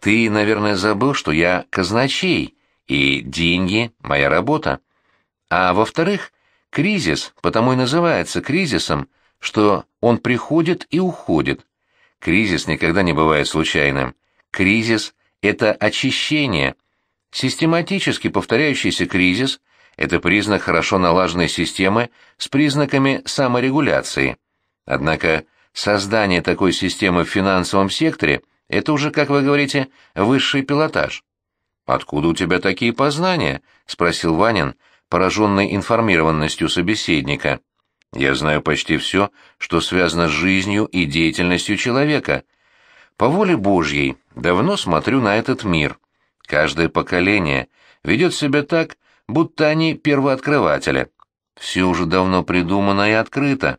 ты, наверное, забыл, что я казначей, и деньги — моя работа. А во-вторых, кризис потому и называется кризисом, что он приходит и уходит. Кризис никогда не бывает случайным. Кризис — это очищение. Систематически повторяющийся кризис — это признак хорошо налаженной системы с признаками саморегуляции. Однако создание такой системы в финансовом секторе — это уже, как вы говорите, высший пилотаж. «Откуда у тебя такие познания?» — спросил Ванин, пораженный информированностью собеседника. «Я знаю почти все, что связано с жизнью и деятельностью человека. По воле Божьей давно смотрю на этот мир. Каждое поколение ведет себя так, будто они первооткрыватели. Все уже давно придумано и открыто.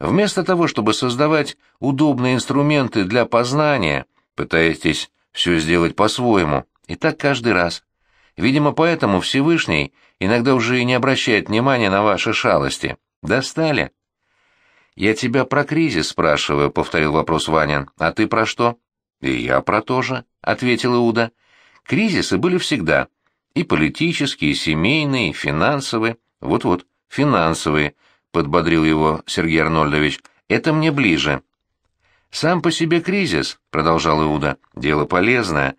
Вместо того, чтобы создавать удобные инструменты для познания, пытаетесь все сделать по-своему». И так каждый раз. Видимо, поэтому Всевышний иногда уже и не обращает внимания на ваши шалости. Достали?» «Я тебя про кризис спрашиваю», — повторил вопрос Ванин. «А ты про что?» «И я про то же», — ответил Иуда. «Кризисы были всегда. И политические, и семейные, и финансовые. Вот-вот, финансовые», — подбодрил его Сергей Арнольдович. «Это мне ближе». «Сам по себе кризис», — продолжал Иуда, — «дело полезное,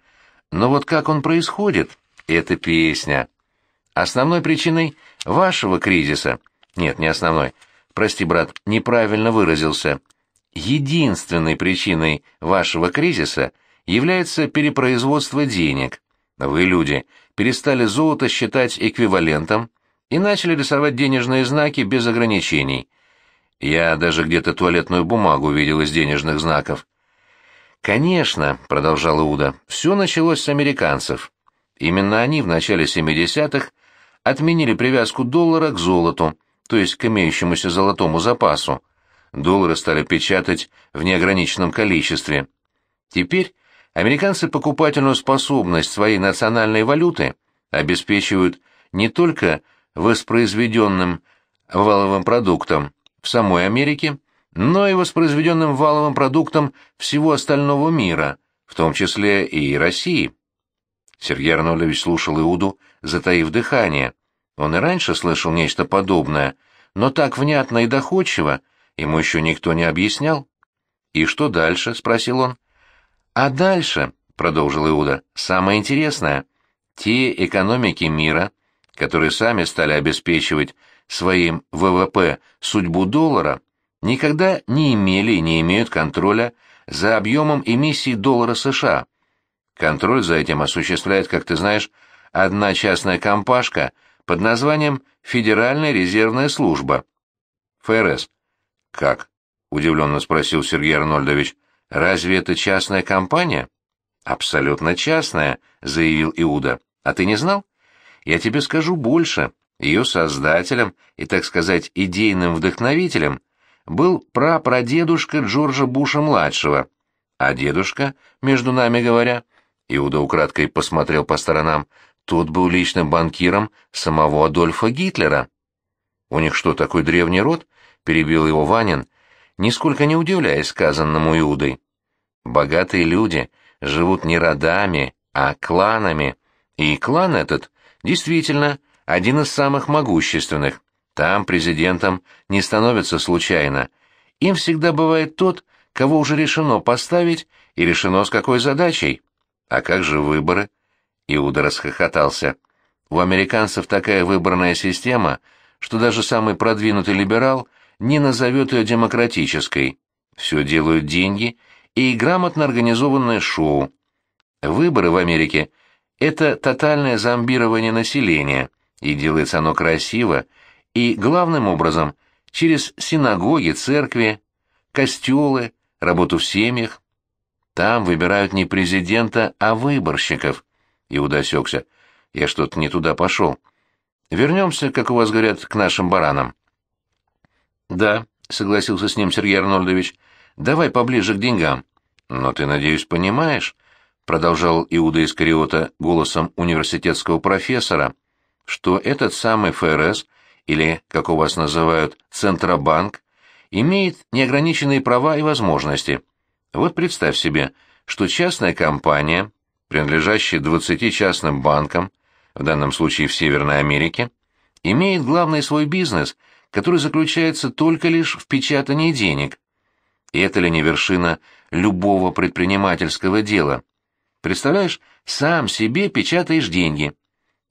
но вот как он происходит, эта песня. Основной причиной вашего кризиса... Нет, не основной. Прости, брат, неправильно выразился. Единственной причиной вашего кризиса является перепроизводство денег. Вы, люди, перестали золото считать эквивалентом и начали рисовать денежные знаки без ограничений. Я даже где-то туалетную бумагу видел из денежных знаков. «Конечно», — продолжал Иуда, — «все началось с американцев. Именно они в начале 70-х отменили привязку доллара к золоту, то есть к имеющемуся золотому запасу. Доллары стали печатать в неограниченном количестве. Теперь американцы покупательную способность своей национальной валюты обеспечивают не только воспроизведенным валовым продуктом в самой Америке, но и воспроизведенным валовым продуктом всего остального мира, в том числе и России. Сергей Арнольдович слушал Иуду, затаив дыхание. Он и раньше слышал нечто подобное, но так внятно и доходчиво ему еще никто не объяснял. «И что дальше?» — спросил он. «А дальше», — продолжил Иуда, — «самое интересное. Те экономики мира, которые сами стали обеспечивать своим ВВП судьбу доллара, никогда не имели и не имеют контроля за объемом эмиссии доллара США. Контроль за этим осуществляет, как ты знаешь, одна частная компашка под названием Федеральная резервная служба. ФРС. Как? удивленно спросил Сергей Арнольдович. Разве это частная компания? Абсолютно частная, заявил Иуда. А ты не знал? Я тебе скажу больше. Ее создателем и, так сказать, идейным вдохновителем – был прапрадедушка Джорджа Буша-младшего, а дедушка, между нами говоря, Иуда украдкой посмотрел по сторонам, тот был личным банкиром самого Адольфа Гитлера. «У них что, такой древний род?» — перебил его Ванин, нисколько не удивляясь сказанному Иудой. «Богатые люди живут не родами, а кланами, и клан этот действительно один из самых могущественных. Там президентом не становится случайно. Им всегда бывает тот, кого уже решено поставить и решено с какой задачей. А как же выборы? Иуда расхохотался. У американцев такая выборная система, что даже самый продвинутый либерал не назовет ее демократической. Все делают деньги и грамотно организованное шоу. Выборы в Америке – это тотальное зомбирование населения, и делается оно красиво, и, главным образом, через синагоги, церкви, костелы, работу в семьях. Там выбирают не президента, а выборщиков. Иуда осекся. Я что-то не туда пошел. Вернемся, как у вас говорят, к нашим баранам. Да, согласился с ним Сергей Арнольдович. Давай поближе к деньгам. Но ты, надеюсь, понимаешь, продолжал Иуда Искариота голосом университетского профессора, что этот самый ФРС или, как у вас называют, Центробанк, имеет неограниченные права и возможности. Вот представь себе, что частная компания, принадлежащая 20 частным банкам, в данном случае в Северной Америке, имеет главный свой бизнес, который заключается только лишь в печатании денег. И это ли не вершина любого предпринимательского дела? Представляешь, сам себе печатаешь деньги.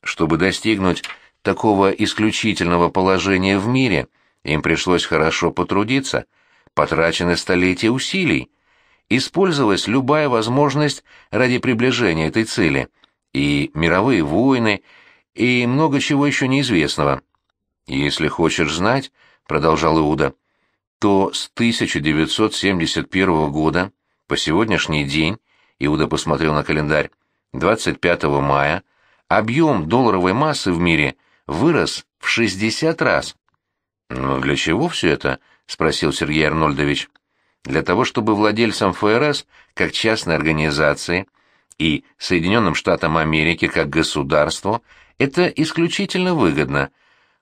Чтобы достигнуть такого исключительного положения в мире им пришлось хорошо потрудиться, потрачены столетия усилий, использовалась любая возможность ради приближения этой цели, и мировые войны, и много чего еще неизвестного. «Если хочешь знать», — продолжал Иуда, — «то с 1971 года по сегодняшний день, — Иуда посмотрел на календарь, — 25 мая, объем долларовой массы в мире вырос в 60 раз. Но «Ну, для чего все это?» — спросил Сергей Арнольдович. «Для того, чтобы владельцам ФРС, как частной организации, и Соединенным Штатам Америки, как государству, это исключительно выгодно.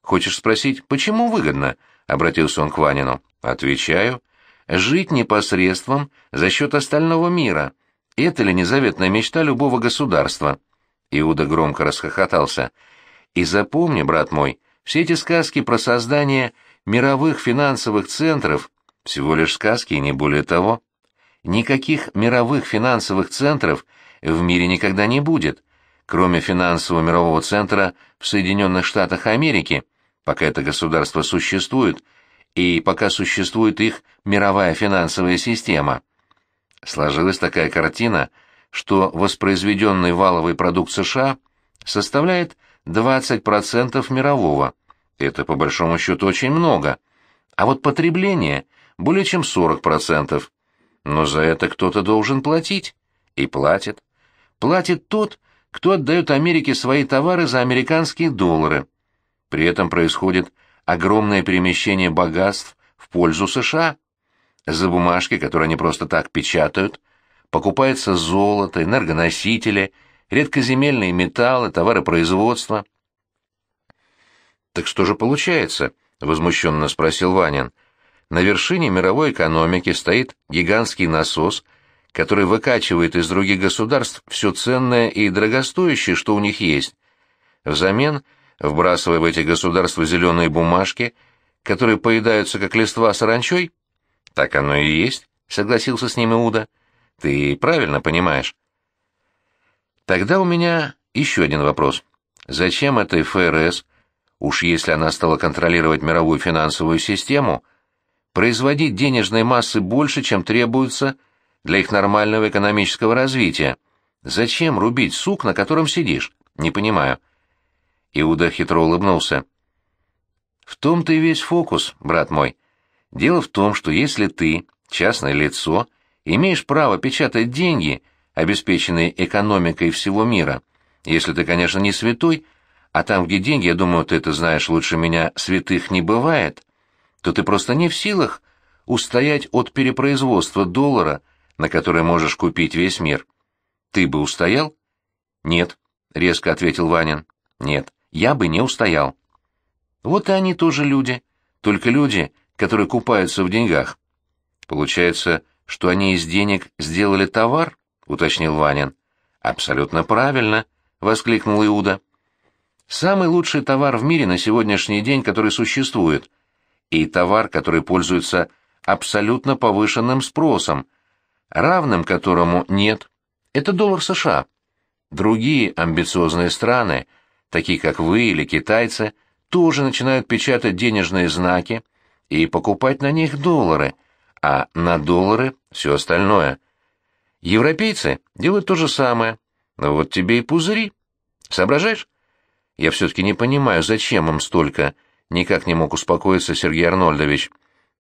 Хочешь спросить, почему выгодно?» — обратился он к Ванину. «Отвечаю. Жить непосредством за счет остального мира. Это ли незаветная мечта любого государства?» Иуда громко расхохотался — и запомни, брат мой, все эти сказки про создание мировых финансовых центров — всего лишь сказки и не более того. Никаких мировых финансовых центров в мире никогда не будет, кроме финансового мирового центра в Соединенных Штатах Америки, пока это государство существует, и пока существует их мировая финансовая система. Сложилась такая картина, что воспроизведенный валовый продукт США составляет 20% мирового. Это, по большому счету, очень много. А вот потребление более чем 40%. Но за это кто-то должен платить. И платит. Платит тот, кто отдает Америке свои товары за американские доллары. При этом происходит огромное перемещение богатств в пользу США. За бумажки, которые они просто так печатают, покупается золото, энергоносители – редкоземельные металлы, товары производства. «Так что же получается?» — возмущенно спросил Ванин. «На вершине мировой экономики стоит гигантский насос, который выкачивает из других государств все ценное и дорогостоящее, что у них есть. Взамен, вбрасывая в эти государства зеленые бумажки, которые поедаются как листва саранчой?» «Так оно и есть», — согласился с ним Иуда. «Ты правильно понимаешь. Тогда у меня еще один вопрос. Зачем этой ФРС, уж если она стала контролировать мировую финансовую систему, производить денежной массы больше, чем требуется для их нормального экономического развития? Зачем рубить сук, на котором сидишь? Не понимаю. Иуда хитро улыбнулся. В том-то и весь фокус, брат мой. Дело в том, что если ты, частное лицо, имеешь право печатать деньги обеспеченные экономикой всего мира. Если ты, конечно, не святой, а там, где деньги, я думаю, ты это знаешь лучше меня, святых не бывает, то ты просто не в силах устоять от перепроизводства доллара, на который можешь купить весь мир. Ты бы устоял? Нет, резко ответил Ванин. Нет, я бы не устоял. Вот и они тоже люди, только люди, которые купаются в деньгах. Получается, что они из денег сделали товар? — уточнил Ванин. «Абсолютно правильно», — воскликнул Иуда. «Самый лучший товар в мире на сегодняшний день, который существует, и товар, который пользуется абсолютно повышенным спросом, равным которому нет, это доллар США. Другие амбициозные страны, такие как вы или китайцы, тоже начинают печатать денежные знаки и покупать на них доллары, а на доллары все остальное — Европейцы делают то же самое. Но вот тебе и пузыри. Соображаешь? Я все-таки не понимаю, зачем им столько. Никак не мог успокоиться Сергей Арнольдович.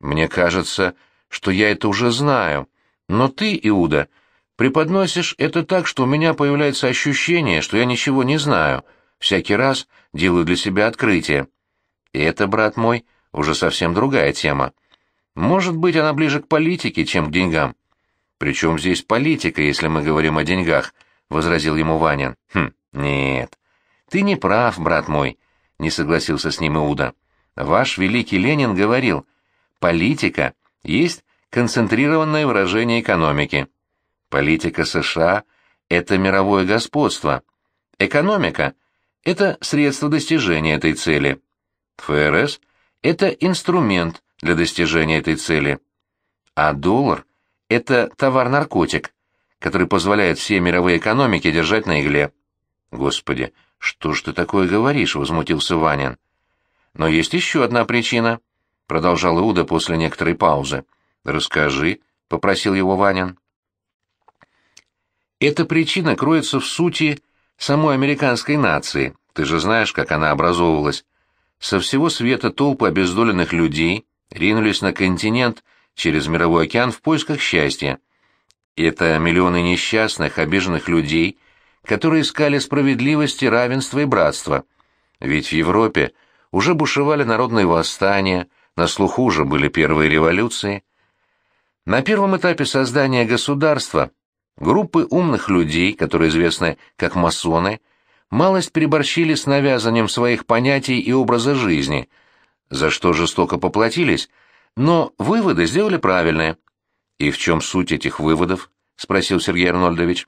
Мне кажется, что я это уже знаю. Но ты, Иуда, преподносишь это так, что у меня появляется ощущение, что я ничего не знаю. Всякий раз делаю для себя открытие. И это, брат мой, уже совсем другая тема. Может быть, она ближе к политике, чем к деньгам. «Причем здесь политика, если мы говорим о деньгах?» — возразил ему Ваня. «Хм, нет. Ты не прав, брат мой», — не согласился с ним Иуда. «Ваш великий Ленин говорил, политика есть концентрированное выражение экономики. Политика США — это мировое господство. Экономика — это средство достижения этой цели. ФРС — это инструмент для достижения этой цели. А доллар — это товар-наркотик, который позволяет все мировые экономики держать на игле. Господи, что ж ты такое говоришь, возмутился Ванин. Но есть еще одна причина, продолжал Иуда после некоторой паузы. Расскажи, попросил его Ванин. Эта причина кроется в сути самой американской нации. Ты же знаешь, как она образовывалась. Со всего света толпы обездоленных людей ринулись на континент через мировой океан в поисках счастья. Это миллионы несчастных, обиженных людей, которые искали справедливости, равенства и братства. Ведь в Европе уже бушевали народные восстания, на слуху уже были первые революции. На первом этапе создания государства группы умных людей, которые известны как масоны, малость переборщили с навязанием своих понятий и образа жизни, за что жестоко поплатились – но выводы сделали правильные. «И в чем суть этих выводов?» — спросил Сергей Арнольдович.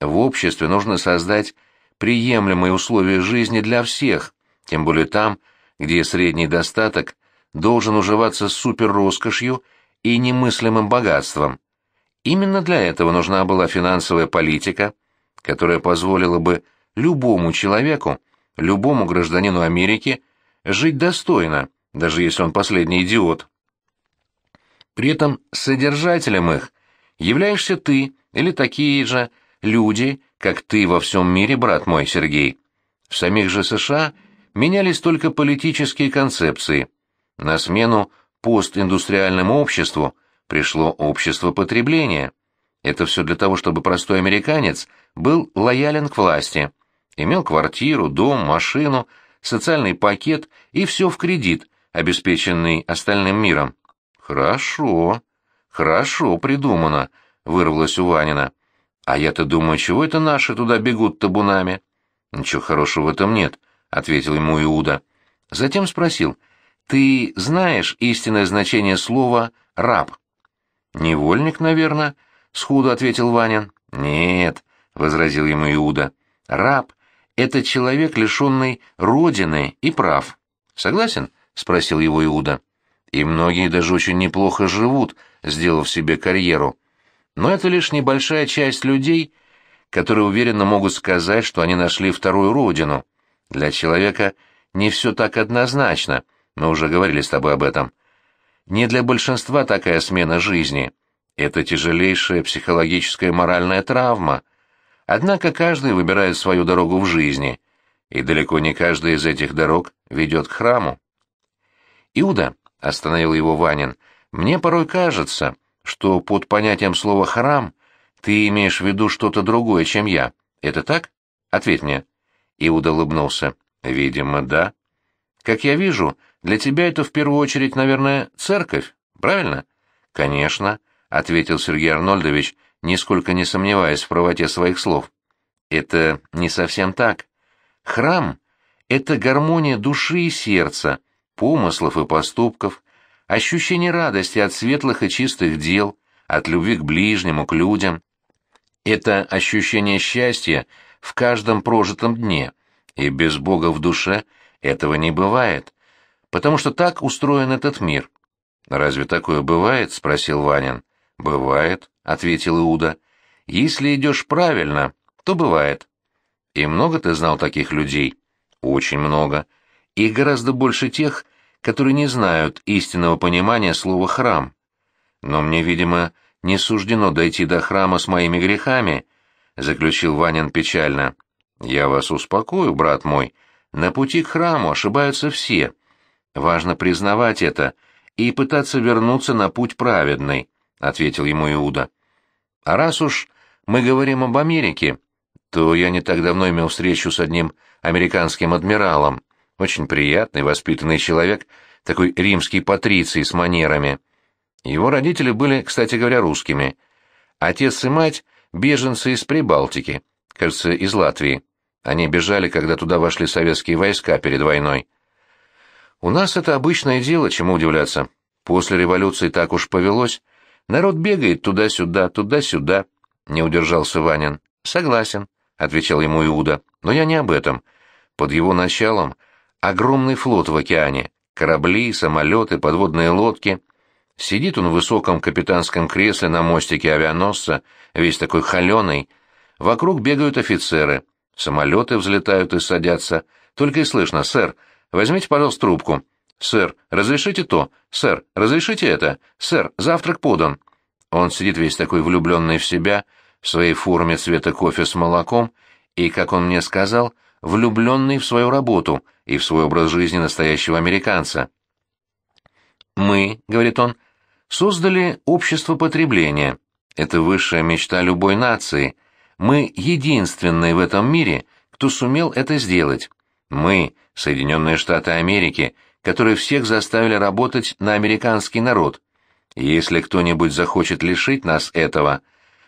«В обществе нужно создать приемлемые условия жизни для всех, тем более там, где средний достаток должен уживаться с суперроскошью и немыслимым богатством. Именно для этого нужна была финансовая политика, которая позволила бы любому человеку, любому гражданину Америки жить достойно, даже если он последний идиот. При этом содержателем их являешься ты или такие же люди, как ты во всем мире, брат мой Сергей. В самих же США менялись только политические концепции. На смену постиндустриальному обществу пришло общество потребления. Это все для того, чтобы простой американец был лоялен к власти, имел квартиру, дом, машину, социальный пакет и все в кредит, обеспеченный остальным миром. «Хорошо, хорошо придумано», — вырвалось у Ванина. «А я-то думаю, чего это наши туда бегут табунами?» «Ничего хорошего в этом нет», — ответил ему Иуда. Затем спросил, «Ты знаешь истинное значение слова «раб»?» «Невольник, наверное», — схудо ответил Ванин. «Нет», — возразил ему Иуда, — «раб — это человек, лишенный родины и прав». «Согласен?» — спросил его Иуда. И многие даже очень неплохо живут, сделав себе карьеру. Но это лишь небольшая часть людей, которые уверенно могут сказать, что они нашли вторую родину. Для человека не все так однозначно, мы уже говорили с тобой об этом. Не для большинства такая смена жизни. Это тяжелейшая психологическая и моральная травма. Однако каждый выбирает свою дорогу в жизни, и далеко не каждая из этих дорог ведет к храму. Иуда остановил его Ванин. Мне порой кажется, что под понятием слова «храм» ты имеешь в виду что-то другое, чем я. Это так? Ответь мне. Иуда улыбнулся. Видимо, да. Как я вижу, для тебя это в первую очередь, наверное, церковь, правильно? Конечно, ответил Сергей Арнольдович, нисколько не сомневаясь в правоте своих слов. Это не совсем так. Храм — это гармония души и сердца, помыслов и поступков, ощущение радости от светлых и чистых дел, от любви к ближнему, к людям. Это ощущение счастья в каждом прожитом дне, и без Бога в душе этого не бывает, потому что так устроен этот мир. «Разве такое бывает?» — спросил Ванин. «Бывает», — ответил Иуда. «Если идешь правильно, то бывает». «И много ты знал таких людей?» «Очень много. И гораздо больше тех, которые не знают истинного понимания слова «храм». Но мне, видимо, не суждено дойти до храма с моими грехами, — заключил Ванин печально. — Я вас успокою, брат мой. На пути к храму ошибаются все. Важно признавать это и пытаться вернуться на путь праведный, — ответил ему Иуда. — А раз уж мы говорим об Америке, то я не так давно имел встречу с одним американским адмиралом. Очень приятный, воспитанный человек, такой римский патриций с манерами. Его родители были, кстати говоря, русскими. Отец и мать — беженцы из Прибалтики, кажется, из Латвии. Они бежали, когда туда вошли советские войска перед войной. У нас это обычное дело, чему удивляться. После революции так уж повелось. Народ бегает туда-сюда, туда-сюда, — не удержался Ванин. — Согласен, — отвечал ему Иуда, — но я не об этом. Под его началом Огромный флот в океане, корабли, самолеты, подводные лодки. Сидит он в высоком капитанском кресле на мостике авианосца, весь такой холеный. Вокруг бегают офицеры. Самолеты взлетают и садятся. Только и слышно, сэр, возьмите, пожалуйста, трубку. Сэр, разрешите то. Сэр, разрешите это. Сэр, завтрак подан. Он сидит весь такой влюбленный в себя, в своей форме цвета кофе с молоком, и, как он мне сказал, влюбленный в свою работу, и в свой образ жизни настоящего американца. «Мы, — говорит он, — создали общество потребления. Это высшая мечта любой нации. Мы единственные в этом мире, кто сумел это сделать. Мы, Соединенные Штаты Америки, которые всех заставили работать на американский народ. Если кто-нибудь захочет лишить нас этого,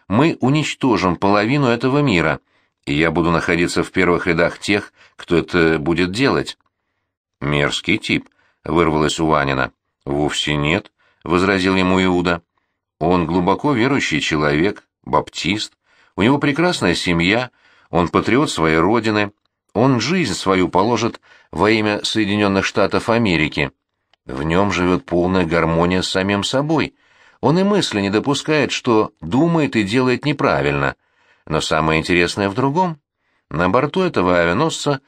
мы уничтожим половину этого мира — и я буду находиться в первых рядах тех, кто это будет делать. Мерзкий тип, вырвалось у Ванина. Вовсе нет, возразил ему Иуда. Он глубоко верующий человек, баптист, у него прекрасная семья, он патриот своей родины, он жизнь свою положит во имя Соединенных Штатов Америки. В нем живет полная гармония с самим собой. Он и мысли не допускает, что думает и делает неправильно. Но самое интересное в другом. На борту этого авианосца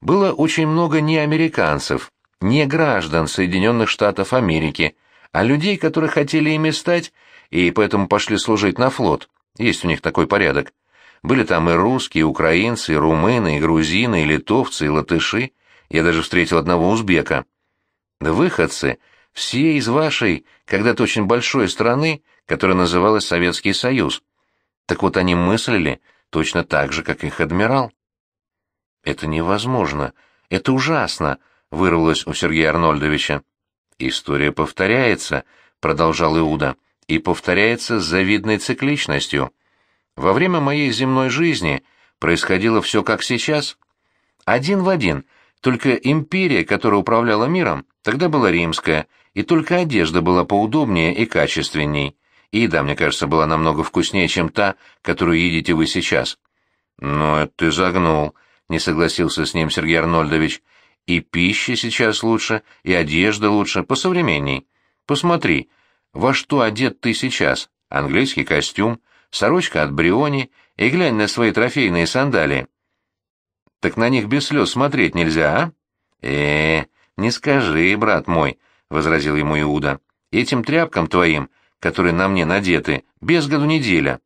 было очень много не американцев, не граждан Соединенных Штатов Америки, а людей, которые хотели ими стать и поэтому пошли служить на флот. Есть у них такой порядок. Были там и русские, и украинцы, и румыны, и грузины, и литовцы, и латыши. Я даже встретил одного узбека. выходцы, все из вашей, когда-то очень большой страны, которая называлась Советский Союз. Так вот, они мыслили точно так же, как их адмирал. «Это невозможно. Это ужасно», — вырвалось у Сергея Арнольдовича. «История повторяется», — продолжал Иуда, — «и повторяется с завидной цикличностью. Во время моей земной жизни происходило все как сейчас. Один в один, только империя, которая управляла миром, тогда была римская, и только одежда была поудобнее и качественней. И еда, мне кажется, была намного вкуснее, чем та, которую едите вы сейчас. Но ну, это ты загнул, не согласился с ним Сергей Арнольдович. И пища сейчас лучше, и одежда лучше, посовременней. Посмотри, во что одет ты сейчас? Английский костюм, сорочка от Бриони, и глянь на свои трофейные сандалии. Так на них без слез смотреть нельзя, а? э, -э не скажи, брат мой, — возразил ему Иуда. Этим тряпкам твоим — которые на мне надеты, без году неделя.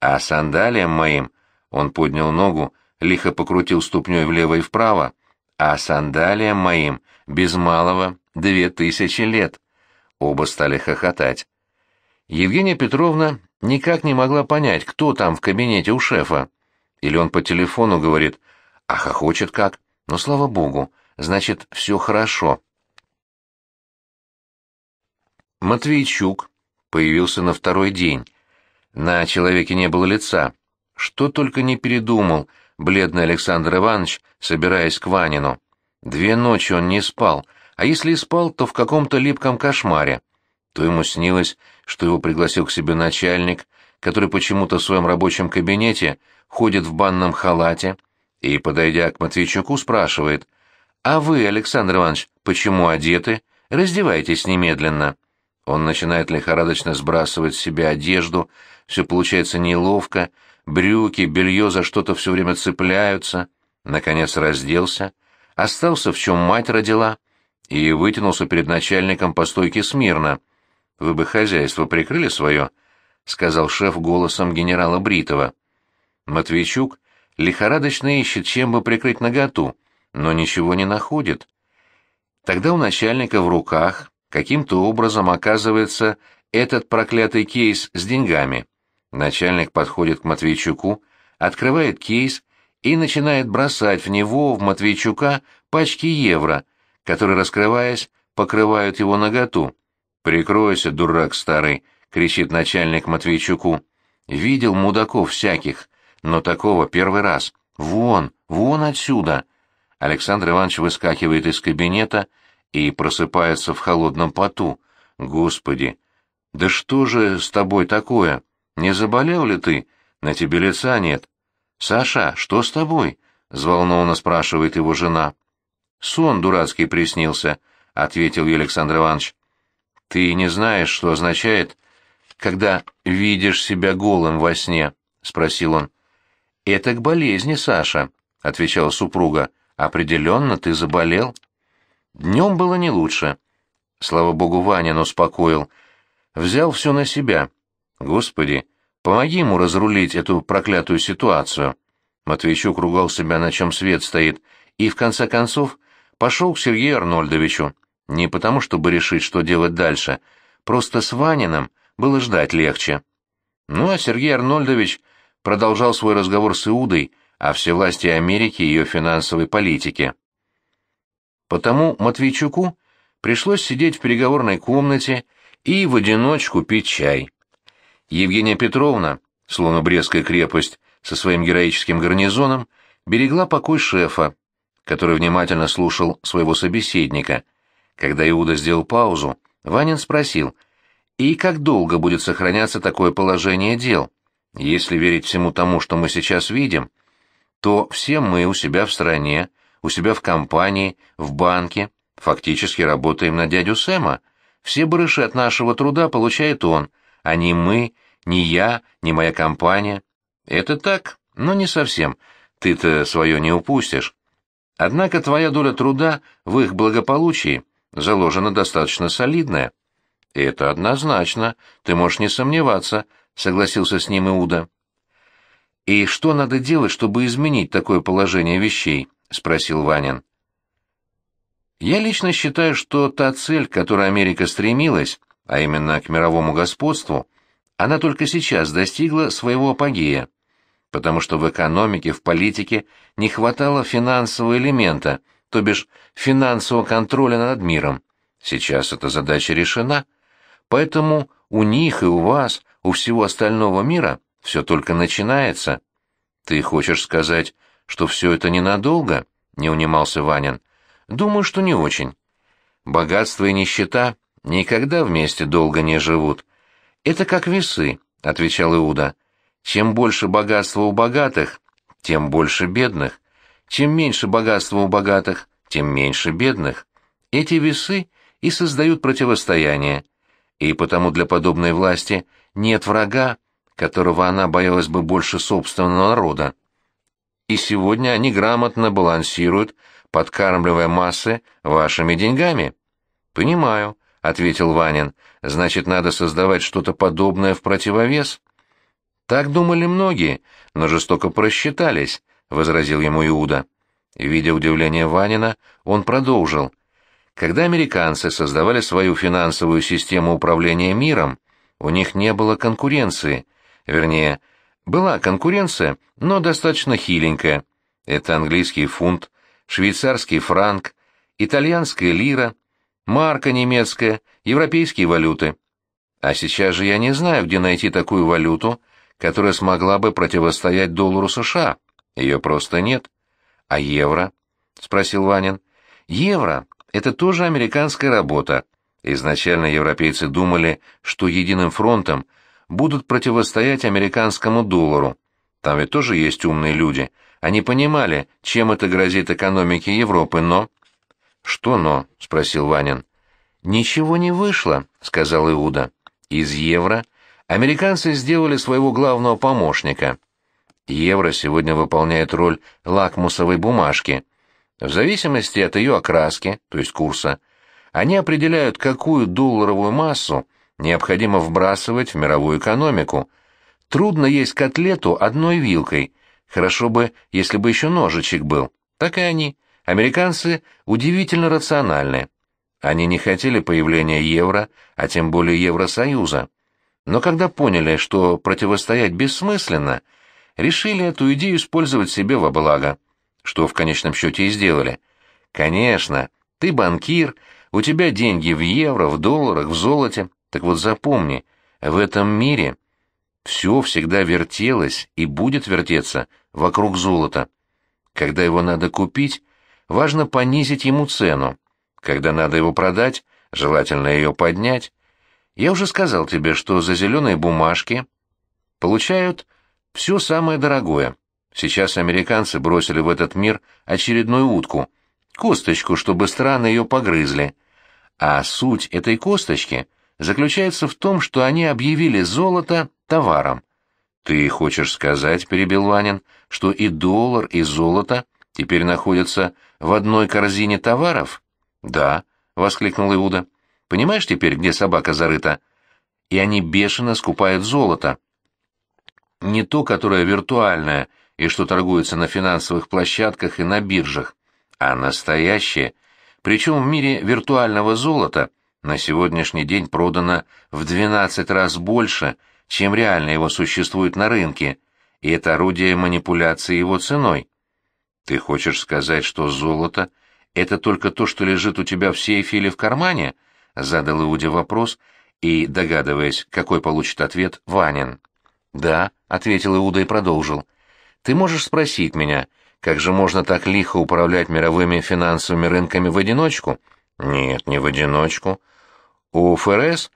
А сандалием моим, он поднял ногу, лихо покрутил ступней влево и вправо, а сандалием моим, без малого, две тысячи лет. Оба стали хохотать. Евгения Петровна никак не могла понять, кто там в кабинете у шефа. Или он по телефону говорит, а хохочет как. Но, «Ну, слава богу, значит, все хорошо. Матвейчук, появился на второй день. На человеке не было лица. Что только не передумал бледный Александр Иванович, собираясь к Ванину. Две ночи он не спал, а если и спал, то в каком-то липком кошмаре. То ему снилось, что его пригласил к себе начальник, который почему-то в своем рабочем кабинете ходит в банном халате и, подойдя к Матвейчуку, спрашивает, «А вы, Александр Иванович, почему одеты? Раздевайтесь немедленно». Он начинает лихорадочно сбрасывать с себя одежду, все получается неловко, брюки, белье за что-то все время цепляются. Наконец разделся, остался, в чем мать родила, и вытянулся перед начальником по стойке смирно. «Вы бы хозяйство прикрыли свое?» — сказал шеф голосом генерала Бритова. Матвейчук лихорадочно ищет, чем бы прикрыть наготу, но ничего не находит. Тогда у начальника в руках Каким-то образом, оказывается, этот проклятый кейс с деньгами. Начальник подходит к Матвейчуку, открывает кейс и начинает бросать в него, в Матвейчука, пачки евро, которые, раскрываясь, покрывают его наготу. «Прикройся, дурак старый!» — кричит начальник Матвейчуку. «Видел мудаков всяких, но такого первый раз. Вон, вон отсюда!» Александр Иванович выскакивает из кабинета — и просыпается в холодном поту. Господи, да что же с тобой такое? Не заболел ли ты? На тебе лица нет. Саша, что с тобой? взволнованно спрашивает его жена. Сон дурацкий приснился, ответил ей Александр Иванович. Ты не знаешь, что означает, когда видишь себя голым во сне, спросил он. Это к болезни, Саша, отвечала супруга. Определенно ты заболел. Днем было не лучше. Слава богу, Ванин успокоил. Взял все на себя. Господи, помоги ему разрулить эту проклятую ситуацию. Матвейчук ругал себя, на чем свет стоит, и, в конце концов, пошел к Сергею Арнольдовичу. Не потому, чтобы решить, что делать дальше. Просто с Ваниным было ждать легче. Ну а Сергей Арнольдович продолжал свой разговор с Иудой о всевластии Америки и ее финансовой политике. Потому Матвейчуку пришлось сидеть в переговорной комнате и в одиночку пить чай. Евгения Петровна, словно Брестская крепость, со своим героическим гарнизоном, берегла покой шефа, который внимательно слушал своего собеседника. Когда Иуда сделал паузу, Ванин спросил, «И как долго будет сохраняться такое положение дел? Если верить всему тому, что мы сейчас видим, то все мы у себя в стране у себя в компании, в банке, фактически работаем на дядю Сэма. Все барыши от нашего труда получает он, а не мы, не я, не моя компания. Это так, но не совсем. Ты-то свое не упустишь. Однако твоя доля труда в их благополучии заложена достаточно солидная. Это однозначно, ты можешь не сомневаться, согласился с ним Иуда. И что надо делать, чтобы изменить такое положение вещей? — спросил Ванин. «Я лично считаю, что та цель, к которой Америка стремилась, а именно к мировому господству, она только сейчас достигла своего апогея, потому что в экономике, в политике не хватало финансового элемента, то бишь финансового контроля над миром. Сейчас эта задача решена, поэтому у них и у вас, у всего остального мира, все только начинается. Ты хочешь сказать, что все это ненадолго?» — не унимался Ванин. «Думаю, что не очень. Богатство и нищета никогда вместе долго не живут. Это как весы», — отвечал Иуда. «Чем больше богатства у богатых, тем больше бедных. Чем меньше богатства у богатых, тем меньше бедных. Эти весы и создают противостояние. И потому для подобной власти нет врага, которого она боялась бы больше собственного народа и сегодня они грамотно балансируют, подкармливая массы вашими деньгами. Понимаю, ответил Ванин. Значит, надо создавать что-то подобное в противовес. Так думали многие, но жестоко просчитались, возразил ему Иуда. Видя удивление Ванина, он продолжил: Когда американцы создавали свою финансовую систему управления миром, у них не было конкуренции, вернее, была конкуренция, но достаточно хиленькая. Это английский фунт, швейцарский франк, итальянская лира, марка немецкая, европейские валюты. А сейчас же я не знаю, где найти такую валюту, которая смогла бы противостоять доллару США. Ее просто нет. А евро? — спросил Ванин. Евро — это тоже американская работа. Изначально европейцы думали, что единым фронтом — будут противостоять американскому доллару. Там ведь тоже есть умные люди. Они понимали, чем это грозит экономике Европы, но... «Что но?» — спросил Ванин. «Ничего не вышло», — сказал Иуда. «Из евро американцы сделали своего главного помощника. Евро сегодня выполняет роль лакмусовой бумажки. В зависимости от ее окраски, то есть курса, они определяют, какую долларовую массу необходимо вбрасывать в мировую экономику. Трудно есть котлету одной вилкой. Хорошо бы, если бы еще ножичек был. Так и они. Американцы удивительно рациональны. Они не хотели появления евро, а тем более Евросоюза. Но когда поняли, что противостоять бессмысленно, решили эту идею использовать себе во благо, что в конечном счете и сделали. Конечно, ты банкир, у тебя деньги в евро, в долларах, в золоте, так вот запомни, в этом мире все всегда вертелось и будет вертеться вокруг золота. Когда его надо купить, важно понизить ему цену. Когда надо его продать, желательно ее поднять. Я уже сказал тебе, что за зеленые бумажки получают все самое дорогое. Сейчас американцы бросили в этот мир очередную утку, косточку, чтобы страны ее погрызли. А суть этой косточки — заключается в том, что они объявили золото товаром. «Ты хочешь сказать, — перебил Ванин, — что и доллар, и золото теперь находятся в одной корзине товаров?» «Да», — воскликнул Иуда. «Понимаешь теперь, где собака зарыта?» И они бешено скупают золото. Не то, которое виртуальное и что торгуется на финансовых площадках и на биржах, а настоящее, причем в мире виртуального золота — на сегодняшний день продано в 12 раз больше, чем реально его существует на рынке, и это орудие манипуляции его ценой. Ты хочешь сказать, что золото — это только то, что лежит у тебя в сейфе или в кармане? Задал Иуде вопрос и, догадываясь, какой получит ответ, Ванин. «Да», — ответил Иуда и продолжил. «Ты можешь спросить меня, как же можно так лихо управлять мировыми финансовыми рынками в одиночку?» «Нет, не в одиночку. У ФРС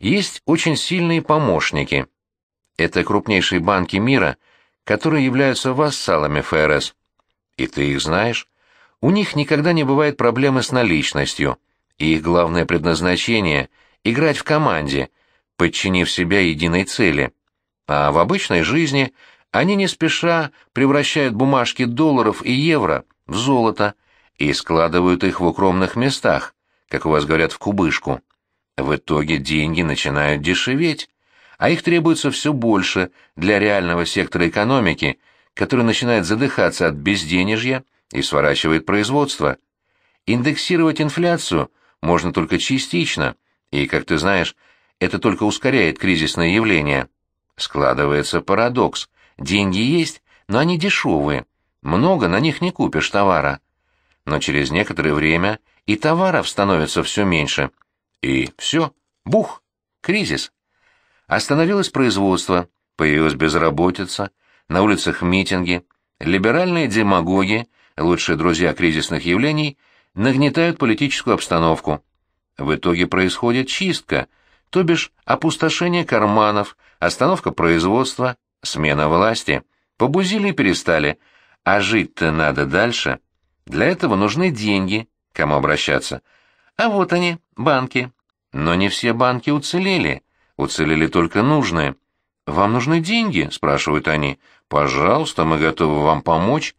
есть очень сильные помощники. Это крупнейшие банки мира, которые являются вассалами ФРС. И ты их знаешь. У них никогда не бывает проблемы с наличностью. И их главное предназначение – играть в команде, подчинив себя единой цели. А в обычной жизни они не спеша превращают бумажки долларов и евро в золото и складывают их в укромных местах, как у вас говорят, в кубышку. В итоге деньги начинают дешеветь, а их требуется все больше для реального сектора экономики, который начинает задыхаться от безденежья и сворачивает производство. Индексировать инфляцию можно только частично, и, как ты знаешь, это только ускоряет кризисное явление. Складывается парадокс. Деньги есть, но они дешевые. Много на них не купишь товара. Но через некоторое время и товаров становится все меньше – и все. Бух! Кризис. Остановилось производство, появилась безработица, на улицах митинги. Либеральные демагоги, лучшие друзья кризисных явлений, нагнетают политическую обстановку. В итоге происходит чистка, то бишь опустошение карманов, остановка производства, смена власти. Побузили и перестали, а жить-то надо дальше. Для этого нужны деньги, кому обращаться – а вот они, банки. Но не все банки уцелели. Уцелели только нужные. «Вам нужны деньги?» — спрашивают они. «Пожалуйста, мы готовы вам помочь».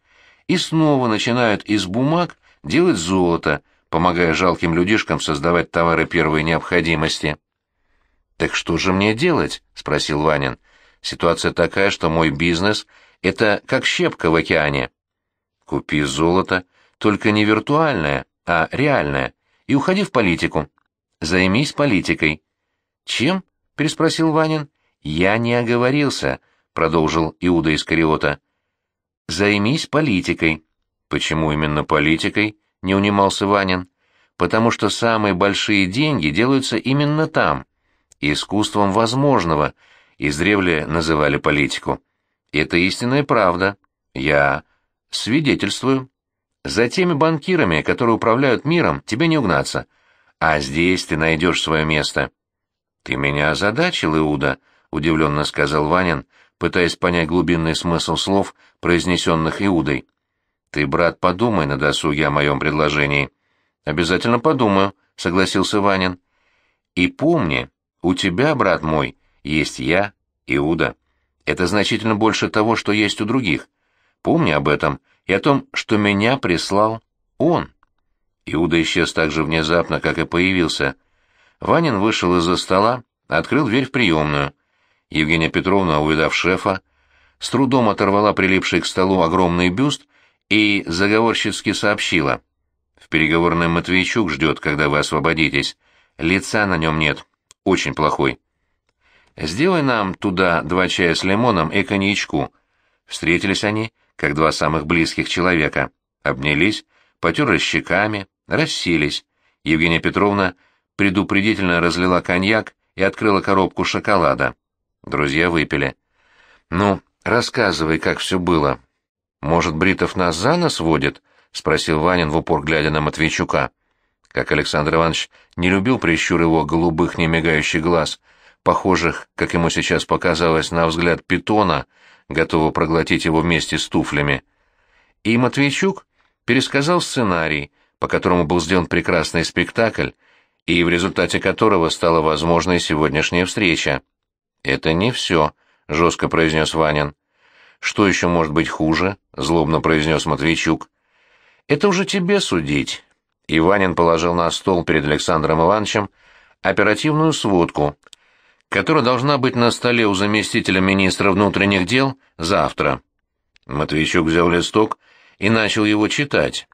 И снова начинают из бумаг делать золото, помогая жалким людишкам создавать товары первой необходимости. «Так что же мне делать?» — спросил Ванин. «Ситуация такая, что мой бизнес — это как щепка в океане». «Купи золото, только не виртуальное, а реальное и уходи в политику. Займись политикой. Чем? переспросил Ванин. Я не оговорился, продолжил Иуда Искариота. Займись политикой. Почему именно политикой? не унимался Ванин. Потому что самые большие деньги делаются именно там. Искусством возможного издревле называли политику. Это истинная правда. Я свидетельствую. За теми банкирами, которые управляют миром, тебе не угнаться. А здесь ты найдешь свое место. — Ты меня озадачил, Иуда, — удивленно сказал Ванин, пытаясь понять глубинный смысл слов, произнесенных Иудой. — Ты, брат, подумай на досуге о моем предложении. — Обязательно подумаю, — согласился Ванин. — И помни, у тебя, брат мой, есть я, Иуда. Это значительно больше того, что есть у других. Помни об этом и о том, что меня прислал он. Иуда исчез так же внезапно, как и появился. Ванин вышел из-за стола, открыл дверь в приемную. Евгения Петровна, увидав шефа, с трудом оторвала прилипший к столу огромный бюст и заговорщицки сообщила. «В переговорной Матвейчук ждет, когда вы освободитесь. Лица на нем нет. Очень плохой». «Сделай нам туда два чая с лимоном и коньячку». Встретились они как два самых близких человека. Обнялись, потерлись щеками, расселись. Евгения Петровна предупредительно разлила коньяк и открыла коробку шоколада. Друзья выпили. «Ну, рассказывай, как все было». «Может, Бритов нас за нос водит?» — спросил Ванин в упор, глядя на Матвейчука. Как Александр Иванович не любил прищур его голубых немигающих глаз, похожих, как ему сейчас показалось, на взгляд питона — готова проглотить его вместе с туфлями. И Матвейчук пересказал сценарий, по которому был сделан прекрасный спектакль, и в результате которого стала возможной сегодняшняя встреча. «Это не все», — жестко произнес Ванин. «Что еще может быть хуже?» — злобно произнес Матвейчук. «Это уже тебе судить». И Ванин положил на стол перед Александром Ивановичем оперативную сводку — которая должна быть на столе у заместителя министра внутренних дел завтра. Матвейчук взял листок и начал его читать.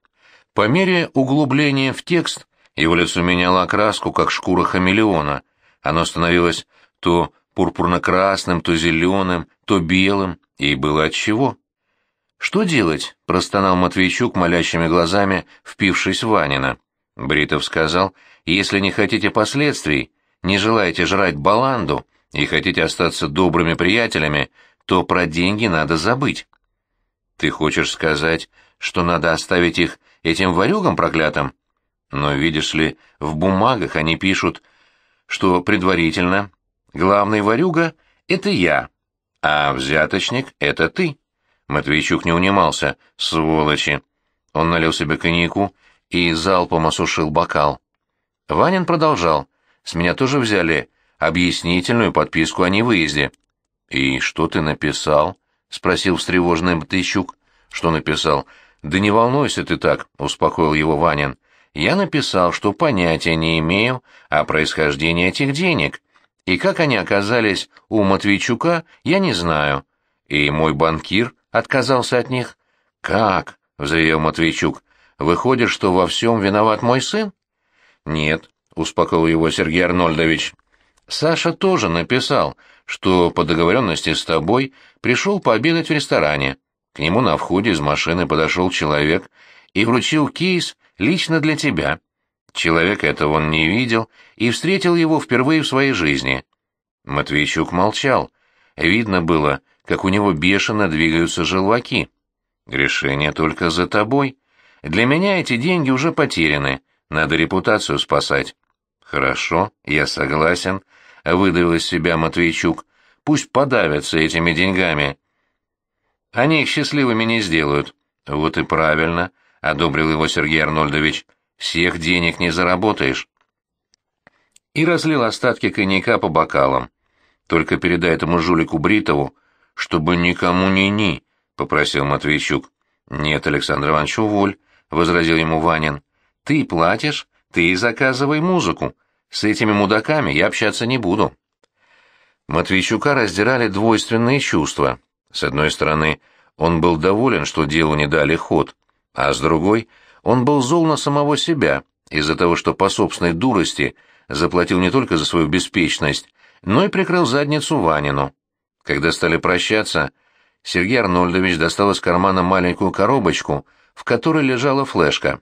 По мере углубления в текст его лицо меняло окраску, как шкура хамелеона. Оно становилось то пурпурно-красным, то зеленым, то белым, и было отчего. «Что делать?» — простонал Матвейчук молящими глазами, впившись в Ванина. Бритов сказал, «Если не хотите последствий, не желаете жрать баланду и хотите остаться добрыми приятелями, то про деньги надо забыть. Ты хочешь сказать, что надо оставить их этим ворюгам проклятым? Но, видишь ли, в бумагах они пишут, что предварительно главный ворюга — это я, а взяточник — это ты. Матвейчук не унимался, сволочи. Он налил себе коньяку и залпом осушил бокал. Ванин продолжал. С меня тоже взяли объяснительную подписку о невыезде. «И что ты написал?» — спросил встревоженный Бтыщук. «Что написал?» «Да не волнуйся ты так», — успокоил его Ванин. «Я написал, что понятия не имею о происхождении этих денег, и как они оказались у Матвейчука, я не знаю. И мой банкир отказался от них». «Как?» — взревел Матвейчук. «Выходит, что во всем виноват мой сын?» «Нет, успокоил его Сергей Арнольдович. Саша тоже написал, что по договоренности с тобой пришел пообедать в ресторане. К нему на входе из машины подошел человек и вручил кейс лично для тебя. Человека этого он не видел и встретил его впервые в своей жизни. Матвейчук молчал. Видно было, как у него бешено двигаются желваки. «Решение только за тобой. Для меня эти деньги уже потеряны. Надо репутацию спасать». «Хорошо, я согласен», — выдавил из себя Матвейчук. «Пусть подавятся этими деньгами». «Они их счастливыми не сделают». «Вот и правильно», — одобрил его Сергей Арнольдович. «Всех денег не заработаешь». И разлил остатки коньяка по бокалам. «Только передай этому жулику Бритову, чтобы никому не ни», — попросил Матвейчук. «Нет, Александр Иванович, уволь», — возразил ему Ванин. «Ты платишь, ты заказывай музыку. С этими мудаками я общаться не буду. Матвейчука раздирали двойственные чувства. С одной стороны, он был доволен, что делу не дали ход, а с другой, он был зол на самого себя из-за того, что по собственной дурости заплатил не только за свою беспечность, но и прикрыл задницу Ванину. Когда стали прощаться, Сергей Арнольдович достал из кармана маленькую коробочку, в которой лежала флешка.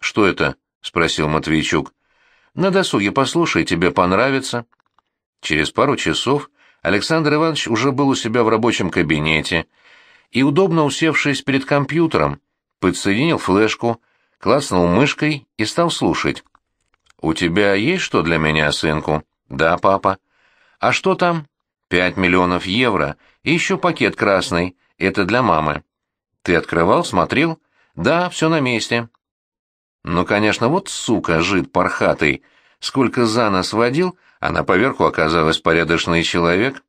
«Что это?» — спросил Матвейчук. «На досуге послушай, тебе понравится». Через пару часов Александр Иванович уже был у себя в рабочем кабинете и, удобно усевшись перед компьютером, подсоединил флешку, класснул мышкой и стал слушать. «У тебя есть что для меня, сынку?» «Да, папа». «А что там?» «Пять миллионов евро и еще пакет красный. Это для мамы». «Ты открывал, смотрел?» «Да, все на месте». Ну, конечно, вот сука, жид пархатый. Сколько за нас водил, а на поверку оказалась порядочный человек.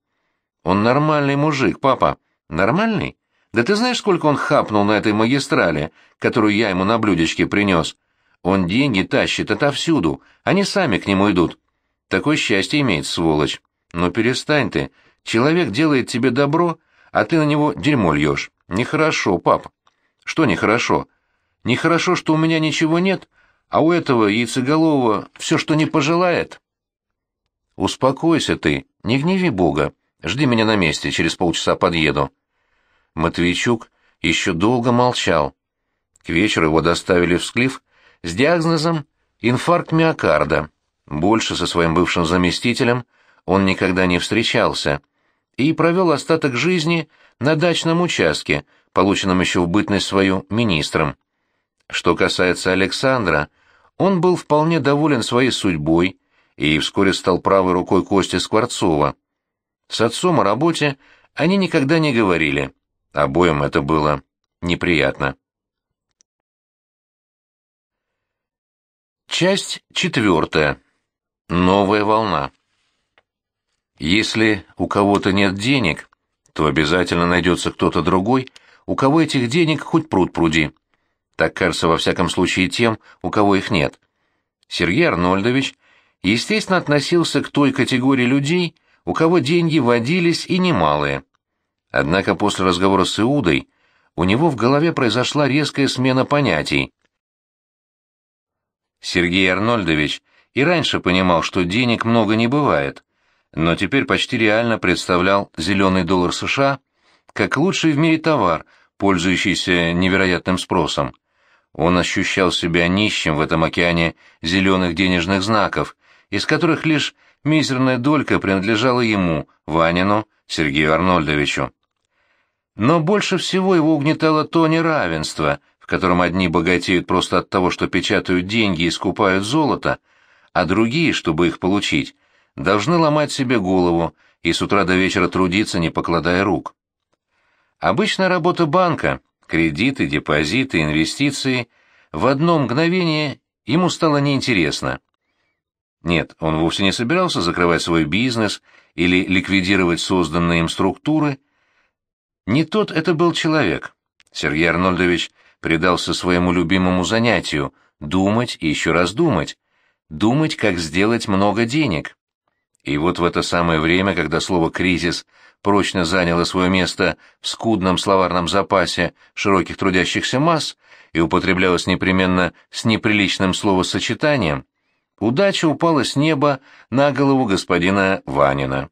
Он нормальный мужик, папа. Нормальный? Да ты знаешь, сколько он хапнул на этой магистрали, которую я ему на блюдечке принес? Он деньги тащит отовсюду, они сами к нему идут. Такое счастье имеет, сволочь. Но ну, перестань ты. Человек делает тебе добро, а ты на него дерьмо льешь. Нехорошо, пап. Что нехорошо? Нехорошо, что у меня ничего нет, а у этого яйцеголового все, что не пожелает. Успокойся ты, не гневи Бога. Жди меня на месте, через полчаса подъеду. Матвейчук еще долго молчал. К вечеру его доставили в Склиф с диагнозом «инфаркт миокарда». Больше со своим бывшим заместителем он никогда не встречался и провел остаток жизни на дачном участке, полученном еще в бытность свою министром. Что касается Александра, он был вполне доволен своей судьбой и вскоре стал правой рукой Кости Скворцова. С отцом о работе они никогда не говорили. Обоим это было неприятно. Часть четвертая. Новая волна. Если у кого-то нет денег, то обязательно найдется кто-то другой, у кого этих денег хоть пруд пруди. Так кажется, во всяком случае, тем, у кого их нет. Сергей Арнольдович, естественно, относился к той категории людей, у кого деньги водились и немалые. Однако после разговора с Иудой у него в голове произошла резкая смена понятий. Сергей Арнольдович и раньше понимал, что денег много не бывает, но теперь почти реально представлял зеленый доллар США как лучший в мире товар, пользующийся невероятным спросом. Он ощущал себя нищим в этом океане зеленых денежных знаков, из которых лишь мизерная долька принадлежала ему, Ванину, Сергею Арнольдовичу. Но больше всего его угнетало то неравенство, в котором одни богатеют просто от того, что печатают деньги и скупают золото, а другие, чтобы их получить, должны ломать себе голову и с утра до вечера трудиться, не покладая рук. Обычная работа банка Кредиты, депозиты, инвестиции. В одно мгновение ему стало неинтересно. Нет, он вовсе не собирался закрывать свой бизнес или ликвидировать созданные им структуры. Не тот это был человек. Сергей Арнольдович предался своему любимому занятию — думать и еще раз думать. Думать, как сделать много денег. И вот в это самое время, когда слово «кризис» прочно заняло свое место в скудном словарном запасе широких трудящихся масс и употреблялось непременно с неприличным словосочетанием, удача упала с неба на голову господина Ванина.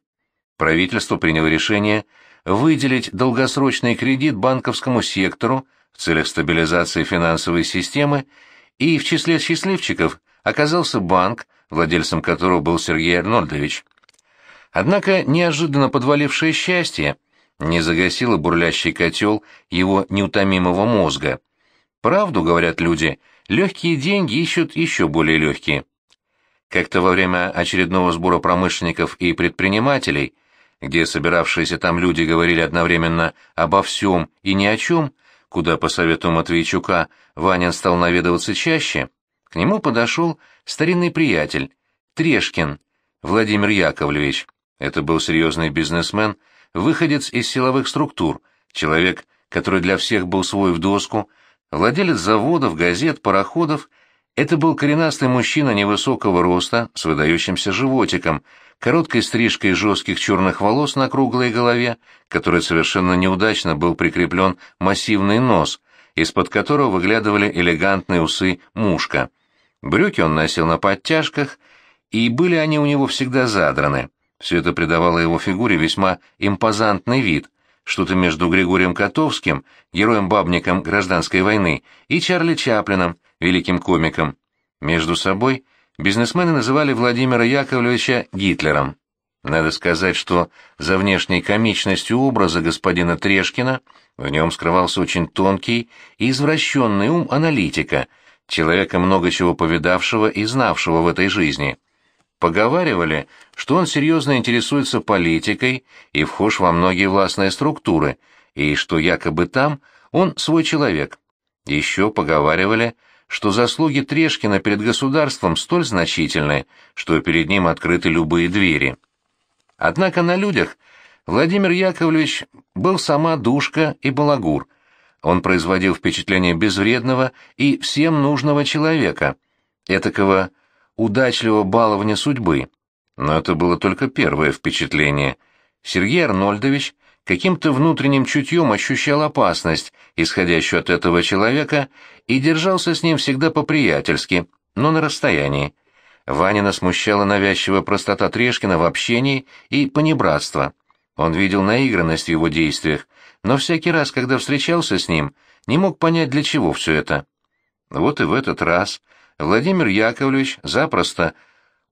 Правительство приняло решение выделить долгосрочный кредит банковскому сектору в целях стабилизации финансовой системы, и в числе счастливчиков оказался банк, владельцем которого был Сергей Арнольдович – Однако неожиданно подвалившее счастье не загасило бурлящий котел его неутомимого мозга. Правду, говорят люди, легкие деньги ищут еще более легкие. Как-то во время очередного сбора промышленников и предпринимателей, где собиравшиеся там люди говорили одновременно обо всем и ни о чем, куда, по совету Матвейчука, Ванин стал наведываться чаще, к нему подошел старинный приятель, Трешкин Владимир Яковлевич, это был серьезный бизнесмен, выходец из силовых структур, человек, который для всех был свой в доску, владелец заводов, газет, пароходов. Это был коренастый мужчина невысокого роста с выдающимся животиком, короткой стрижкой жестких черных волос на круглой голове, которой совершенно неудачно был прикреплен массивный нос, из-под которого выглядывали элегантные усы мушка. Брюки он носил на подтяжках, и были они у него всегда задраны. Все это придавало его фигуре весьма импозантный вид, что-то между Григорием Котовским, героем-бабником гражданской войны, и Чарли Чаплином, великим комиком. Между собой бизнесмены называли Владимира Яковлевича Гитлером. Надо сказать, что за внешней комичностью образа господина Трешкина в нем скрывался очень тонкий и извращенный ум аналитика, человека много чего повидавшего и знавшего в этой жизни. Поговаривали, что он серьезно интересуется политикой и вхож во многие властные структуры, и что якобы там он свой человек. Еще поговаривали, что заслуги Трешкина перед государством столь значительны, что перед ним открыты любые двери. Однако на людях Владимир Яковлевич был сама душка и балагур. Он производил впечатление безвредного и всем нужного человека, этакого удачливого баловня судьбы. Но это было только первое впечатление. Сергей Арнольдович каким-то внутренним чутьем ощущал опасность, исходящую от этого человека, и держался с ним всегда по-приятельски, но на расстоянии. Ванина смущала навязчивая простота Трешкина в общении и понебратство. Он видел наигранность в его действиях, но всякий раз, когда встречался с ним, не мог понять, для чего все это. Вот и в этот раз, Владимир Яковлевич запросто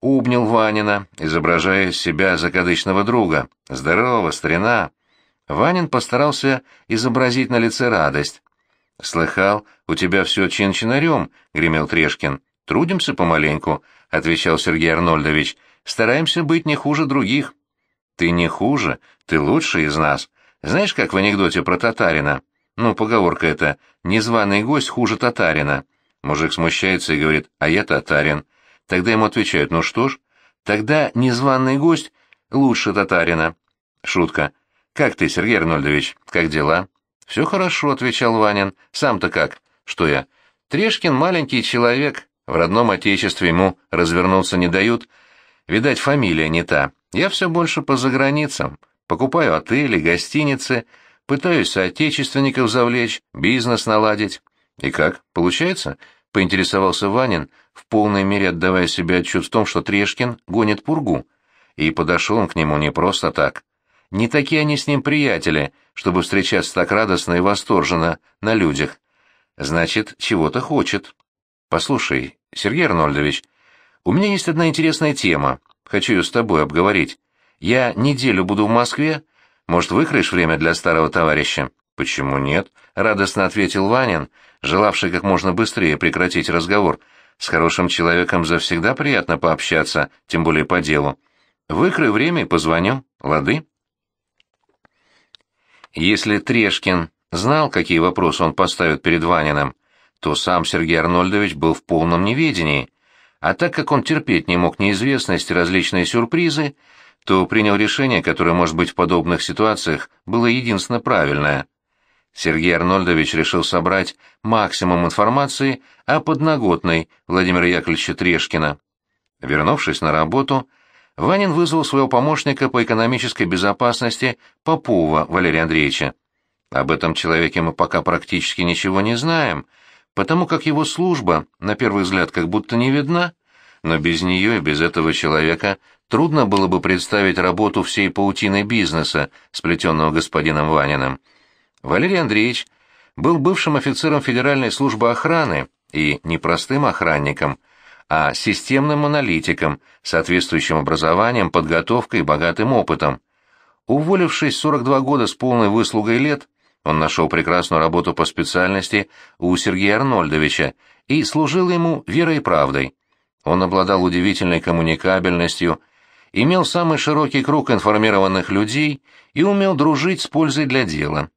обнял Ванина, изображая себя закадычного друга. «Здорово, старина!» Ванин постарался изобразить на лице радость. «Слыхал, у тебя все чин-чинарем», — гремел Трешкин. «Трудимся помаленьку», — отвечал Сергей Арнольдович. «Стараемся быть не хуже других». «Ты не хуже, ты лучший из нас. Знаешь, как в анекдоте про татарина? Ну, поговорка эта «незваный гость хуже татарина». Мужик смущается и говорит, а я татарин. Тогда ему отвечают, ну что ж, тогда незваный гость лучше татарина. Шутка. Как ты, Сергей Арнольдович, как дела? Все хорошо, отвечал Ванин. Сам-то как? Что я? Трешкин маленький человек, в родном отечестве ему развернуться не дают. Видать, фамилия не та. Я все больше по заграницам. Покупаю отели, гостиницы, пытаюсь отечественников завлечь, бизнес наладить. И как? Получается? поинтересовался Ванин, в полной мере отдавая себе отчет в том, что Трешкин гонит пургу. И подошел он к нему не просто так. Не такие они с ним приятели, чтобы встречаться так радостно и восторженно на людях. Значит, чего-то хочет. Послушай, Сергей Арнольдович, у меня есть одна интересная тема. Хочу ее с тобой обговорить. Я неделю буду в Москве. Может, выкроешь время для старого товарища? «Почему нет?» — радостно ответил Ванин, желавший как можно быстрее прекратить разговор. «С хорошим человеком завсегда приятно пообщаться, тем более по делу. Выкрой время и позвоню, лады?» Если Трешкин знал, какие вопросы он поставит перед Ваниным, то сам Сергей Арнольдович был в полном неведении. А так как он терпеть не мог неизвестность и различные сюрпризы, то принял решение, которое, может быть, в подобных ситуациях было единственно правильное — Сергей Арнольдович решил собрать максимум информации о подноготной Владимира Яковлевича Трешкина. Вернувшись на работу, Ванин вызвал своего помощника по экономической безопасности Попова Валерия Андреевича. Об этом человеке мы пока практически ничего не знаем, потому как его служба, на первый взгляд, как будто не видна, но без нее и без этого человека трудно было бы представить работу всей паутины бизнеса, сплетенного господином Ваниным. Валерий Андреевич был бывшим офицером Федеральной службы охраны и не простым охранником, а системным аналитиком, соответствующим образованием, подготовкой и богатым опытом. Уволившись 42 года с полной выслугой лет, он нашел прекрасную работу по специальности у Сергея Арнольдовича и служил ему верой и правдой. Он обладал удивительной коммуникабельностью, имел самый широкий круг информированных людей и умел дружить с пользой для дела.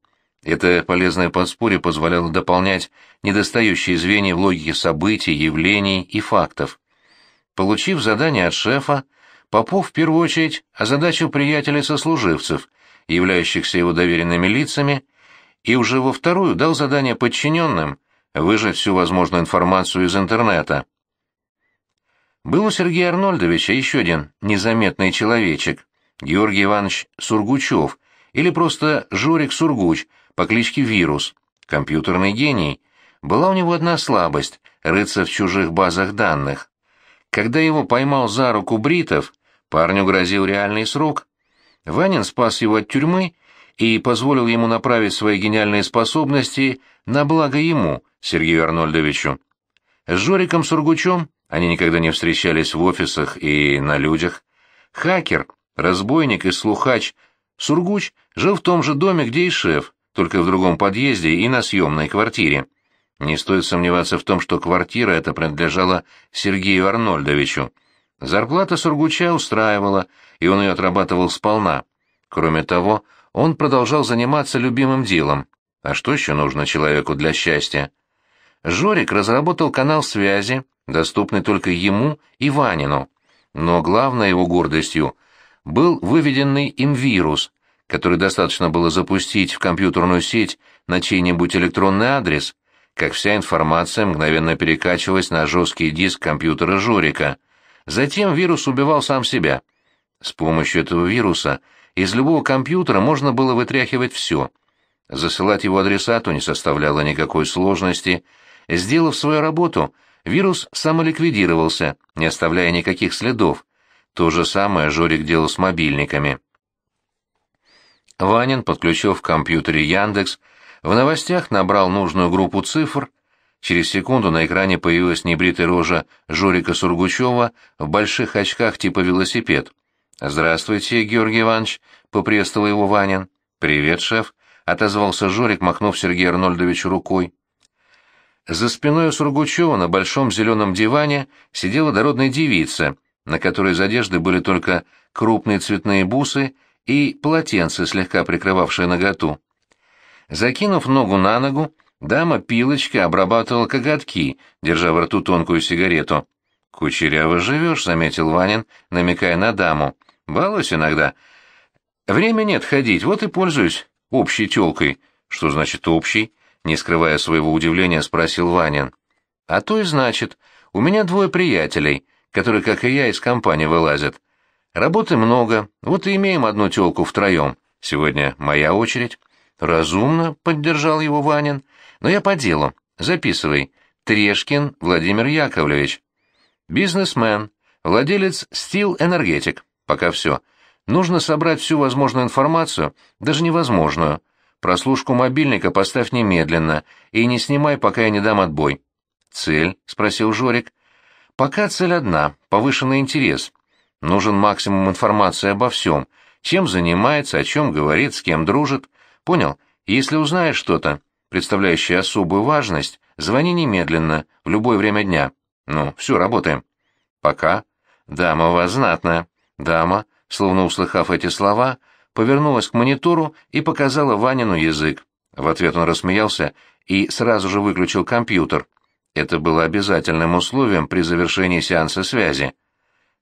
Это полезное подспорье позволяло дополнять недостающие звенья в логике событий, явлений и фактов. Получив задание от шефа, Попов в первую очередь озадачил приятелей-сослуживцев, являющихся его доверенными лицами, и уже во вторую дал задание подчиненным выжать всю возможную информацию из интернета. Был у Сергея Арнольдовича еще один незаметный человечек, Георгий Иванович Сургучев, или просто Жорик Сургуч, по кличке Вирус, компьютерный гений, была у него одна слабость — рыться в чужих базах данных. Когда его поймал за руку Бритов, парню грозил реальный срок. Ванин спас его от тюрьмы и позволил ему направить свои гениальные способности на благо ему, Сергею Арнольдовичу. С Жориком Сургучом они никогда не встречались в офисах и на людях. Хакер, разбойник и слухач Сургуч жил в том же доме, где и шеф, только в другом подъезде и на съемной квартире. Не стоит сомневаться в том, что квартира эта принадлежала Сергею Арнольдовичу. Зарплата Сургуча устраивала, и он ее отрабатывал сполна. Кроме того, он продолжал заниматься любимым делом. А что еще нужно человеку для счастья? Жорик разработал канал связи, доступный только ему и Ванину. Но главной его гордостью был выведенный им вирус, который достаточно было запустить в компьютерную сеть на чей-нибудь электронный адрес, как вся информация мгновенно перекачивалась на жесткий диск компьютера Жорика. Затем вирус убивал сам себя. С помощью этого вируса из любого компьютера можно было вытряхивать все. Засылать его адресату не составляло никакой сложности. Сделав свою работу, вирус самоликвидировался, не оставляя никаких следов. То же самое Жорик делал с мобильниками. Ванин подключил в компьютере Яндекс, в новостях набрал нужную группу цифр. Через секунду на экране появилась небритая рожа Жорика Сургучева в больших очках типа велосипед. «Здравствуйте, Георгий Иванович», — поприветствовал его Ванин. «Привет, шеф», — отозвался Жорик, махнув Сергею Арнольдовичу рукой. За спиной у Сургучева на большом зеленом диване сидела дородная девица, на которой из одежды были только крупные цветные бусы — и полотенце, слегка прикрывавшее наготу. Закинув ногу на ногу, дама пилочкой обрабатывала коготки, держа в рту тонкую сигарету. «Кучеряво живешь», — заметил Ванин, намекая на даму. «Балуюсь иногда. Время нет ходить, вот и пользуюсь общей тёлкой». «Что значит общий?» — не скрывая своего удивления, спросил Ванин. «А то и значит. У меня двое приятелей, которые, как и я, из компании вылазят. Работы много, вот и имеем одну тёлку втроём. Сегодня моя очередь. Разумно, — поддержал его Ванин. Но я по делу. Записывай. Трешкин Владимир Яковлевич. Бизнесмен, владелец Steel Energetic. Пока всё. Нужно собрать всю возможную информацию, даже невозможную. Прослушку мобильника поставь немедленно и не снимай, пока я не дам отбой. «Цель?» — спросил Жорик. «Пока цель одна — повышенный интерес. Нужен максимум информации обо всем, чем занимается, о чем говорит, с кем дружит. Понял? Если узнаешь что-то, представляющее особую важность, звони немедленно, в любое время дня. Ну, все, работаем. Пока. Дама у вас знатная. Дама, словно услыхав эти слова, повернулась к монитору и показала Ванину язык. В ответ он рассмеялся и сразу же выключил компьютер. Это было обязательным условием при завершении сеанса связи.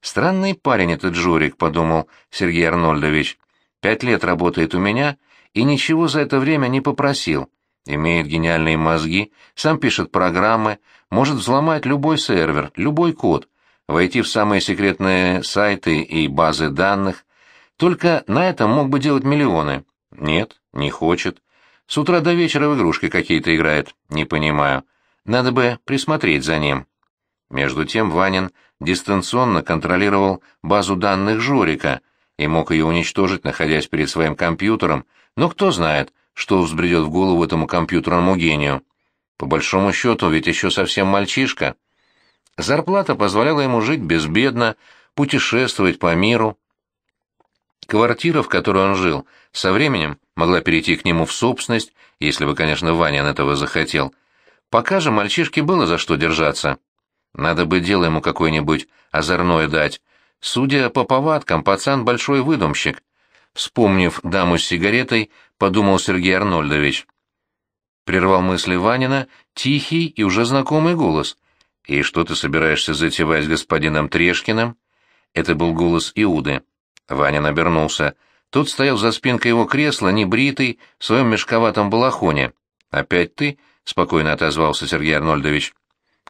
«Странный парень этот Жорик», — подумал Сергей Арнольдович. «Пять лет работает у меня и ничего за это время не попросил. Имеет гениальные мозги, сам пишет программы, может взломать любой сервер, любой код, войти в самые секретные сайты и базы данных. Только на этом мог бы делать миллионы. Нет, не хочет. С утра до вечера в игрушки какие-то играет, не понимаю. Надо бы присмотреть за ним». Между тем Ванин дистанционно контролировал базу данных Жорика и мог ее уничтожить, находясь перед своим компьютером, но кто знает, что взбредет в голову этому компьютерному гению. По большому счету, ведь еще совсем мальчишка. Зарплата позволяла ему жить безбедно, путешествовать по миру. Квартира, в которой он жил, со временем могла перейти к нему в собственность, если бы, конечно, Ваня этого захотел. Пока же мальчишке было за что держаться. Надо бы дело ему какое-нибудь озорное дать. Судя по повадкам, пацан большой выдумщик. Вспомнив даму с сигаретой, подумал Сергей Арнольдович. Прервал мысли Ванина тихий и уже знакомый голос. «И что ты собираешься затевать с господином Трешкиным?» Это был голос Иуды. Ванин обернулся. Тот стоял за спинкой его кресла, небритый, в своем мешковатом балахоне. «Опять ты?» — спокойно отозвался Сергей Арнольдович.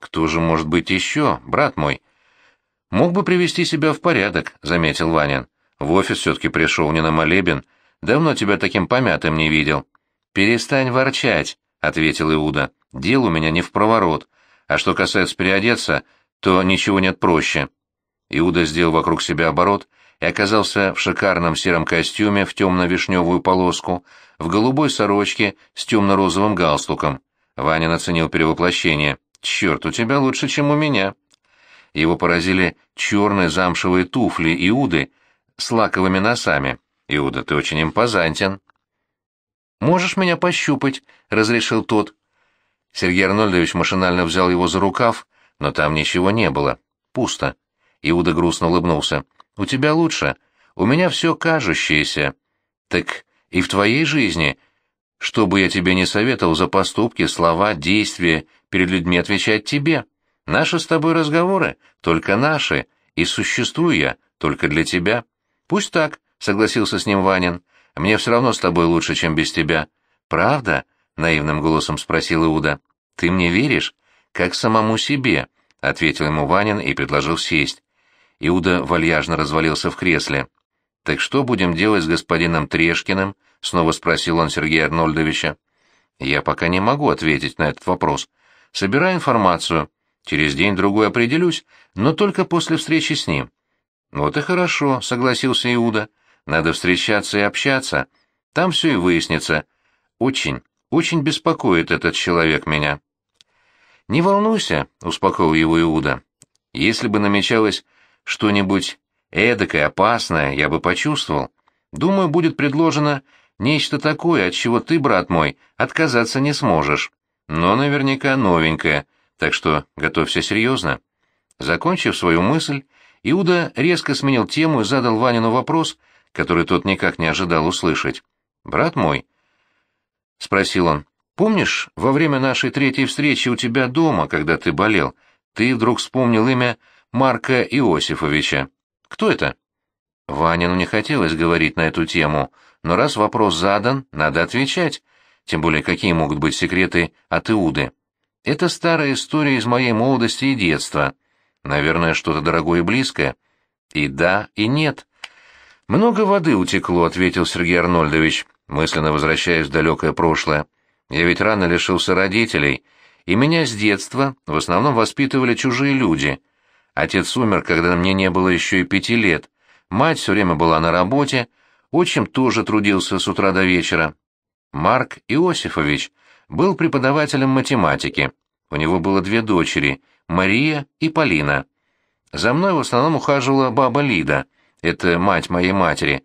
«Кто же может быть еще, брат мой?» «Мог бы привести себя в порядок», — заметил Ванин. «В офис все-таки пришел не на молебен. Давно тебя таким помятым не видел». «Перестань ворчать», — ответил Иуда. «Дел у меня не в проворот. А что касается переодеться, то ничего нет проще». Иуда сделал вокруг себя оборот и оказался в шикарном сером костюме в темно-вишневую полоску, в голубой сорочке с темно-розовым галстуком. Ванин оценил перевоплощение. «Черт, у тебя лучше, чем у меня». Его поразили черные замшевые туфли Иуды с лаковыми носами. «Иуда, ты очень импозантен». «Можешь меня пощупать?» — разрешил тот. Сергей Арнольдович машинально взял его за рукав, но там ничего не было. Пусто. Иуда грустно улыбнулся. «У тебя лучше. У меня все кажущееся. Так и в твоей жизни, что бы я тебе не советовал за поступки, слова, действия перед людьми отвечать тебе. Наши с тобой разговоры, только наши, и существую я только для тебя. Пусть так, согласился с ним Ванин. Мне все равно с тобой лучше, чем без тебя. Правда? наивным голосом спросил Иуда. Ты мне веришь? Как самому себе, ответил ему Ванин и предложил сесть. Иуда вальяжно развалился в кресле. «Так что будем делать с господином Трешкиным?» — снова спросил он Сергея Арнольдовича. «Я пока не могу ответить на этот вопрос. Собираю информацию. Через день-другой определюсь, но только после встречи с ним. Вот и хорошо, согласился Иуда. Надо встречаться и общаться. Там все и выяснится. Очень, очень беспокоит этот человек меня. Не волнуйся, успокоил его Иуда. Если бы намечалось что-нибудь эдакое, опасное, я бы почувствовал. Думаю, будет предложено нечто такое, от чего ты, брат мой, отказаться не сможешь но наверняка новенькая, так что готовься серьезно. Закончив свою мысль, Иуда резко сменил тему и задал Ванину вопрос, который тот никак не ожидал услышать. «Брат мой», — спросил он, — «помнишь, во время нашей третьей встречи у тебя дома, когда ты болел, ты вдруг вспомнил имя Марка Иосифовича? Кто это?» Ванину не хотелось говорить на эту тему, но раз вопрос задан, надо отвечать. Тем более, какие могут быть секреты от Иуды? Это старая история из моей молодости и детства. Наверное, что-то дорогое и близкое. И да, и нет. Много воды утекло, ответил Сергей Арнольдович, мысленно возвращаясь в далекое прошлое. Я ведь рано лишился родителей, и меня с детства в основном воспитывали чужие люди. Отец умер, когда мне не было еще и пяти лет. Мать все время была на работе, отчим тоже трудился с утра до вечера, Марк Иосифович был преподавателем математики. У него было две дочери – Мария и Полина. За мной в основном ухаживала баба Лида, это мать моей матери.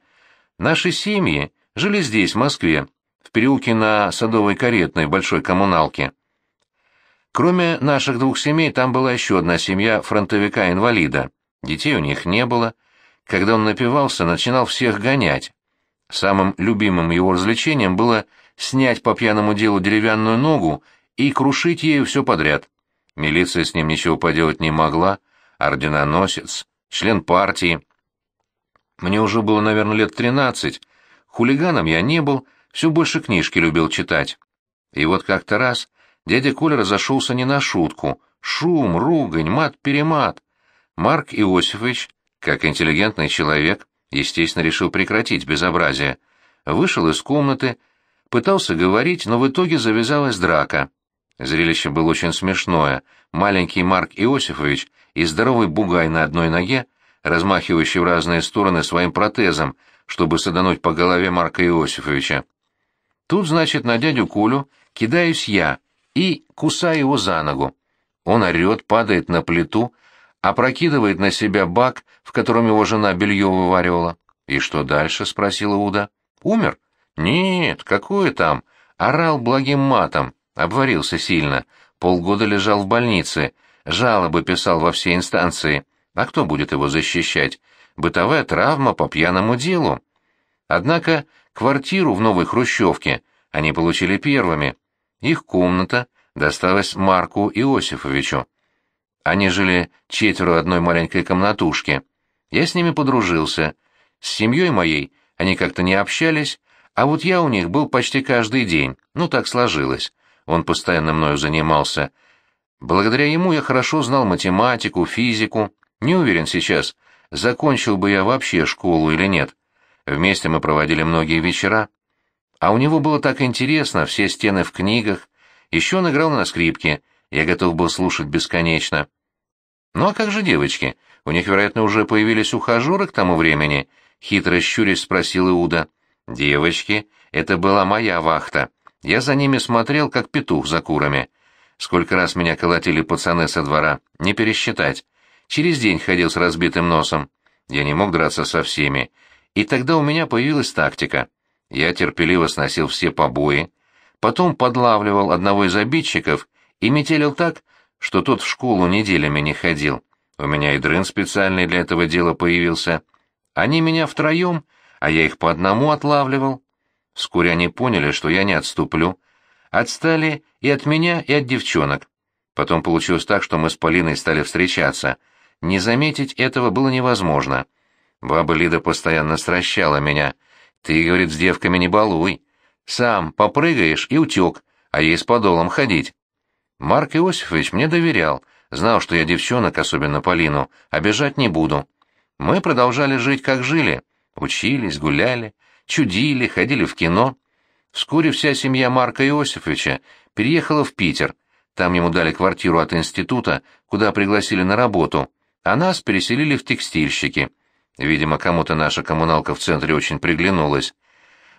Наши семьи жили здесь, в Москве, в переулке на Садовой Каретной, большой коммуналке. Кроме наших двух семей, там была еще одна семья фронтовика-инвалида. Детей у них не было. Когда он напивался, начинал всех гонять. Самым любимым его развлечением было снять по пьяному делу деревянную ногу и крушить ею все подряд. Милиция с ним ничего поделать не могла, орденоносец, член партии. Мне уже было, наверное, лет тринадцать. Хулиганом я не был, все больше книжки любил читать. И вот как-то раз дядя Коля разошелся не на шутку. Шум, ругань, мат-перемат. Марк Иосифович, как интеллигентный человек, Естественно, решил прекратить безобразие. Вышел из комнаты, пытался говорить, но в итоге завязалась драка. Зрелище было очень смешное. Маленький Марк Иосифович и здоровый бугай на одной ноге, размахивающий в разные стороны своим протезом, чтобы садануть по голове Марка Иосифовича. Тут, значит, на дядю Колю кидаюсь я и кусаю его за ногу. Он орет, падает на плиту, опрокидывает на себя бак, в котором его жена белье вываривала. «И что дальше?» — спросила Уда. «Умер?» «Нет, какое там?» Орал благим матом, обварился сильно. Полгода лежал в больнице, жалобы писал во все инстанции. А кто будет его защищать? Бытовая травма по пьяному делу. Однако квартиру в новой хрущевке они получили первыми. Их комната досталась Марку Иосифовичу. Они жили четверо одной маленькой комнатушки. Я с ними подружился. С семьей моей они как-то не общались, а вот я у них был почти каждый день. Ну, так сложилось. Он постоянно мною занимался. Благодаря ему я хорошо знал математику, физику. Не уверен сейчас, закончил бы я вообще школу или нет. Вместе мы проводили многие вечера. А у него было так интересно, все стены в книгах. Еще он играл на скрипке, я готов был слушать бесконечно. «Ну а как же девочки? У них, вероятно, уже появились ухажеры к тому времени?» — хитро щурясь спросил Иуда. «Девочки, это была моя вахта. Я за ними смотрел, как петух за курами. Сколько раз меня колотили пацаны со двора, не пересчитать. Через день ходил с разбитым носом. Я не мог драться со всеми. И тогда у меня появилась тактика. Я терпеливо сносил все побои, потом подлавливал одного из обидчиков и метелил так, что тот в школу неделями не ходил. У меня и дрын специальный для этого дела появился. Они меня втроем, а я их по одному отлавливал. Вскоре они поняли, что я не отступлю. Отстали и от меня, и от девчонок. Потом получилось так, что мы с Полиной стали встречаться. Не заметить этого было невозможно. Баба Лида постоянно стращала меня. «Ты, — говорит, — с девками не балуй. Сам попрыгаешь и утек, а ей с подолом ходить». Марк Иосифович мне доверял, знал, что я девчонок, особенно Полину, обижать не буду. Мы продолжали жить, как жили. Учились, гуляли, чудили, ходили в кино. Вскоре вся семья Марка Иосифовича переехала в Питер. Там ему дали квартиру от института, куда пригласили на работу, а нас переселили в текстильщики. Видимо, кому-то наша коммуналка в центре очень приглянулась.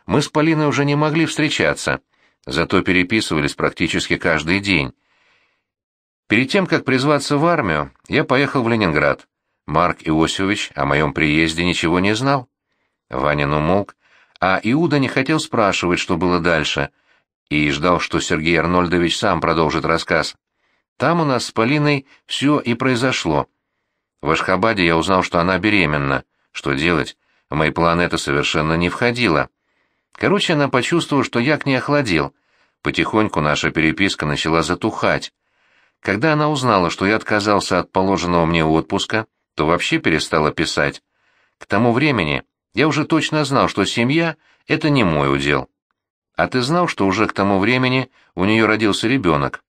Мы с Полиной уже не могли встречаться, зато переписывались практически каждый день. Перед тем, как призваться в армию, я поехал в Ленинград. Марк Иосифович о моем приезде ничего не знал. Ванин умолк, а Иуда не хотел спрашивать, что было дальше, и ждал, что Сергей Арнольдович сам продолжит рассказ. Там у нас с Полиной все и произошло. В Ашхабаде я узнал, что она беременна. Что делать? В мои планы это совершенно не входило. Короче, она почувствовала, что я к ней охладел. Потихоньку наша переписка начала затухать. Когда она узнала, что я отказался от положенного мне отпуска, то вообще перестала писать. К тому времени я уже точно знал, что семья — это не мой удел. А ты знал, что уже к тому времени у нее родился ребенок?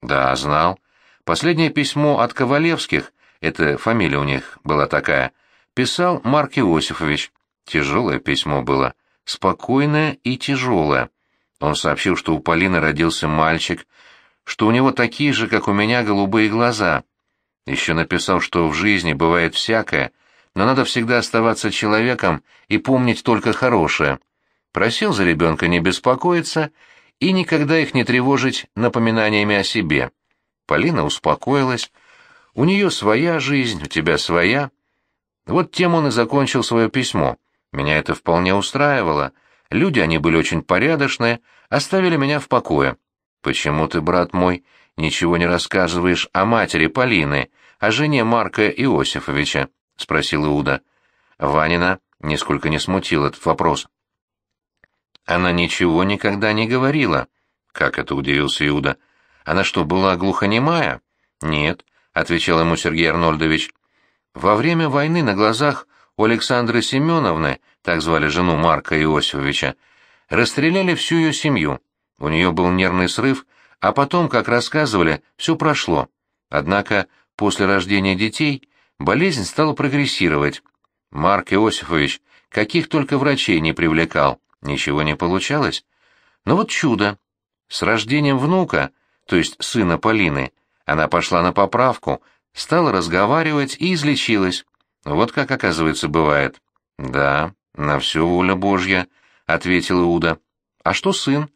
Да, знал. Последнее письмо от Ковалевских, это фамилия у них была такая, писал Марк Иосифович. Тяжелое письмо было, спокойное и тяжелое. Он сообщил, что у Полины родился мальчик — что у него такие же, как у меня, голубые глаза. Еще написал, что в жизни бывает всякое, но надо всегда оставаться человеком и помнить только хорошее. Просил за ребенка не беспокоиться и никогда их не тревожить напоминаниями о себе. Полина успокоилась. У нее своя жизнь, у тебя своя. Вот тем он и закончил свое письмо. Меня это вполне устраивало. Люди они были очень порядочные, оставили меня в покое. «Почему ты, брат мой, ничего не рассказываешь о матери Полины, о жене Марка Иосифовича?» — спросил Иуда. Ванина нисколько не смутил этот вопрос. «Она ничего никогда не говорила». «Как это?» — удивился Иуда. «Она что, была глухонемая?» «Нет», — отвечал ему Сергей Арнольдович. «Во время войны на глазах у Александры Семеновны, так звали жену Марка Иосифовича, расстреляли всю ее семью. У нее был нервный срыв, а потом, как рассказывали, все прошло. Однако после рождения детей болезнь стала прогрессировать. Марк Иосифович каких только врачей не привлекал, ничего не получалось. Но вот чудо. С рождением внука, то есть сына Полины, она пошла на поправку, стала разговаривать и излечилась. Вот как, оказывается, бывает. «Да, на все воля Божья», — ответил Иуда. «А что сын?»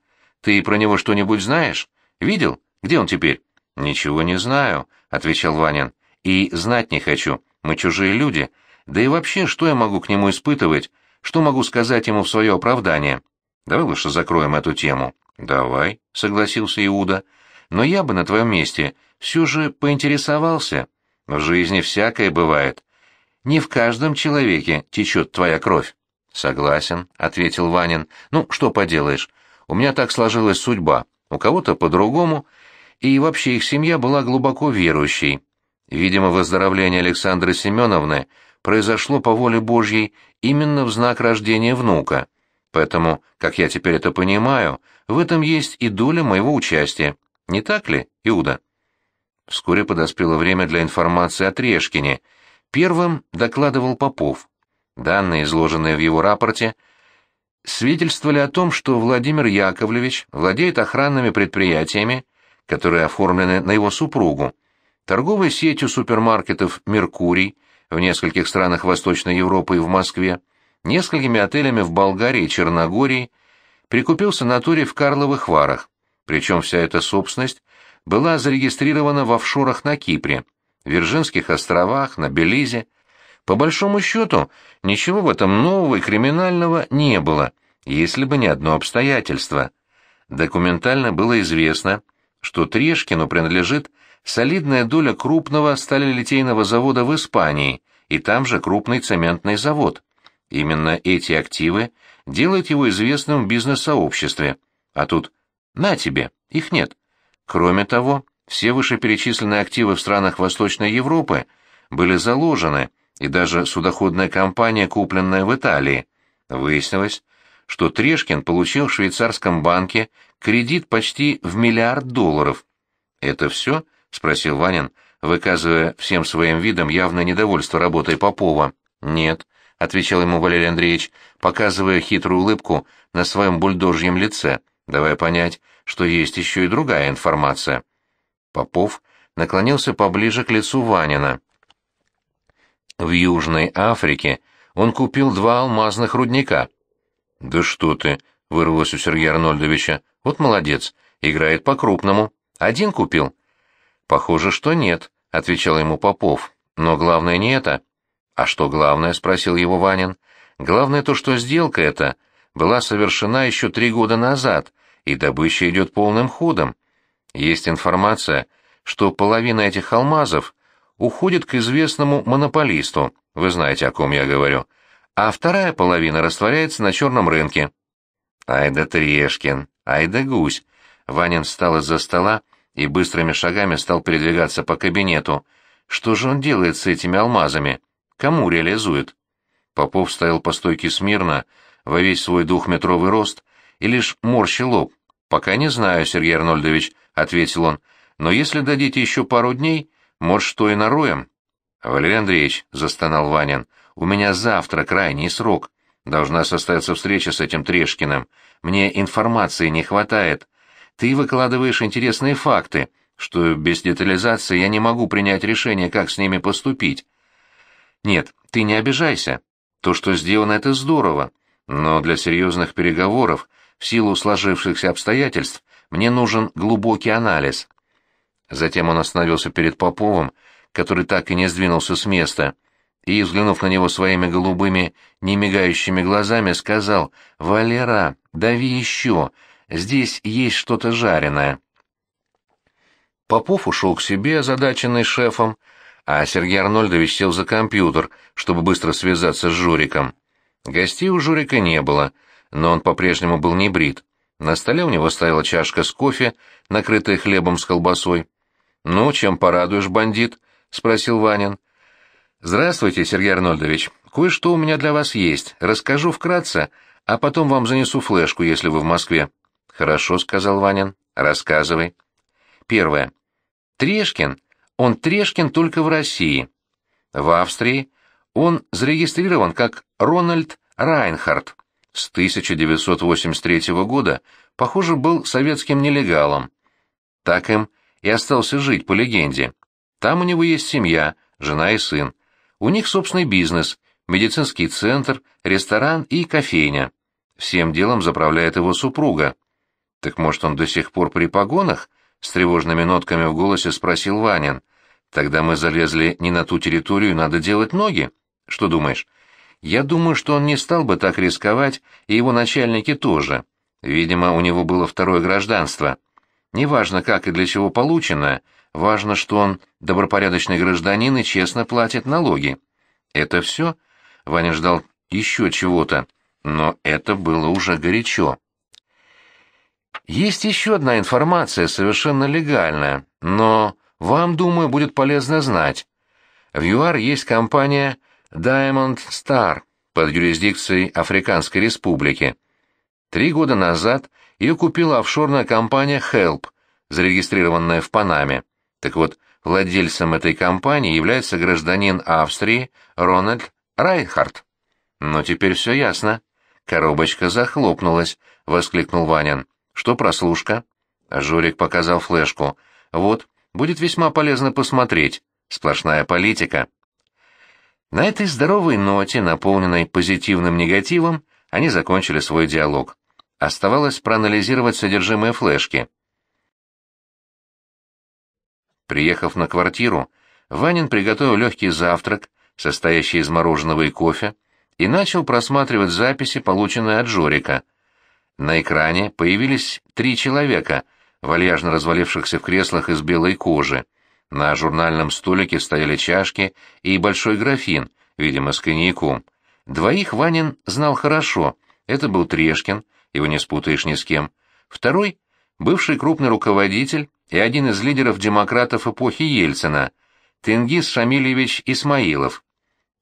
Ты про него что-нибудь знаешь? Видел? Где он теперь? Ничего не знаю, отвечал Ванин. И знать не хочу. Мы чужие люди. Да и вообще, что я могу к нему испытывать? Что могу сказать ему в свое оправдание? Давай лучше закроем эту тему. Давай, согласился Иуда. Но я бы на твоем месте все же поинтересовался. В жизни всякое бывает. Не в каждом человеке течет твоя кровь. Согласен, ответил Ванин. Ну, что поделаешь? У меня так сложилась судьба, у кого-то по-другому, и вообще их семья была глубоко верующей. Видимо, выздоровление Александры Семеновны произошло по воле Божьей именно в знак рождения внука. Поэтому, как я теперь это понимаю, в этом есть и доля моего участия. Не так ли, Иуда? Вскоре подоспело время для информации о Трешкине. Первым докладывал Попов. Данные, изложенные в его рапорте, — свидетельствовали о том, что Владимир Яковлевич владеет охранными предприятиями, которые оформлены на его супругу, торговой сетью супермаркетов «Меркурий» в нескольких странах Восточной Европы и в Москве, несколькими отелями в Болгарии и Черногории, прикупил санаторий в Карловых Варах, причем вся эта собственность была зарегистрирована в офшорах на Кипре, Вирджинских островах, на Белизе, по большому счету, ничего в этом нового и криминального не было, если бы не одно обстоятельство. Документально было известно, что Трешкину принадлежит солидная доля крупного сталелитейного завода в Испании, и там же крупный цементный завод. Именно эти активы делают его известным в бизнес-сообществе. А тут «на тебе, их нет». Кроме того, все вышеперечисленные активы в странах Восточной Европы были заложены – и даже судоходная компания, купленная в Италии. Выяснилось, что Трешкин получил в швейцарском банке кредит почти в миллиард долларов. «Это все?» — спросил Ванин, выказывая всем своим видом явное недовольство работой Попова. «Нет», — отвечал ему Валерий Андреевич, показывая хитрую улыбку на своем бульдожьем лице, давая понять, что есть еще и другая информация. Попов наклонился поближе к лицу Ванина. В Южной Африке он купил два алмазных рудника. «Да что ты!» — вырвалось у Сергея Арнольдовича. «Вот молодец, играет по-крупному. Один купил?» «Похоже, что нет», — отвечал ему Попов. «Но главное не это». «А что главное?» — спросил его Ванин. «Главное то, что сделка эта была совершена еще три года назад, и добыча идет полным ходом. Есть информация, что половина этих алмазов уходит к известному монополисту, вы знаете, о ком я говорю, а вторая половина растворяется на черном рынке. Ай да Трешкин, ай да гусь. Ванин встал из-за стола и быстрыми шагами стал передвигаться по кабинету. Что же он делает с этими алмазами? Кому реализует? Попов стоял по стойке смирно, во весь свой двухметровый рост, и лишь морщил лоб. «Пока не знаю, Сергей Арнольдович», — ответил он, — «но если дадите еще пару дней, может, что и нароем?» «Валерий Андреевич», — застонал Ванин, — «у меня завтра крайний срок. Должна состояться встреча с этим Трешкиным. Мне информации не хватает. Ты выкладываешь интересные факты, что без детализации я не могу принять решение, как с ними поступить. Нет, ты не обижайся. То, что сделано, это здорово. Но для серьезных переговоров, в силу сложившихся обстоятельств, мне нужен глубокий анализ. Затем он остановился перед Поповым, который так и не сдвинулся с места, и, взглянув на него своими голубыми, не мигающими глазами, сказал «Валера, дави еще, здесь есть что-то жареное». Попов ушел к себе, озадаченный шефом, а Сергей Арнольдович сел за компьютер, чтобы быстро связаться с Журиком. Гостей у Журика не было, но он по-прежнему был не брит. На столе у него стояла чашка с кофе, накрытая хлебом с колбасой. «Ну, чем порадуешь, бандит?» — спросил Ванин. «Здравствуйте, Сергей Арнольдович. Кое-что у меня для вас есть. Расскажу вкратце, а потом вам занесу флешку, если вы в Москве». «Хорошо», — сказал Ванин. «Рассказывай». Первое. Трешкин. Он Трешкин только в России. В Австрии он зарегистрирован как Рональд Райнхард. С 1983 года, похоже, был советским нелегалом. Так им и остался жить, по легенде. Там у него есть семья, жена и сын. У них собственный бизнес, медицинский центр, ресторан и кофейня. Всем делом заправляет его супруга. «Так, может, он до сих пор при погонах?» — с тревожными нотками в голосе спросил Ванин. «Тогда мы залезли не на ту территорию, надо делать ноги. Что думаешь?» «Я думаю, что он не стал бы так рисковать, и его начальники тоже. Видимо, у него было второе гражданство». Неважно, как и для чего получено, важно, что он добропорядочный гражданин и честно платит налоги. Это все? Ваня ждал еще чего-то, но это было уже горячо. Есть еще одна информация, совершенно легальная, но вам, думаю, будет полезно знать. В ЮАР есть компания Diamond Star под юрисдикцией Африканской Республики. Три года назад ее купила офшорная компания Help, зарегистрированная в Панаме. Так вот, владельцем этой компании является гражданин Австрии Рональд Райхард. Но теперь все ясно. Коробочка захлопнулась, воскликнул Ванин. Что прослушка? Журик показал флешку. Вот, будет весьма полезно посмотреть. Сплошная политика. На этой здоровой ноте, наполненной позитивным негативом, они закончили свой диалог оставалось проанализировать содержимое флешки. Приехав на квартиру, Ванин приготовил легкий завтрак, состоящий из мороженого и кофе, и начал просматривать записи, полученные от Жорика. На экране появились три человека, вальяжно развалившихся в креслах из белой кожи. На журнальном столике стояли чашки и большой графин, видимо, с коньяком. Двоих Ванин знал хорошо. Это был Трешкин, его не спутаешь ни с кем. Второй — бывший крупный руководитель и один из лидеров демократов эпохи Ельцина, Тенгиз Шамильевич Исмаилов.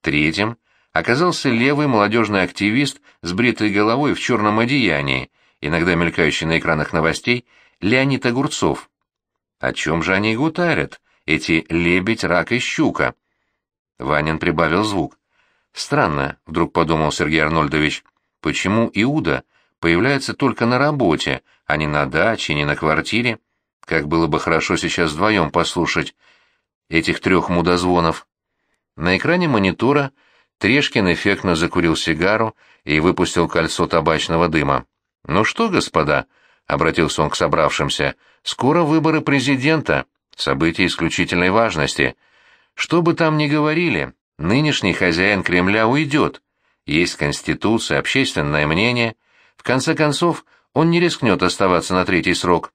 Третьим оказался левый молодежный активист с бритой головой в черном одеянии, иногда мелькающий на экранах новостей, Леонид Огурцов. О чем же они гутарят, эти лебедь, рак и щука? Ванин прибавил звук. Странно, вдруг подумал Сергей Арнольдович, почему Иуда появляется только на работе, а не на даче, не на квартире. Как было бы хорошо сейчас вдвоем послушать этих трех мудозвонов. На экране монитора Трешкин эффектно закурил сигару и выпустил кольцо табачного дыма. «Ну что, господа?» — обратился он к собравшимся. «Скоро выборы президента. Событие исключительной важности. Что бы там ни говорили, нынешний хозяин Кремля уйдет. Есть Конституция, общественное мнение. В конце концов, он не рискнет оставаться на третий срок.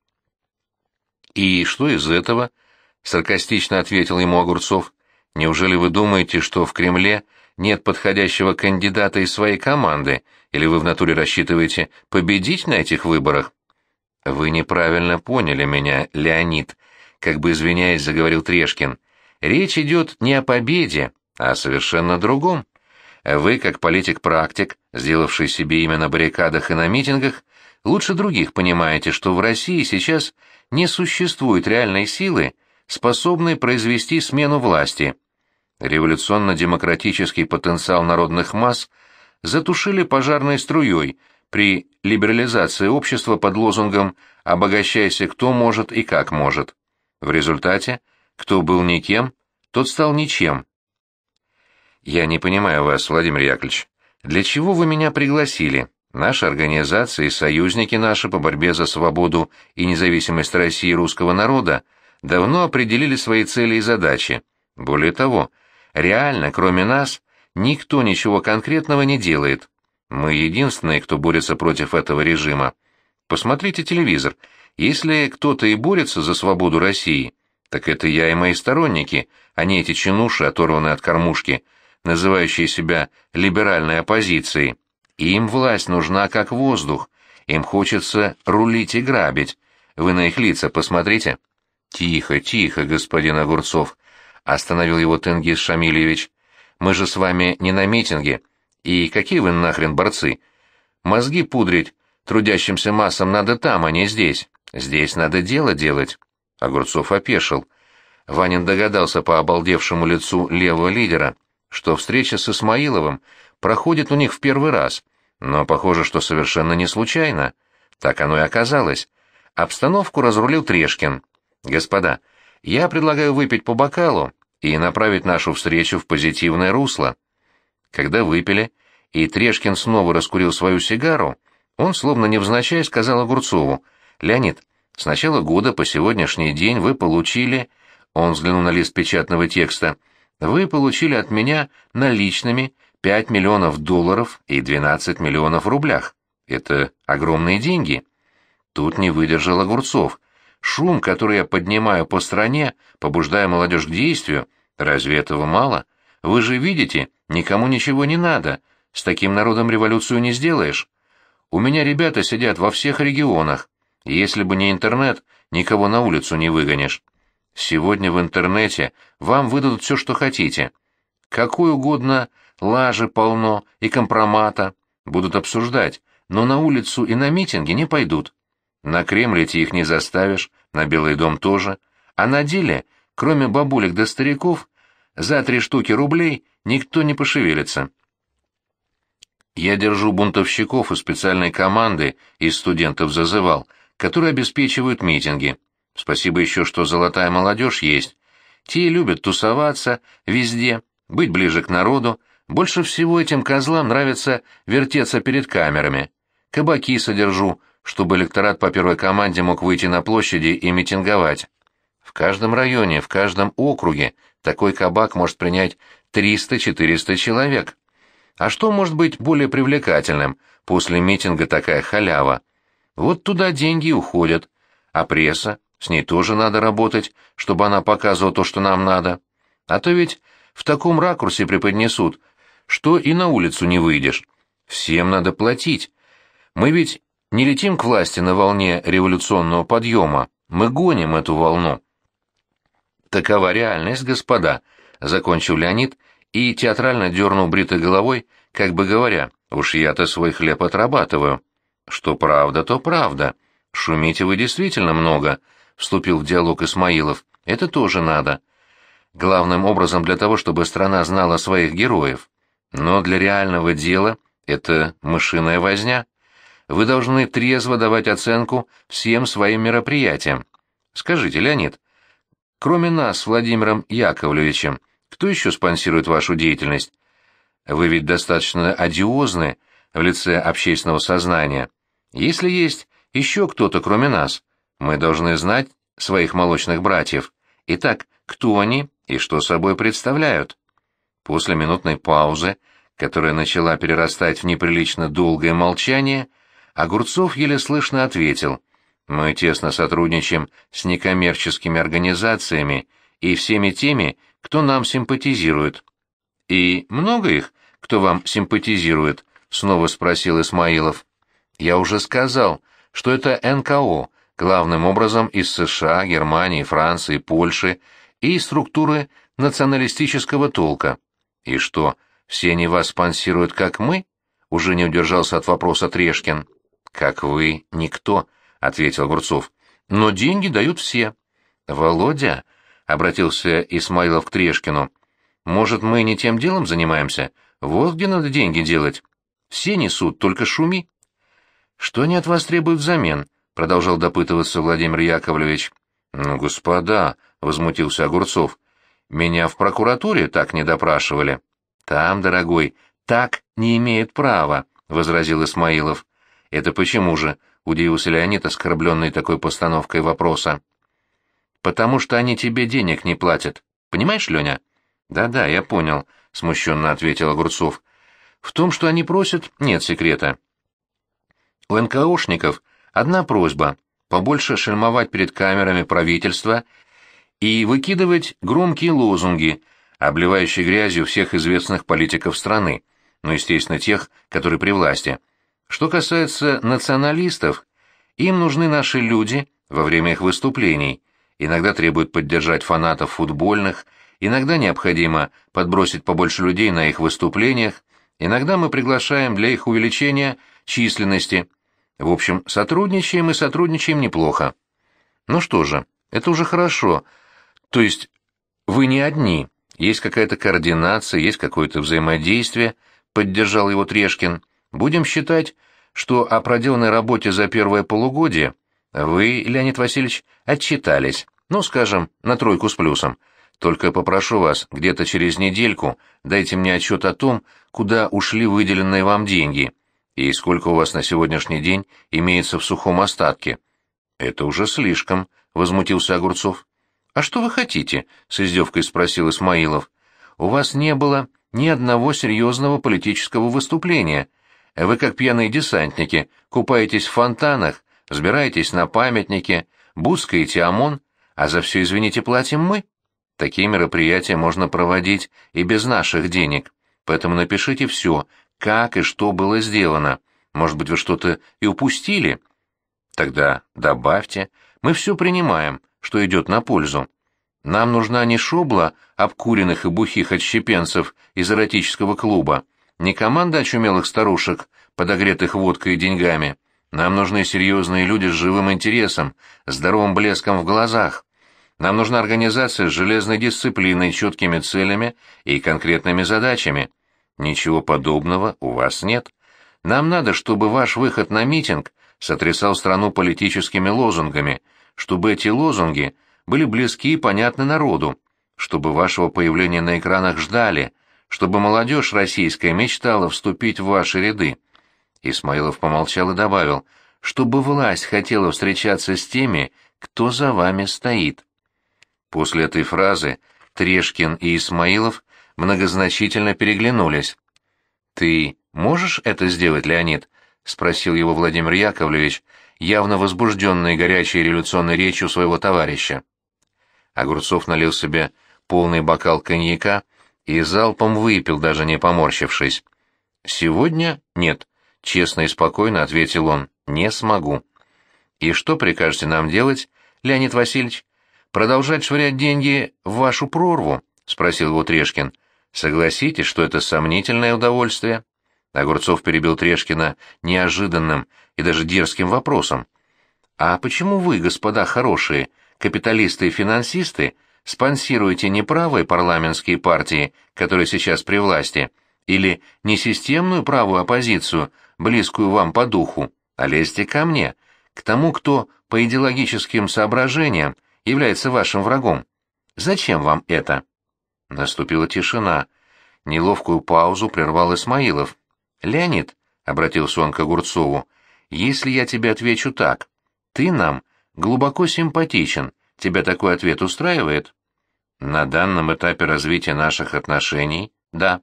«И что из этого?» — саркастично ответил ему Огурцов. «Неужели вы думаете, что в Кремле нет подходящего кандидата из своей команды, или вы в натуре рассчитываете победить на этих выборах?» «Вы неправильно поняли меня, Леонид», — как бы извиняясь, заговорил Трешкин. «Речь идет не о победе, а о совершенно другом. Вы, как политик-практик, сделавший себе имя на баррикадах и на митингах, лучше других понимаете, что в России сейчас не существует реальной силы, способной произвести смену власти. Революционно-демократический потенциал народных масс затушили пожарной струей при либерализации общества под лозунгом «обогащайся кто может и как может». В результате, кто был никем, тот стал ничем, «Я не понимаю вас, Владимир Яковлевич. Для чего вы меня пригласили? Наша организация и союзники наши по борьбе за свободу и независимость России и русского народа давно определили свои цели и задачи. Более того, реально, кроме нас, никто ничего конкретного не делает. Мы единственные, кто борется против этого режима. Посмотрите телевизор. Если кто-то и борется за свободу России, так это я и мои сторонники, а не эти чинуши, оторванные от кормушки» называющие себя либеральной оппозицией. Им власть нужна как воздух, им хочется рулить и грабить. Вы на их лица посмотрите. Тихо, тихо, господин Огурцов, остановил его Тенгиз Шамильевич. Мы же с вами не на митинге. И какие вы нахрен борцы? Мозги пудрить трудящимся массам надо там, а не здесь. Здесь надо дело делать. Огурцов опешил. Ванин догадался по обалдевшему лицу левого лидера — что встреча с Исмаиловым проходит у них в первый раз, но похоже, что совершенно не случайно. Так оно и оказалось. Обстановку разрулил Трешкин. «Господа, я предлагаю выпить по бокалу и направить нашу встречу в позитивное русло». Когда выпили, и Трешкин снова раскурил свою сигару, он, словно невзначай, сказал Огурцову, «Леонид, с начала года по сегодняшний день вы получили...» Он взглянул на лист печатного текста вы получили от меня наличными 5 миллионов долларов и 12 миллионов в рублях. Это огромные деньги. Тут не выдержал Огурцов. Шум, который я поднимаю по стране, побуждая молодежь к действию, разве этого мало? Вы же видите, никому ничего не надо. С таким народом революцию не сделаешь. У меня ребята сидят во всех регионах. Если бы не интернет, никого на улицу не выгонишь. Сегодня в интернете вам выдадут все, что хотите. Какую угодно лажи полно и компромата будут обсуждать, но на улицу и на митинги не пойдут. На Кремле идти их не заставишь, на Белый дом тоже. А на деле, кроме бабулек да стариков, за три штуки рублей никто не пошевелится. Я держу бунтовщиков и специальной команды из студентов зазывал, которые обеспечивают митинги. Спасибо еще, что золотая молодежь есть. Те любят тусоваться везде, быть ближе к народу. Больше всего этим козлам нравится вертеться перед камерами. Кабаки содержу, чтобы электорат по первой команде мог выйти на площади и митинговать. В каждом районе, в каждом округе такой кабак может принять 300-400 человек. А что может быть более привлекательным? После митинга такая халява. Вот туда деньги уходят. А пресса? С ней тоже надо работать, чтобы она показывала то, что нам надо. А то ведь в таком ракурсе преподнесут, что и на улицу не выйдешь. Всем надо платить. Мы ведь не летим к власти на волне революционного подъема, мы гоним эту волну. Такова реальность, господа, — закончил Леонид и театрально дернул бритой головой, как бы говоря, уж я-то свой хлеб отрабатываю. Что правда, то правда. Шумите вы действительно много, — вступил в диалог Исмаилов. Это тоже надо. Главным образом для того, чтобы страна знала своих героев. Но для реального дела это мышиная возня. Вы должны трезво давать оценку всем своим мероприятиям. Скажите, Леонид, кроме нас с Владимиром Яковлевичем, кто еще спонсирует вашу деятельность? Вы ведь достаточно одиозны в лице общественного сознания. Если есть еще кто-то, кроме нас, мы должны знать своих молочных братьев. Итак, кто они и что собой представляют? После минутной паузы, которая начала перерастать в неприлично долгое молчание, Огурцов еле слышно ответил. «Мы тесно сотрудничаем с некоммерческими организациями и всеми теми, кто нам симпатизирует». «И много их, кто вам симпатизирует?» — снова спросил Исмаилов. «Я уже сказал, что это НКО, главным образом из США, Германии, Франции, Польши и структуры националистического толка. И что, все они вас спонсируют, как мы? Уже не удержался от вопроса Трешкин. Как вы, никто, ответил Гурцов. Но деньги дают все. Володя, обратился Исмаилов к Трешкину. Может, мы не тем делом занимаемся? Вот где надо деньги делать. Все несут, только шуми. Что они от вас требуют взамен? продолжал допытываться Владимир Яковлевич. «Ну, господа», — возмутился Огурцов, — «меня в прокуратуре так не допрашивали». «Там, дорогой, так не имеет права», — возразил Исмаилов. «Это почему же?» — удивился Леонид, оскорбленный такой постановкой вопроса. «Потому что они тебе денег не платят. Понимаешь, Леня?» «Да-да, я понял», — смущенно ответил Огурцов. «В том, что они просят, нет секрета». У НКОшников Одна просьба – побольше шельмовать перед камерами правительства и выкидывать громкие лозунги, обливающие грязью всех известных политиков страны, но, ну, естественно, тех, которые при власти. Что касается националистов, им нужны наши люди во время их выступлений. Иногда требуют поддержать фанатов футбольных, иногда необходимо подбросить побольше людей на их выступлениях, иногда мы приглашаем для их увеличения численности – в общем, сотрудничаем и сотрудничаем неплохо. Ну что же, это уже хорошо. То есть вы не одни, есть какая-то координация, есть какое-то взаимодействие, поддержал его Трешкин. Будем считать, что о проделанной работе за первое полугодие вы, Леонид Васильевич, отчитались, ну, скажем, на тройку с плюсом. Только попрошу вас, где-то через недельку дайте мне отчет о том, куда ушли выделенные вам деньги. И сколько у вас на сегодняшний день имеется в сухом остатке? Это уже слишком, возмутился Огурцов. А что вы хотите? с издевкой спросил Исмаилов. У вас не было ни одного серьезного политического выступления. Вы, как пьяные десантники, купаетесь в фонтанах, взбираетесь на памятники, бускаете ОМОН, а за все, извините, платим мы. Такие мероприятия можно проводить и без наших денег. Поэтому напишите все, как и что было сделано. Может быть, вы что-то и упустили? Тогда добавьте. Мы все принимаем, что идет на пользу. Нам нужна не шобла обкуренных и бухих отщепенцев из эротического клуба, не команда очумелых старушек, подогретых водкой и деньгами. Нам нужны серьезные люди с живым интересом, здоровым блеском в глазах. Нам нужна организация с железной дисциплиной, четкими целями и конкретными задачами. Ничего подобного у вас нет. Нам надо, чтобы ваш выход на митинг сотрясал страну политическими лозунгами, чтобы эти лозунги были близки и понятны народу, чтобы вашего появления на экранах ждали, чтобы молодежь российская мечтала вступить в ваши ряды. Исмаилов помолчал и добавил, чтобы власть хотела встречаться с теми, кто за вами стоит. После этой фразы Трешкин и Исмаилов многозначительно переглянулись. «Ты можешь это сделать, Леонид?» — спросил его Владимир Яковлевич, явно возбужденный горячей революционной речью своего товарища. Огурцов налил себе полный бокал коньяка и залпом выпил, даже не поморщившись. «Сегодня нет», — честно и спокойно ответил он, — «не смогу». «И что прикажете нам делать, Леонид Васильевич? Продолжать швырять деньги в вашу прорву?» — спросил его Трешкин. Согласитесь, что это сомнительное удовольствие. Огурцов перебил Трешкина неожиданным и даже дерзким вопросом. «А почему вы, господа хорошие, капиталисты и финансисты, спонсируете неправые парламентские партии, которые сейчас при власти, или несистемную правую оппозицию, близкую вам по духу, а лезьте ко мне, к тому, кто по идеологическим соображениям является вашим врагом? Зачем вам это?» Наступила тишина. Неловкую паузу прервал Исмаилов. «Леонид», — обратился он к Огурцову, — «если я тебе отвечу так, ты нам глубоко симпатичен, тебя такой ответ устраивает?» «На данном этапе развития наших отношений, да».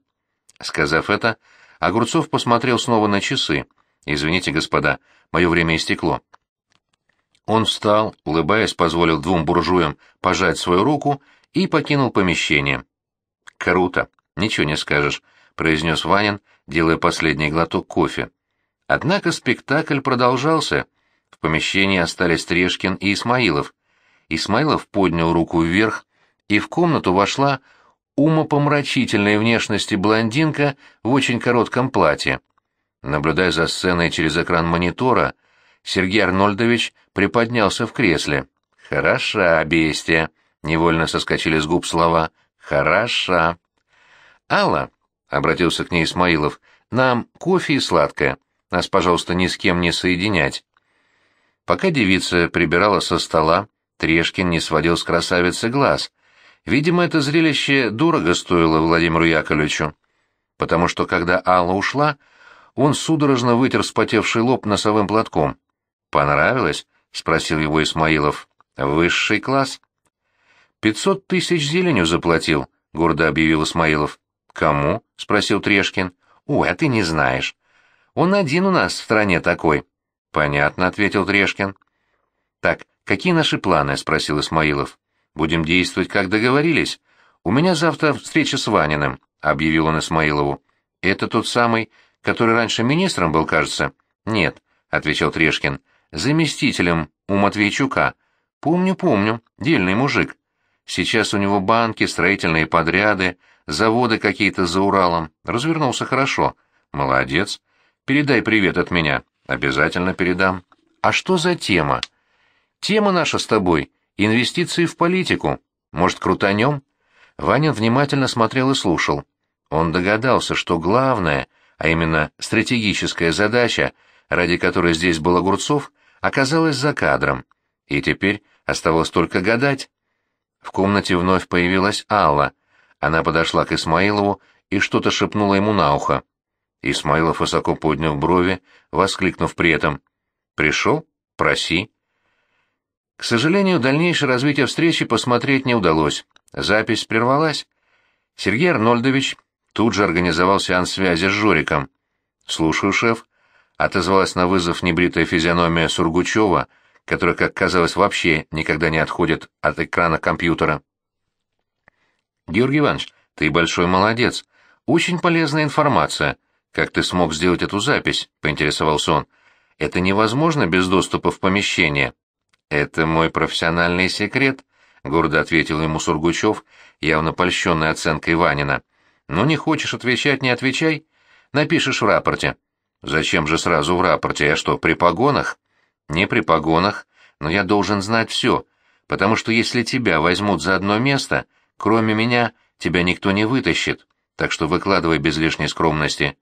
Сказав это, Огурцов посмотрел снова на часы. «Извините, господа, мое время истекло». Он встал, улыбаясь, позволил двум буржуям пожать свою руку и покинул помещение. Круто. Ничего не скажешь, произнес Ванин, делая последний глоток кофе. Однако спектакль продолжался. В помещении остались Трешкин и Исмаилов. Исмаилов поднял руку вверх, и в комнату вошла умопомрачительной внешности блондинка в очень коротком платье. Наблюдая за сценой через экран монитора, Сергей Арнольдович приподнялся в кресле. «Хороша бестия!» — невольно соскочили с губ слова — «Хороша». «Алла», — обратился к ней Исмаилов, — «нам кофе и сладкое. Нас, пожалуйста, ни с кем не соединять». Пока девица прибирала со стола, Трешкин не сводил с красавицы глаз. Видимо, это зрелище дорого стоило Владимиру Яковлевичу, потому что, когда Алла ушла, он судорожно вытер вспотевший лоб носовым платком. «Понравилось?» — спросил его Исмаилов. «Высший класс», «Пятьсот тысяч зеленью заплатил», — гордо объявил Исмаилов. «Кому?» — спросил Трешкин. «Ой, а ты не знаешь. Он один у нас в стране такой». «Понятно», — ответил Трешкин. «Так, какие наши планы?» — спросил Исмаилов. «Будем действовать, как договорились. У меня завтра встреча с Ваниным», — объявил он Исмаилову. «Это тот самый, который раньше министром был, кажется?» «Нет», — отвечал Трешкин. «Заместителем у Матвейчука». «Помню, помню. Дельный мужик». Сейчас у него банки, строительные подряды, заводы какие-то за Уралом. Развернулся хорошо. Молодец. Передай привет от меня. Обязательно передам. А что за тема? Тема наша с тобой — инвестиции в политику. Может, крутанем? Ванин внимательно смотрел и слушал. Он догадался, что главное, а именно стратегическая задача, ради которой здесь был Огурцов, оказалась за кадром. И теперь оставалось только гадать, в комнате вновь появилась Алла. Она подошла к Исмаилову и что-то шепнула ему на ухо. Исмаилов высоко поднял брови, воскликнув при этом. «Пришел? Проси». К сожалению, дальнейшее развитие встречи посмотреть не удалось. Запись прервалась. Сергей Арнольдович тут же организовал сеанс связи с Жориком. «Слушаю, шеф», — отозвалась на вызов небритая физиономия Сургучева — которые, как казалось, вообще никогда не отходят от экрана компьютера. «Георгий Иванович, ты большой молодец. Очень полезная информация. Как ты смог сделать эту запись?» — поинтересовался он. «Это невозможно без доступа в помещение». «Это мой профессиональный секрет», — гордо ответил ему Сургучев, явно польщенный оценкой Ванина. «Ну, не хочешь отвечать — не отвечай. Напишешь в рапорте». «Зачем же сразу в рапорте? Я что, при погонах?» Не при погонах, но я должен знать все, потому что если тебя возьмут за одно место, кроме меня тебя никто не вытащит, так что выкладывай без лишней скромности».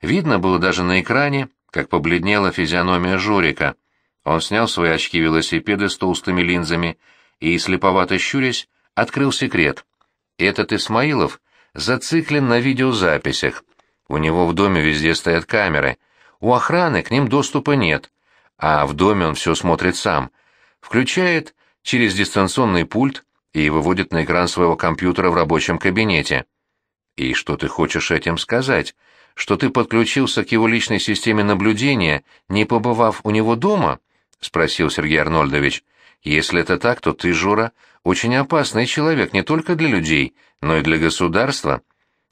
Видно было даже на экране, как побледнела физиономия Жорика. Он снял свои очки велосипеды с толстыми линзами и, слеповато щурясь, открыл секрет. Этот Исмаилов зациклен на видеозаписях. У него в доме везде стоят камеры. У охраны к ним доступа нет, а в доме он все смотрит сам. Включает через дистанционный пульт и выводит на экран своего компьютера в рабочем кабинете. И что ты хочешь этим сказать? Что ты подключился к его личной системе наблюдения, не побывав у него дома? спросил Сергей Арнольдович. Если это так, то ты, Жура очень опасный человек не только для людей, но и для государства.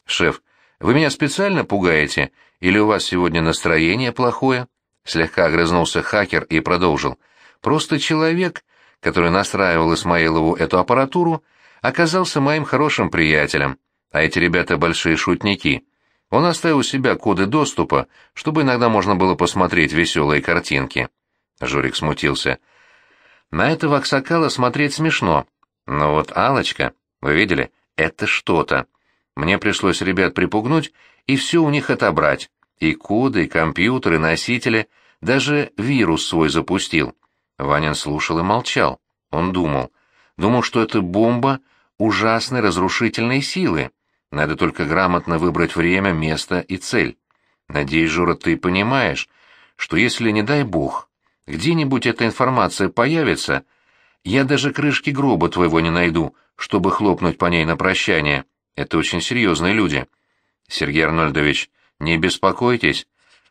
Шеф, вы меня специально пугаете или у вас сегодня настроение плохое? Слегка огрызнулся хакер и продолжил. «Просто человек, который настраивал Исмаилову эту аппаратуру, оказался моим хорошим приятелем, а эти ребята большие шутники. Он оставил у себя коды доступа, чтобы иногда можно было посмотреть веселые картинки». Журик смутился. «На этого Аксакала смотреть смешно. Но вот алочка вы видели, это что-то. Мне пришлось ребят припугнуть и все у них отобрать. И коды, и компьютеры, и носители, даже вирус свой запустил. Ванин слушал и молчал. Он думал. Думал, что это бомба ужасной разрушительной силы. Надо только грамотно выбрать время, место и цель. Надеюсь, Жора, ты понимаешь, что если, не дай бог, где-нибудь эта информация появится, я даже крышки гроба твоего не найду, чтобы хлопнуть по ней на прощание. Это очень серьезные люди. Сергей Арнольдович, не беспокойтесь.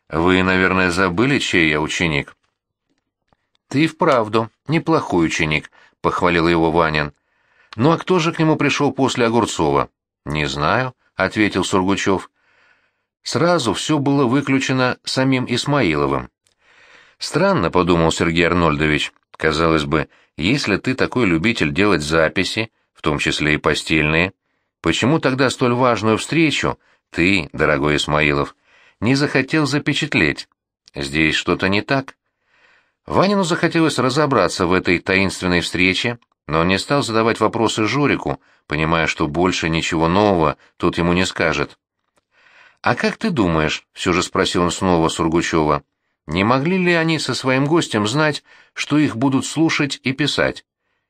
Вы, наверное, забыли, чей я ученик. Ты и вправду неплохой ученик, похвалил его Ванин. Ну а кто же к нему пришел после Огурцова? Не знаю, ответил Сургучев. Сразу все было выключено самим Исмаиловым. Странно, подумал Сергей Арнольдович. Казалось бы, если ты такой любитель делать записи, в том числе и постельные, почему тогда столь важную встречу ты, дорогой Исмаилов, не захотел запечатлеть. Здесь что-то не так. Ванину захотелось разобраться в этой таинственной встрече, но он не стал задавать вопросы Жорику, понимая, что больше ничего нового тут ему не скажет. «А как ты думаешь?» — все же спросил он снова Сургучева. «Не могли ли они со своим гостем знать, что их будут слушать и писать?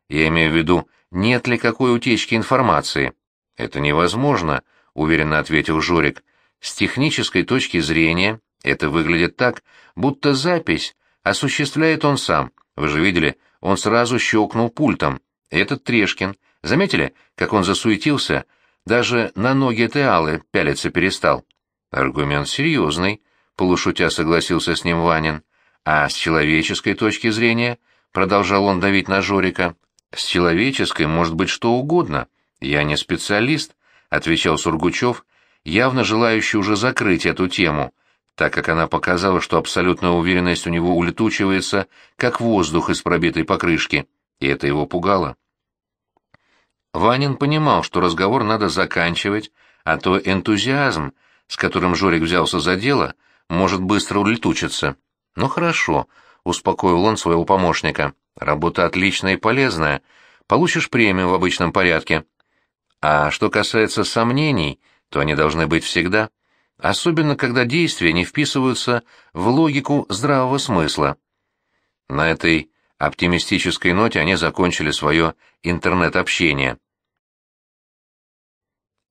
Я имею в виду, нет ли какой утечки информации?» «Это невозможно», уверенно ответил Жорик. С технической точки зрения это выглядит так, будто запись осуществляет он сам. Вы же видели, он сразу щелкнул пультом. Этот Трешкин. Заметили, как он засуетился? Даже на ноги Теалы пялиться перестал. Аргумент серьезный, полушутя согласился с ним Ванин. А с человеческой точки зрения, продолжал он давить на Жорика, с человеческой может быть что угодно. Я не специалист, — отвечал Сургучев, явно желающий уже закрыть эту тему, так как она показала, что абсолютная уверенность у него улетучивается, как воздух из пробитой покрышки, и это его пугало. Ванин понимал, что разговор надо заканчивать, а то энтузиазм, с которым Жорик взялся за дело, может быстро улетучиться. «Ну хорошо», — успокоил он своего помощника, — «работа отличная и полезная, получишь премию в обычном порядке, а что касается сомнений, то они должны быть всегда, особенно когда действия не вписываются в логику здравого смысла. На этой оптимистической ноте они закончили свое интернет-общение.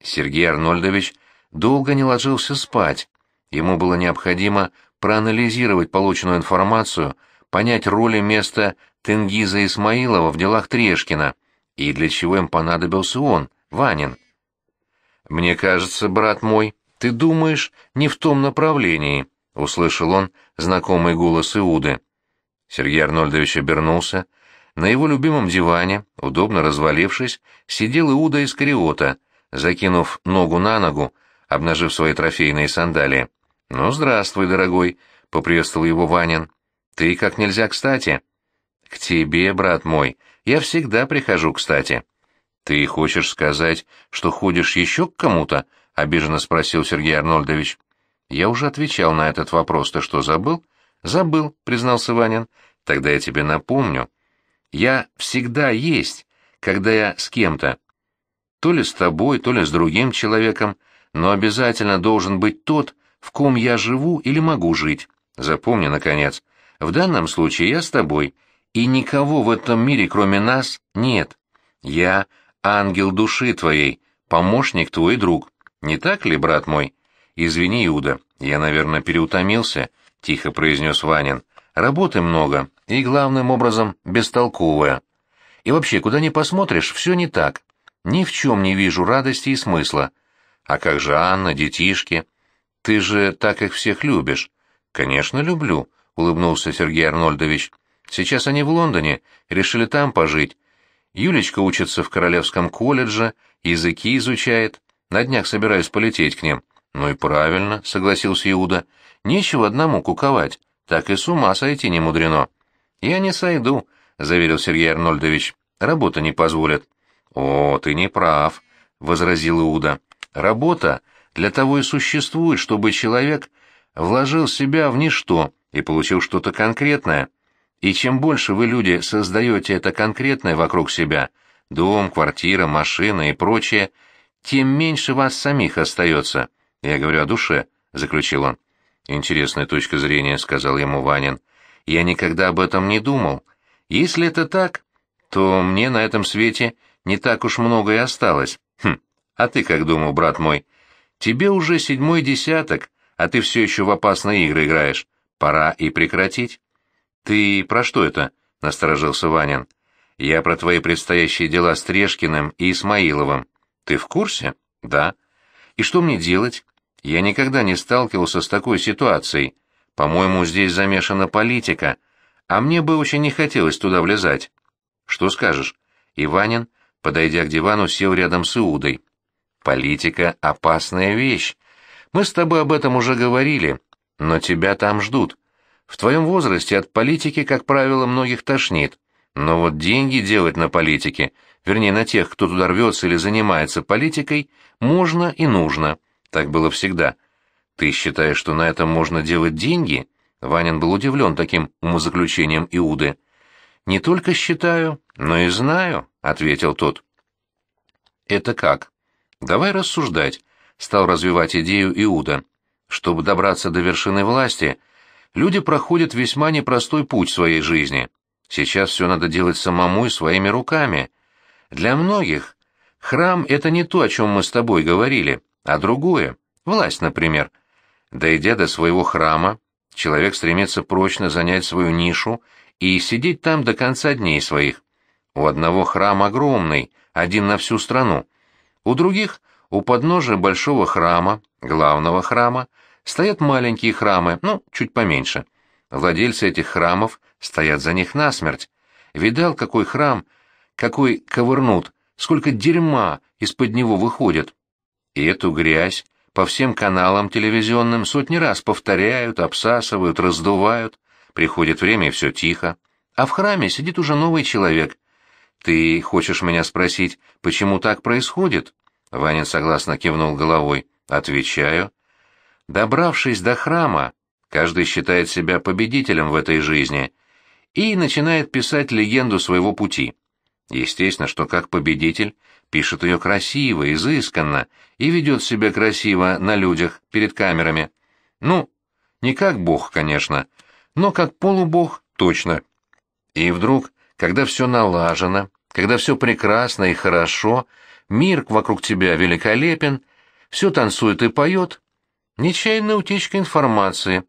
Сергей Арнольдович долго не ложился спать. Ему было необходимо проанализировать полученную информацию, понять роль и место Тенгиза Исмаилова в делах Трешкина и для чего им понадобился он — Ванин. «Мне кажется, брат мой, ты думаешь не в том направлении», — услышал он знакомый голос Иуды. Сергей Арнольдович обернулся. На его любимом диване, удобно развалившись, сидел Иуда из Кариота, закинув ногу на ногу, обнажив свои трофейные сандалии. «Ну, здравствуй, дорогой», — поприветствовал его Ванин. «Ты как нельзя кстати». «К тебе, брат мой, я всегда прихожу кстати». «Ты хочешь сказать, что ходишь еще к кому-то?» — обиженно спросил Сергей Арнольдович. «Я уже отвечал на этот вопрос. Ты что, забыл?» «Забыл», — признался Ванин. «Тогда я тебе напомню. Я всегда есть, когда я с кем-то. То ли с тобой, то ли с другим человеком, но обязательно должен быть тот, в ком я живу или могу жить. Запомни, наконец. В данном случае я с тобой, и никого в этом мире, кроме нас, нет. Я ангел души твоей, помощник твой друг. Не так ли, брат мой? Извини, Иуда, я, наверное, переутомился, — тихо произнес Ванин. Работы много, и, главным образом, бестолковая. И вообще, куда ни посмотришь, все не так. Ни в чем не вижу радости и смысла. А как же Анна, детишки? Ты же так их всех любишь. Конечно, люблю, — улыбнулся Сергей Арнольдович. Сейчас они в Лондоне, решили там пожить. Юлечка учится в Королевском колледже, языки изучает. На днях собираюсь полететь к ним. Ну и правильно, согласился Иуда. Нечего одному куковать, так и с ума сойти не мудрено. Я не сойду, заверил Сергей Арнольдович. Работа не позволит. О, ты не прав, возразил Иуда. Работа для того и существует, чтобы человек вложил себя в ничто и получил что-то конкретное. И чем больше вы, люди, создаете это конкретное вокруг себя, дом, квартира, машина и прочее, тем меньше вас самих остается. Я говорю о душе, — заключил он. Интересная точка зрения, — сказал ему Ванин. Я никогда об этом не думал. Если это так, то мне на этом свете не так уж много и осталось. Хм, а ты как думал, брат мой? Тебе уже седьмой десяток, а ты все еще в опасные игры играешь. Пора и прекратить. «Ты про что это?» — насторожился Ванин. «Я про твои предстоящие дела с Трешкиным и Исмаиловым. Ты в курсе?» «Да». «И что мне делать? Я никогда не сталкивался с такой ситуацией. По-моему, здесь замешана политика, а мне бы очень не хотелось туда влезать». «Что скажешь?» Иванин, подойдя к дивану, сел рядом с Иудой. «Политика — опасная вещь. Мы с тобой об этом уже говорили, но тебя там ждут. В твоем возрасте от политики, как правило, многих тошнит. Но вот деньги делать на политике, вернее, на тех, кто туда рвется или занимается политикой, можно и нужно. Так было всегда. Ты считаешь, что на этом можно делать деньги? Ванин был удивлен таким умозаключением Иуды. «Не только считаю, но и знаю», — ответил тот. «Это как?» «Давай рассуждать», — стал развивать идею Иуда. «Чтобы добраться до вершины власти, люди проходят весьма непростой путь в своей жизни. Сейчас все надо делать самому и своими руками. Для многих храм — это не то, о чем мы с тобой говорили, а другое — власть, например. Дойдя до своего храма, человек стремится прочно занять свою нишу и сидеть там до конца дней своих. У одного храм огромный, один на всю страну. У других — у подножия большого храма, главного храма, стоят маленькие храмы, ну, чуть поменьше. Владельцы этих храмов стоят за них насмерть. Видал, какой храм, какой ковырнут, сколько дерьма из-под него выходит. И эту грязь по всем каналам телевизионным сотни раз повторяют, обсасывают, раздувают. Приходит время, и все тихо. А в храме сидит уже новый человек. «Ты хочешь меня спросить, почему так происходит?» Ванин согласно кивнул головой. «Отвечаю. Добравшись до храма, каждый считает себя победителем в этой жизни и начинает писать легенду своего пути. Естественно, что как победитель пишет ее красиво, изысканно и ведет себя красиво на людях перед камерами. Ну, не как бог, конечно, но как полубог точно. И вдруг, когда все налажено, когда все прекрасно и хорошо, мир вокруг тебя великолепен, все танцует и поет, Нечаянная утечка информации,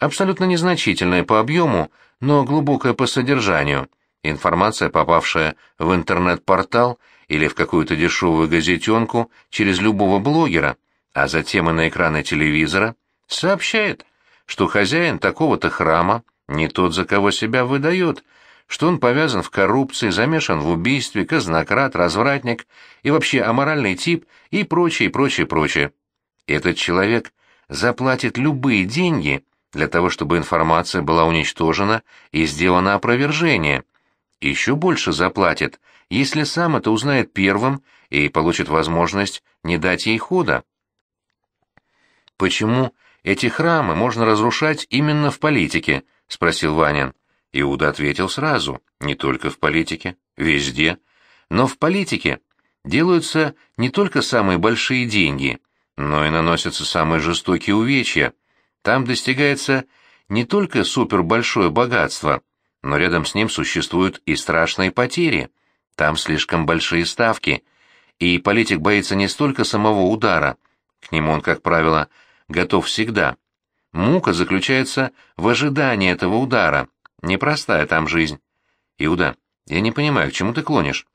абсолютно незначительная по объему, но глубокая по содержанию. Информация, попавшая в интернет-портал или в какую-то дешевую газетенку через любого блогера, а затем и на экраны телевизора, сообщает, что хозяин такого-то храма не тот, за кого себя выдает, что он повязан в коррупции, замешан в убийстве, казнократ, развратник и вообще аморальный тип и прочее, прочее, прочее. Этот человек заплатит любые деньги для того, чтобы информация была уничтожена и сделано опровержение. Еще больше заплатит, если сам это узнает первым и получит возможность не дать ей хода. «Почему эти храмы можно разрушать именно в политике?» — спросил Ванин. Иуда ответил сразу, не только в политике, везде. Но в политике делаются не только самые большие деньги — но и наносятся самые жестокие увечья. Там достигается не только супербольшое богатство, но рядом с ним существуют и страшные потери. Там слишком большие ставки, и политик боится не столько самого удара, к нему он, как правило, готов всегда. Мука заключается в ожидании этого удара, непростая там жизнь. Иуда, я не понимаю, к чему ты клонишь?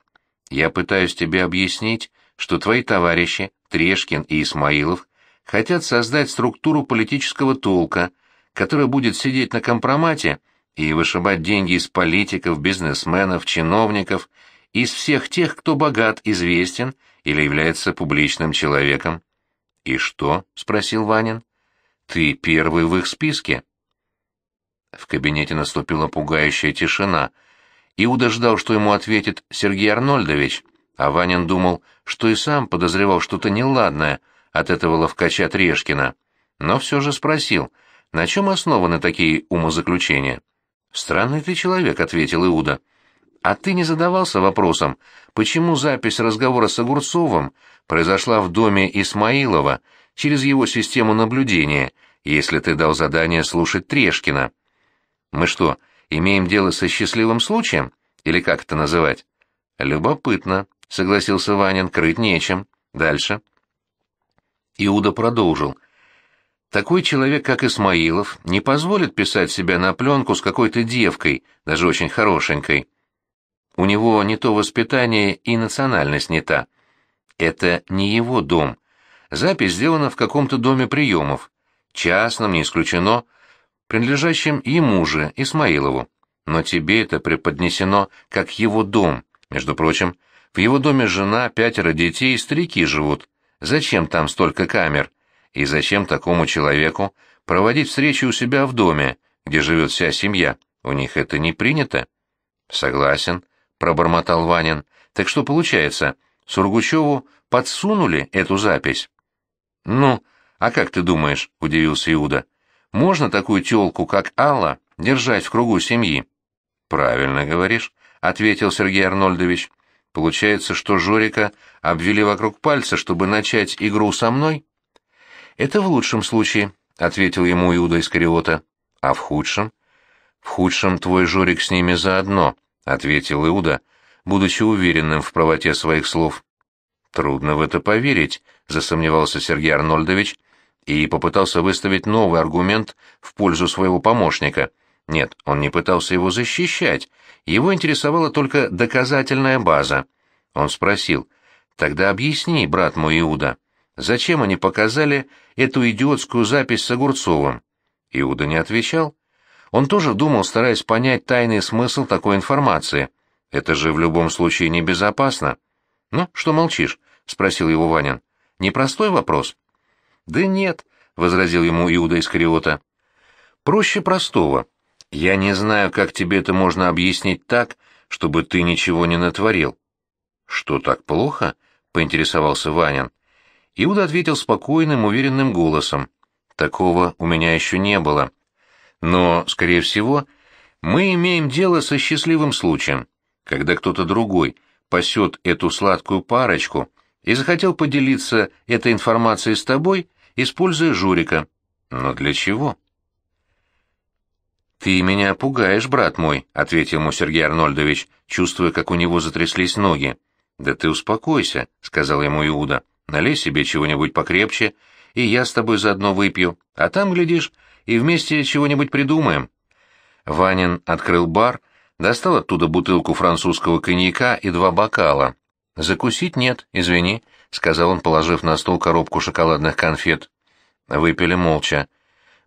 Я пытаюсь тебе объяснить, что твои товарищи, Трешкин и Исмаилов, хотят создать структуру политического толка, которая будет сидеть на компромате и вышибать деньги из политиков, бизнесменов, чиновников, из всех тех, кто богат, известен или является публичным человеком. «И что?» — спросил Ванин. «Ты первый в их списке». В кабинете наступила пугающая тишина. Иуда ждал, что ему ответит Сергей Арнольдович — а Ванин думал, что и сам подозревал что-то неладное от этого ловкача Трешкина, но все же спросил, на чем основаны такие умозаключения. «Странный ты человек», — ответил Иуда. «А ты не задавался вопросом, почему запись разговора с Огурцовым произошла в доме Исмаилова через его систему наблюдения, если ты дал задание слушать Трешкина?» «Мы что, имеем дело со счастливым случаем? Или как это называть?» «Любопытно», — согласился Ванин, — крыть нечем. Дальше. Иуда продолжил. «Такой человек, как Исмаилов, не позволит писать себя на пленку с какой-то девкой, даже очень хорошенькой. У него не то воспитание и национальность не та. Это не его дом. Запись сделана в каком-то доме приемов, частном, не исключено, принадлежащем ему же, Исмаилову. Но тебе это преподнесено как его дом, между прочим, — его доме жена, пятеро детей и старики живут. Зачем там столько камер? И зачем такому человеку проводить встречи у себя в доме, где живет вся семья? У них это не принято. Согласен, пробормотал Ванин. Так что получается, Сургучеву подсунули эту запись? Ну, а как ты думаешь, удивился Иуда, можно такую телку, как Алла, держать в кругу семьи? Правильно говоришь, ответил Сергей Арнольдович. Получается, что Жорика обвели вокруг пальца, чтобы начать игру со мной? Это в лучшем случае, ответил ему Иуда из Кариота, А в худшем? В худшем твой Жорик с ними заодно, ответил Иуда, будучи уверенным в правоте своих слов. Трудно в это поверить, засомневался Сергей Арнольдович и попытался выставить новый аргумент в пользу своего помощника — нет, он не пытался его защищать, его интересовала только доказательная база. Он спросил, «Тогда объясни, брат мой Иуда, зачем они показали эту идиотскую запись с Огурцовым?» Иуда не отвечал. Он тоже думал, стараясь понять тайный смысл такой информации. «Это же в любом случае небезопасно». «Ну, что молчишь?» — спросил его Ванин. «Непростой вопрос?» «Да нет», — возразил ему Иуда Искариота. «Проще простого». Я не знаю, как тебе это можно объяснить так, чтобы ты ничего не натворил. Что так плохо? поинтересовался Ванин. Иуда ответил спокойным, уверенным голосом. Такого у меня еще не было. Но, скорее всего, мы имеем дело со счастливым случаем, когда кто-то другой пасет эту сладкую парочку и захотел поделиться этой информацией с тобой, используя Журика. Но для чего? «Ты меня пугаешь, брат мой», — ответил ему Сергей Арнольдович, чувствуя, как у него затряслись ноги. «Да ты успокойся», — сказал ему Иуда. «Налей себе чего-нибудь покрепче, и я с тобой заодно выпью, а там, глядишь, и вместе чего-нибудь придумаем». Ванин открыл бар, достал оттуда бутылку французского коньяка и два бокала. «Закусить нет, извини», — сказал он, положив на стол коробку шоколадных конфет. Выпили молча.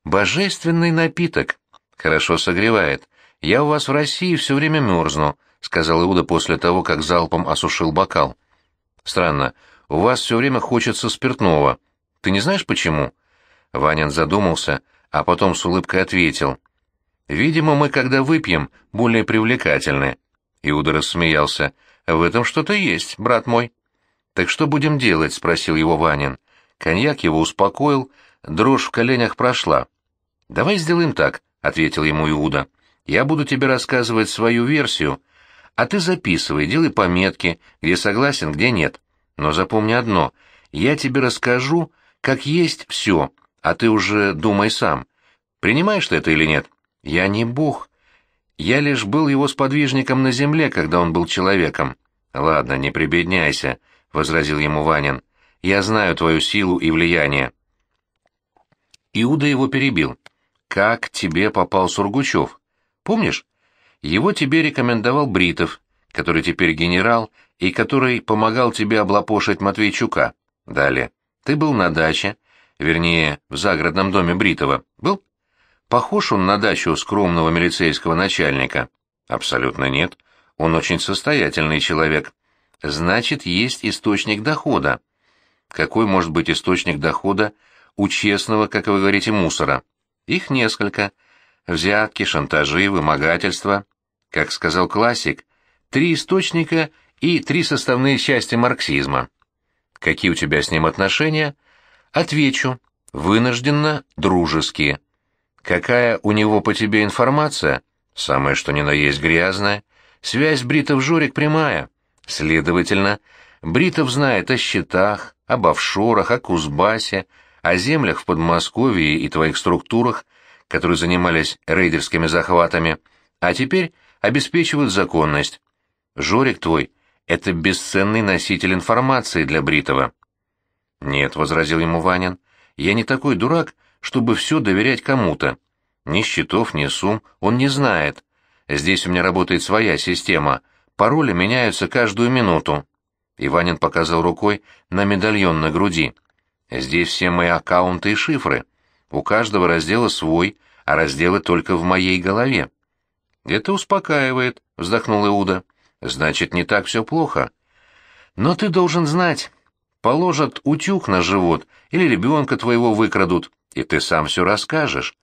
«Божественный напиток!» Хорошо согревает. Я у вас в России все время мерзну, сказал Иуда после того, как залпом осушил бокал. Странно, у вас все время хочется спиртного. Ты не знаешь почему? Ванин задумался, а потом с улыбкой ответил. Видимо, мы, когда выпьем, более привлекательны. Иуда рассмеялся. В этом что-то есть, брат мой. Так что будем делать? спросил его Ванин. Коньяк его успокоил, дрожь в коленях прошла. Давай сделаем так. — ответил ему Иуда. «Я буду тебе рассказывать свою версию, а ты записывай, делай пометки, где согласен, где нет. Но запомни одно, я тебе расскажу, как есть все, а ты уже думай сам, принимаешь ты это или нет. Я не бог. Я лишь был его сподвижником на земле, когда он был человеком». «Ладно, не прибедняйся», — возразил ему Ванин. «Я знаю твою силу и влияние». Иуда его перебил как тебе попал Сургучев. Помнишь? Его тебе рекомендовал Бритов, который теперь генерал и который помогал тебе облапошить Матвейчука. Далее. Ты был на даче, вернее, в загородном доме Бритова. Был? Похож он на дачу скромного милицейского начальника? Абсолютно нет. Он очень состоятельный человек. Значит, есть источник дохода. Какой может быть источник дохода у честного, как вы говорите, мусора? Их несколько. Взятки, шантажи, вымогательства. Как сказал классик, три источника и три составные части марксизма. Какие у тебя с ним отношения? Отвечу. Вынужденно дружеские. Какая у него по тебе информация? Самое что ни на есть грязная. Связь Бритов-Жорик прямая. Следовательно, Бритов знает о счетах, об офшорах, о Кузбассе, о землях в Подмосковье и твоих структурах, которые занимались рейдерскими захватами, а теперь обеспечивают законность. Жорик твой — это бесценный носитель информации для Бритова». «Нет», — возразил ему Ванин, — «я не такой дурак, чтобы все доверять кому-то. Ни счетов, ни сумм он не знает. Здесь у меня работает своя система, пароли меняются каждую минуту». И Ванин показал рукой на медальон на груди. Здесь все мои аккаунты и шифры. У каждого раздела свой, а разделы только в моей голове. Это успокаивает, вздохнул Иуда. Значит, не так все плохо. Но ты должен знать. Положат утюг на живот или ребенка твоего выкрадут, и ты сам все расскажешь.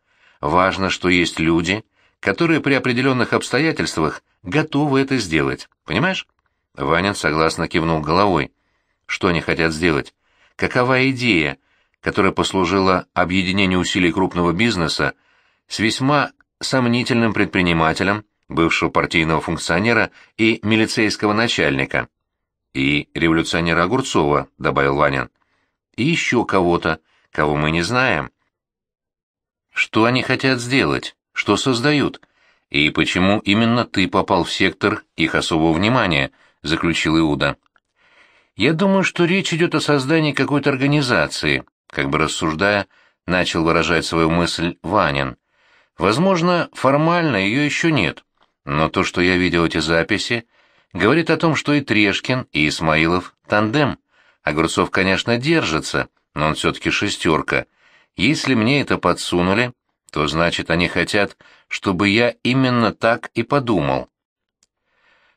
Важно, что есть люди, которые при определенных обстоятельствах готовы это сделать. Понимаешь? Ванин согласно кивнул головой. Что они хотят сделать? какова идея, которая послужила объединению усилий крупного бизнеса с весьма сомнительным предпринимателем, бывшего партийного функционера и милицейского начальника. «И революционера Огурцова», — добавил Ванин. «И еще кого-то, кого мы не знаем». «Что они хотят сделать? Что создают? И почему именно ты попал в сектор их особого внимания?» — заключил Иуда. Я думаю, что речь идет о создании какой-то организации, как бы рассуждая, начал выражать свою мысль Ванин. Возможно, формально ее еще нет, но то, что я видел эти записи, говорит о том, что и Трешкин, и Исмаилов — тандем. Огурцов, конечно, держится, но он все-таки шестерка. Если мне это подсунули, то значит, они хотят, чтобы я именно так и подумал.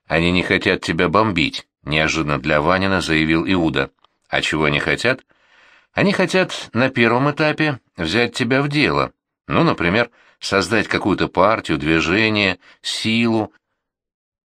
Они не хотят тебя бомбить. — неожиданно для Ванина заявил Иуда. «А чего они хотят?» «Они хотят на первом этапе взять тебя в дело. Ну, например, создать какую-то партию, движение, силу,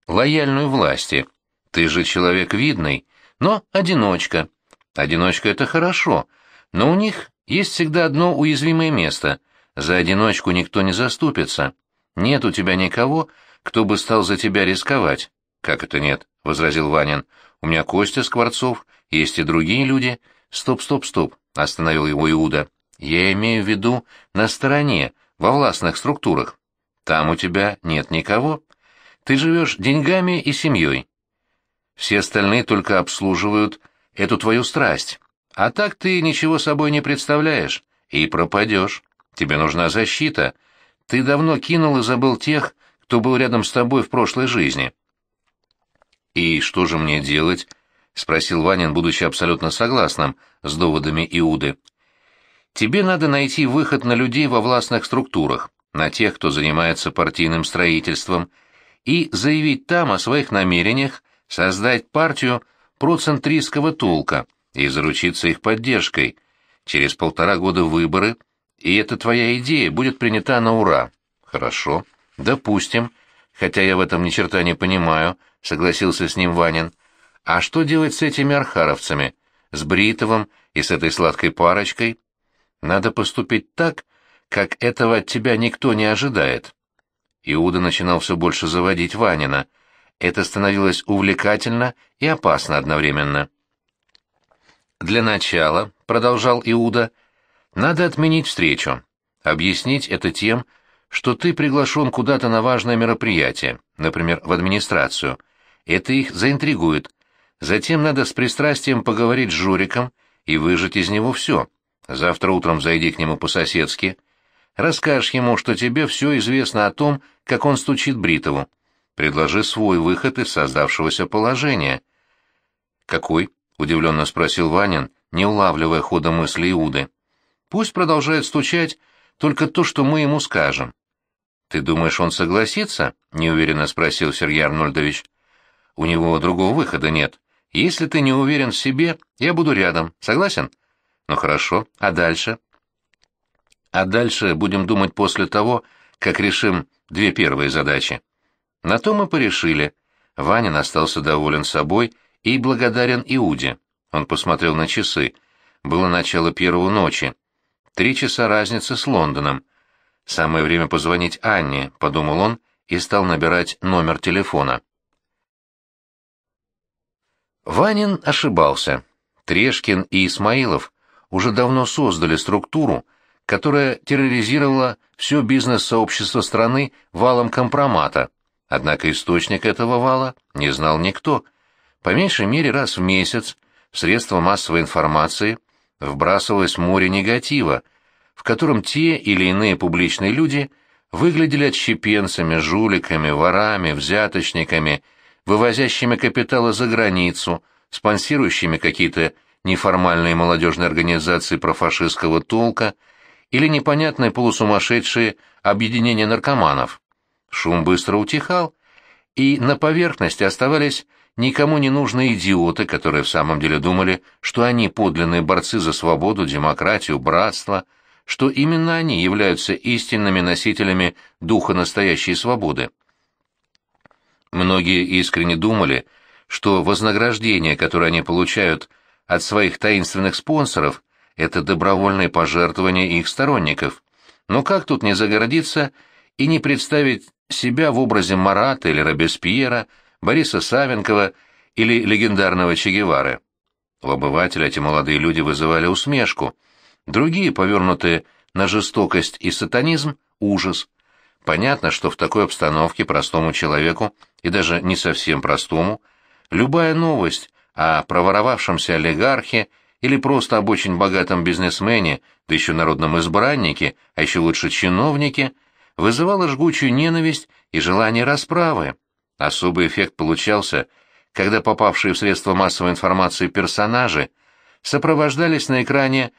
лояльную власти. Ты же человек видный, но одиночка. Одиночка — это хорошо, но у них есть всегда одно уязвимое место. За одиночку никто не заступится. Нет у тебя никого, кто бы стал за тебя рисковать. Как это нет? — возразил Ванин. «У меня Костя Скворцов, есть и другие люди». «Стоп, стоп, стоп», — остановил его Иуда. «Я имею в виду на стороне, во властных структурах. Там у тебя нет никого. Ты живешь деньгами и семьей. Все остальные только обслуживают эту твою страсть. А так ты ничего собой не представляешь и пропадешь. Тебе нужна защита. Ты давно кинул и забыл тех, кто был рядом с тобой в прошлой жизни». «И что же мне делать?» — спросил Ванин, будучи абсолютно согласным с доводами Иуды. «Тебе надо найти выход на людей во властных структурах, на тех, кто занимается партийным строительством, и заявить там о своих намерениях создать партию процентристского толка и заручиться их поддержкой. Через полтора года выборы, и эта твоя идея будет принята на ура». «Хорошо. Допустим. Хотя я в этом ни черта не понимаю», — согласился с ним Ванин. «А что делать с этими архаровцами? С Бритовым и с этой сладкой парочкой? Надо поступить так, как этого от тебя никто не ожидает». Иуда начинал все больше заводить Ванина. Это становилось увлекательно и опасно одновременно. «Для начала», — продолжал Иуда, — «надо отменить встречу. Объяснить это тем, что ты приглашен куда-то на важное мероприятие, например, в администрацию. Это их заинтригует. Затем надо с пристрастием поговорить с Журиком и выжать из него все. Завтра утром зайди к нему по-соседски. Расскажешь ему, что тебе все известно о том, как он стучит Бритову. Предложи свой выход из создавшегося положения. «Какой?» — удивленно спросил Ванин, не улавливая хода мысли Иуды. «Пусть продолжает стучать только то, что мы ему скажем. «Ты думаешь, он согласится?» — неуверенно спросил Сергей Арнольдович. «У него другого выхода нет. Если ты не уверен в себе, я буду рядом. Согласен?» «Ну хорошо. А дальше?» «А дальше будем думать после того, как решим две первые задачи». На то мы порешили. Ванин остался доволен собой и благодарен Иуде. Он посмотрел на часы. Было начало первого ночи. Три часа разницы с Лондоном — «Самое время позвонить Анне», — подумал он и стал набирать номер телефона. Ванин ошибался. Трешкин и Исмаилов уже давно создали структуру, которая терроризировала все бизнес-сообщество страны валом компромата. Однако источник этого вала не знал никто. По меньшей мере раз в месяц средства массовой информации вбрасывалось море негатива — в котором те или иные публичные люди выглядели отщепенцами, жуликами, ворами, взяточниками, вывозящими капиталы за границу, спонсирующими какие-то неформальные молодежные организации профашистского толка или непонятные полусумасшедшие объединения наркоманов. Шум быстро утихал, и на поверхности оставались никому не нужные идиоты, которые в самом деле думали, что они подлинные борцы за свободу, демократию, братство, что именно они являются истинными носителями духа настоящей свободы. Многие искренне думали, что вознаграждение, которое они получают от своих таинственных спонсоров, это добровольные пожертвования их сторонников. Но как тут не загородиться и не представить себя в образе Марата или Робеспьера, Бориса Савенкова или легендарного Че Гевары? У обывателя эти молодые люди вызывали усмешку – другие повернутые на жестокость и сатанизм – ужас. Понятно, что в такой обстановке простому человеку, и даже не совсем простому, любая новость о проворовавшемся олигархе или просто об очень богатом бизнесмене, да еще народном избраннике, а еще лучше чиновнике, вызывала жгучую ненависть и желание расправы. Особый эффект получался, когда попавшие в средства массовой информации персонажи сопровождались на экране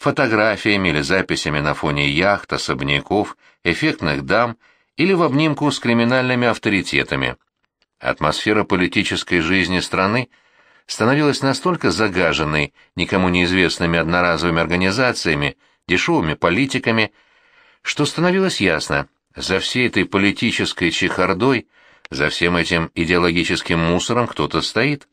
фотографиями или записями на фоне яхт, особняков, эффектных дам или в обнимку с криминальными авторитетами. Атмосфера политической жизни страны становилась настолько загаженной никому неизвестными одноразовыми организациями, дешевыми политиками, что становилось ясно, за всей этой политической чехардой, за всем этим идеологическим мусором кто-то стоит.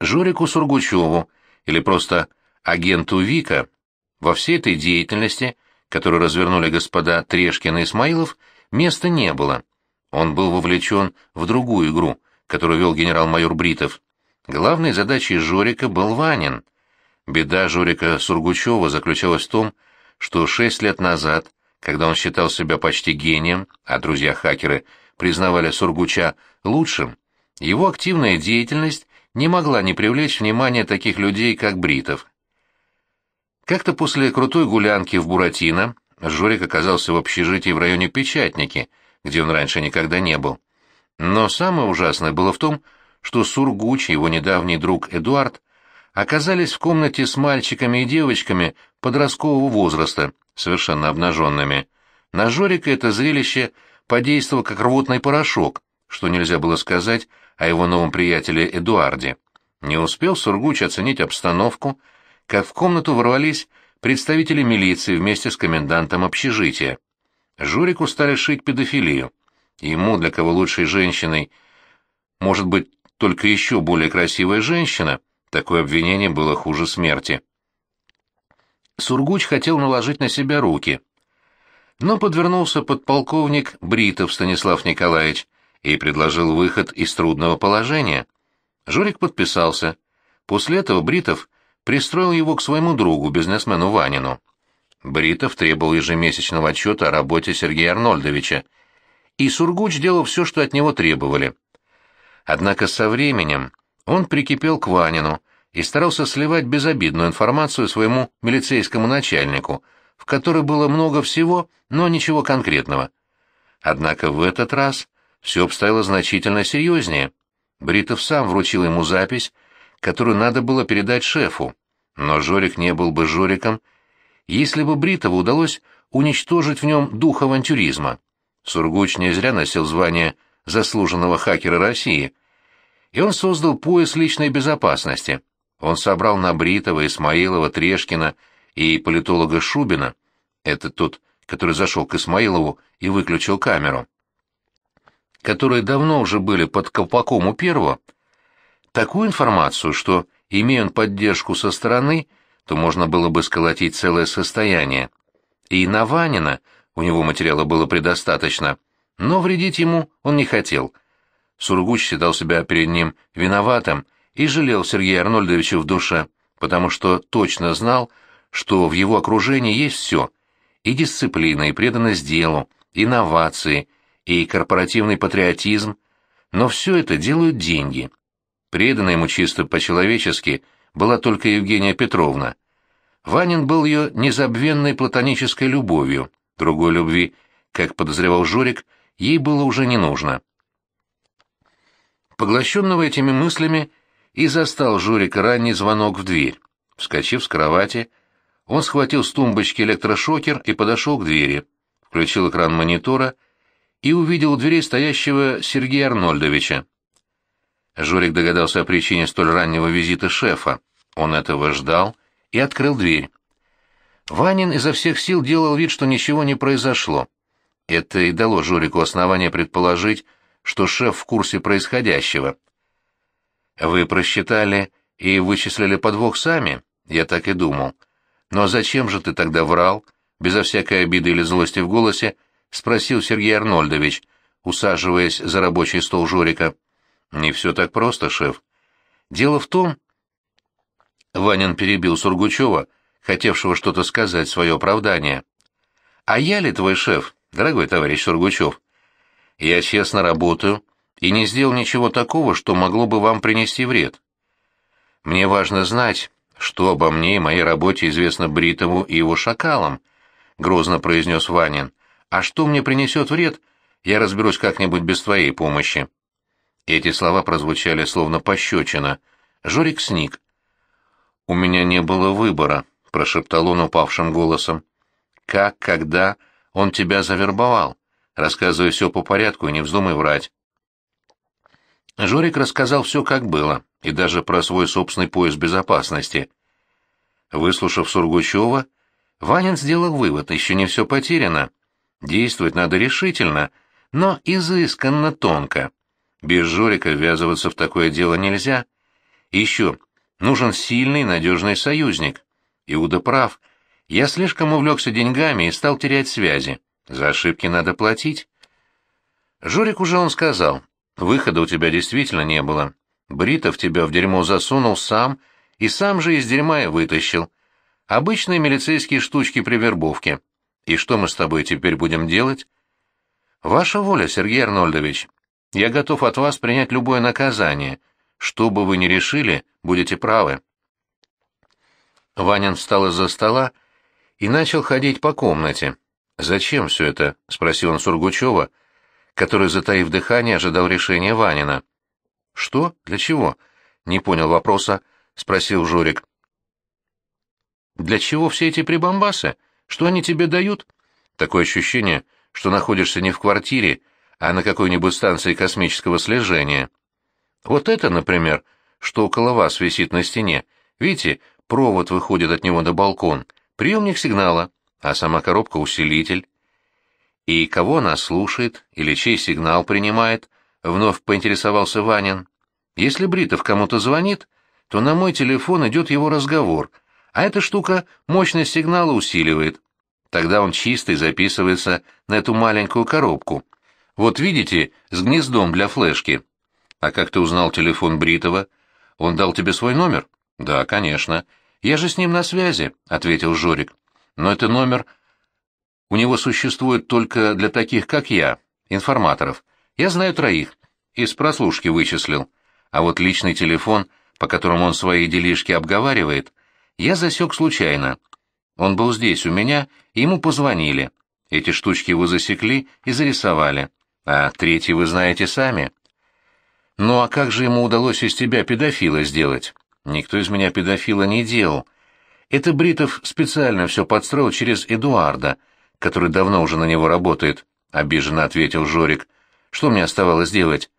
Журику Сургучеву, или просто агенту Вика, во всей этой деятельности, которую развернули господа Трешкин и Исмаилов, места не было. Он был вовлечен в другую игру, которую вел генерал-майор Бритов. Главной задачей Жорика был Ванин. Беда Жорика Сургучева заключалась в том, что шесть лет назад, когда он считал себя почти гением, а друзья-хакеры признавали Сургуча лучшим, его активная деятельность не могла не привлечь внимание таких людей, как Бритов. Как-то после крутой гулянки в Буратино Жорик оказался в общежитии в районе Печатники, где он раньше никогда не был. Но самое ужасное было в том, что Сургуч и его недавний друг Эдуард оказались в комнате с мальчиками и девочками подросткового возраста, совершенно обнаженными. На Жорика это зрелище подействовало как рвотный порошок, что нельзя было сказать о его новом приятеле Эдуарде. Не успел Сургуч оценить обстановку, как в комнату ворвались представители милиции вместе с комендантом общежития. Журику стали шить педофилию. Ему, для кого лучшей женщиной может быть только еще более красивая женщина, такое обвинение было хуже смерти. Сургуч хотел наложить на себя руки. Но подвернулся подполковник Бритов Станислав Николаевич и предложил выход из трудного положения. Журик подписался. После этого Бритов – пристроил его к своему другу, бизнесмену Ванину. Бритов требовал ежемесячного отчета о работе Сергея Арнольдовича, и Сургуч делал все, что от него требовали. Однако со временем он прикипел к Ванину и старался сливать безобидную информацию своему милицейскому начальнику, в которой было много всего, но ничего конкретного. Однако в этот раз все обстояло значительно серьезнее. Бритов сам вручил ему запись которую надо было передать шефу. Но Жорик не был бы Жориком, если бы Бритову удалось уничтожить в нем дух авантюризма. Сургуч не зря носил звание заслуженного хакера России, и он создал пояс личной безопасности. Он собрал на Бритова, Исмаилова, Трешкина и политолога Шубина, это тот, который зашел к Исмаилову и выключил камеру, которые давно уже были под колпаком у первого, такую информацию, что, имея он поддержку со стороны, то можно было бы сколотить целое состояние. И на Ванина у него материала было предостаточно, но вредить ему он не хотел. Сургуч считал себя перед ним виноватым и жалел Сергея Арнольдовича в душе, потому что точно знал, что в его окружении есть все — и дисциплина, и преданность делу, инновации, и корпоративный патриотизм, но все это делают деньги — Предана ему чисто по-человечески была только Евгения Петровна. Ванин был ее незабвенной платонической любовью. Другой любви, как подозревал Жорик, ей было уже не нужно. Поглощенного этими мыслями и застал Жорика ранний звонок в дверь. Вскочив с кровати, он схватил с тумбочки электрошокер и подошел к двери. Включил экран монитора и увидел у дверей стоящего Сергея Арнольдовича. Жорик догадался о причине столь раннего визита шефа. Он этого ждал и открыл дверь. Ванин изо всех сил делал вид, что ничего не произошло. Это и дало Журику основание предположить, что шеф в курсе происходящего. «Вы просчитали и вычислили подвох сами?» «Я так и думал». «Но зачем же ты тогда врал?» Безо всякой обиды или злости в голосе спросил Сергей Арнольдович, усаживаясь за рабочий стол Журика. «Не все так просто, шеф. Дело в том...» Ванин перебил Сургучева, хотевшего что-то сказать, свое оправдание. «А я ли твой шеф, дорогой товарищ Сургучев? Я честно работаю и не сделал ничего такого, что могло бы вам принести вред. Мне важно знать, что обо мне и моей работе известно Бритову и его шакалам», — грозно произнес Ванин. «А что мне принесет вред, я разберусь как-нибудь без твоей помощи». Эти слова прозвучали словно пощечина. Жорик сник. «У меня не было выбора», — прошептал он упавшим голосом. «Как, когда он тебя завербовал? Рассказывай все по порядку и не вздумай врать». Жорик рассказал все, как было, и даже про свой собственный пояс безопасности. Выслушав Сургучева, Ванин сделал вывод, еще не все потеряно. Действовать надо решительно, но изысканно тонко. Без Жорика ввязываться в такое дело нельзя. еще, нужен сильный, надежный союзник. Иуда прав. Я слишком увлекся деньгами и стал терять связи. За ошибки надо платить. Жорик уже он сказал, выхода у тебя действительно не было. Бритов тебя в дерьмо засунул сам, и сам же из дерьма и вытащил. Обычные милицейские штучки при вербовке. И что мы с тобой теперь будем делать? Ваша воля, Сергей Арнольдович. Я готов от вас принять любое наказание. Что бы вы ни решили, будете правы». Ванин встал из-за стола и начал ходить по комнате. «Зачем все это?» — спросил он Сургучева, который, затаив дыхание, ожидал решения Ванина. «Что? Для чего?» — не понял вопроса, — спросил Журик. «Для чего все эти прибамбасы? Что они тебе дают?» «Такое ощущение, что находишься не в квартире, а на какой-нибудь станции космического слежения. Вот это, например, что около вас висит на стене. Видите, провод выходит от него на балкон, приемник сигнала, а сама коробка — усилитель. И кого она слушает или чей сигнал принимает, вновь поинтересовался Ванин. Если Бритов кому-то звонит, то на мой телефон идет его разговор, а эта штука мощность сигнала усиливает. Тогда он чистый записывается на эту маленькую коробку, вот видите, с гнездом для флешки. А как ты узнал телефон Бритова? Он дал тебе свой номер? Да, конечно. Я же с ним на связи, ответил Жорик. Но это номер у него существует только для таких, как я, информаторов. Я знаю троих. Из прослушки вычислил. А вот личный телефон, по которому он свои делишки обговаривает, я засек случайно. Он был здесь у меня, и ему позвонили. Эти штучки его засекли и зарисовали а третий вы знаете сами. Ну а как же ему удалось из тебя педофила сделать? Никто из меня педофила не делал. Это Бритов специально все подстроил через Эдуарда, который давно уже на него работает, — обиженно ответил Жорик. Что мне оставалось делать?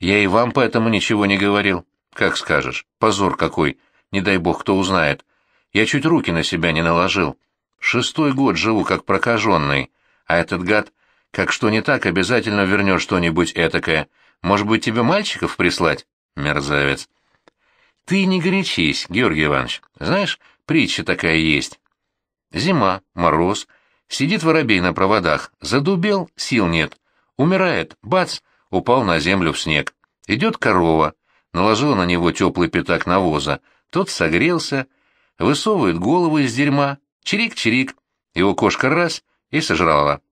Я и вам поэтому ничего не говорил. Как скажешь, позор какой, не дай бог кто узнает. Я чуть руки на себя не наложил. Шестой год живу как прокаженный, а этот гад как что не так, обязательно вернешь что-нибудь этакое. Может быть, тебе мальчиков прислать? Мерзавец. Ты не горячись, Георгий Иванович. Знаешь, притча такая есть. Зима, мороз. Сидит воробей на проводах. Задубел, сил нет. Умирает, бац, упал на землю в снег. Идет корова. Наложила на него теплый пятак навоза. Тот согрелся. Высовывает голову из дерьма. Чирик-чирик. Его кошка раз и сожрала.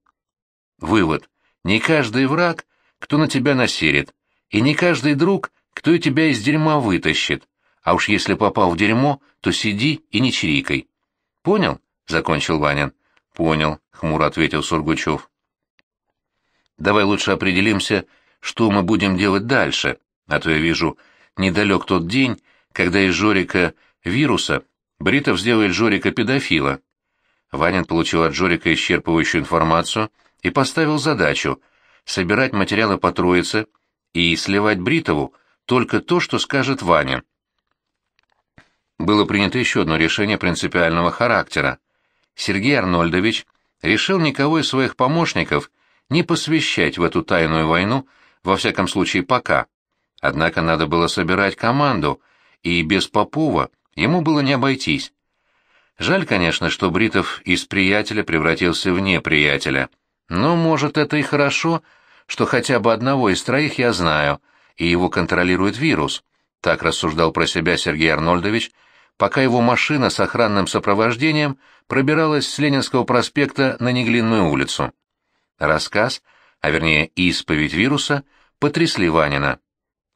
Вывод. Не каждый враг, кто на тебя насерит, и не каждый друг, кто и тебя из дерьма вытащит. А уж если попал в дерьмо, то сиди и не чирикай. Понял? — закончил Ванин. — Понял, — хмуро ответил Сургучев. — Давай лучше определимся, что мы будем делать дальше, а то я вижу, недалек тот день, когда из Жорика вируса Бритов сделает Жорика педофила. Ванин получил от Жорика исчерпывающую информацию — и поставил задачу собирать материалы по троице и сливать Бритову только то, что скажет Ваня. Было принято еще одно решение принципиального характера. Сергей Арнольдович решил никого из своих помощников не посвящать в эту тайную войну, во всяком случае пока. Однако надо было собирать команду, и без Попова ему было не обойтись. Жаль, конечно, что Бритов из приятеля превратился в неприятеля. Но, ну, может, это и хорошо, что хотя бы одного из троих я знаю, и его контролирует вирус. Так рассуждал про себя Сергей Арнольдович, пока его машина с охранным сопровождением пробиралась с Ленинского проспекта на Неглинную улицу. Рассказ, а вернее исповедь вируса, потрясли Ванина.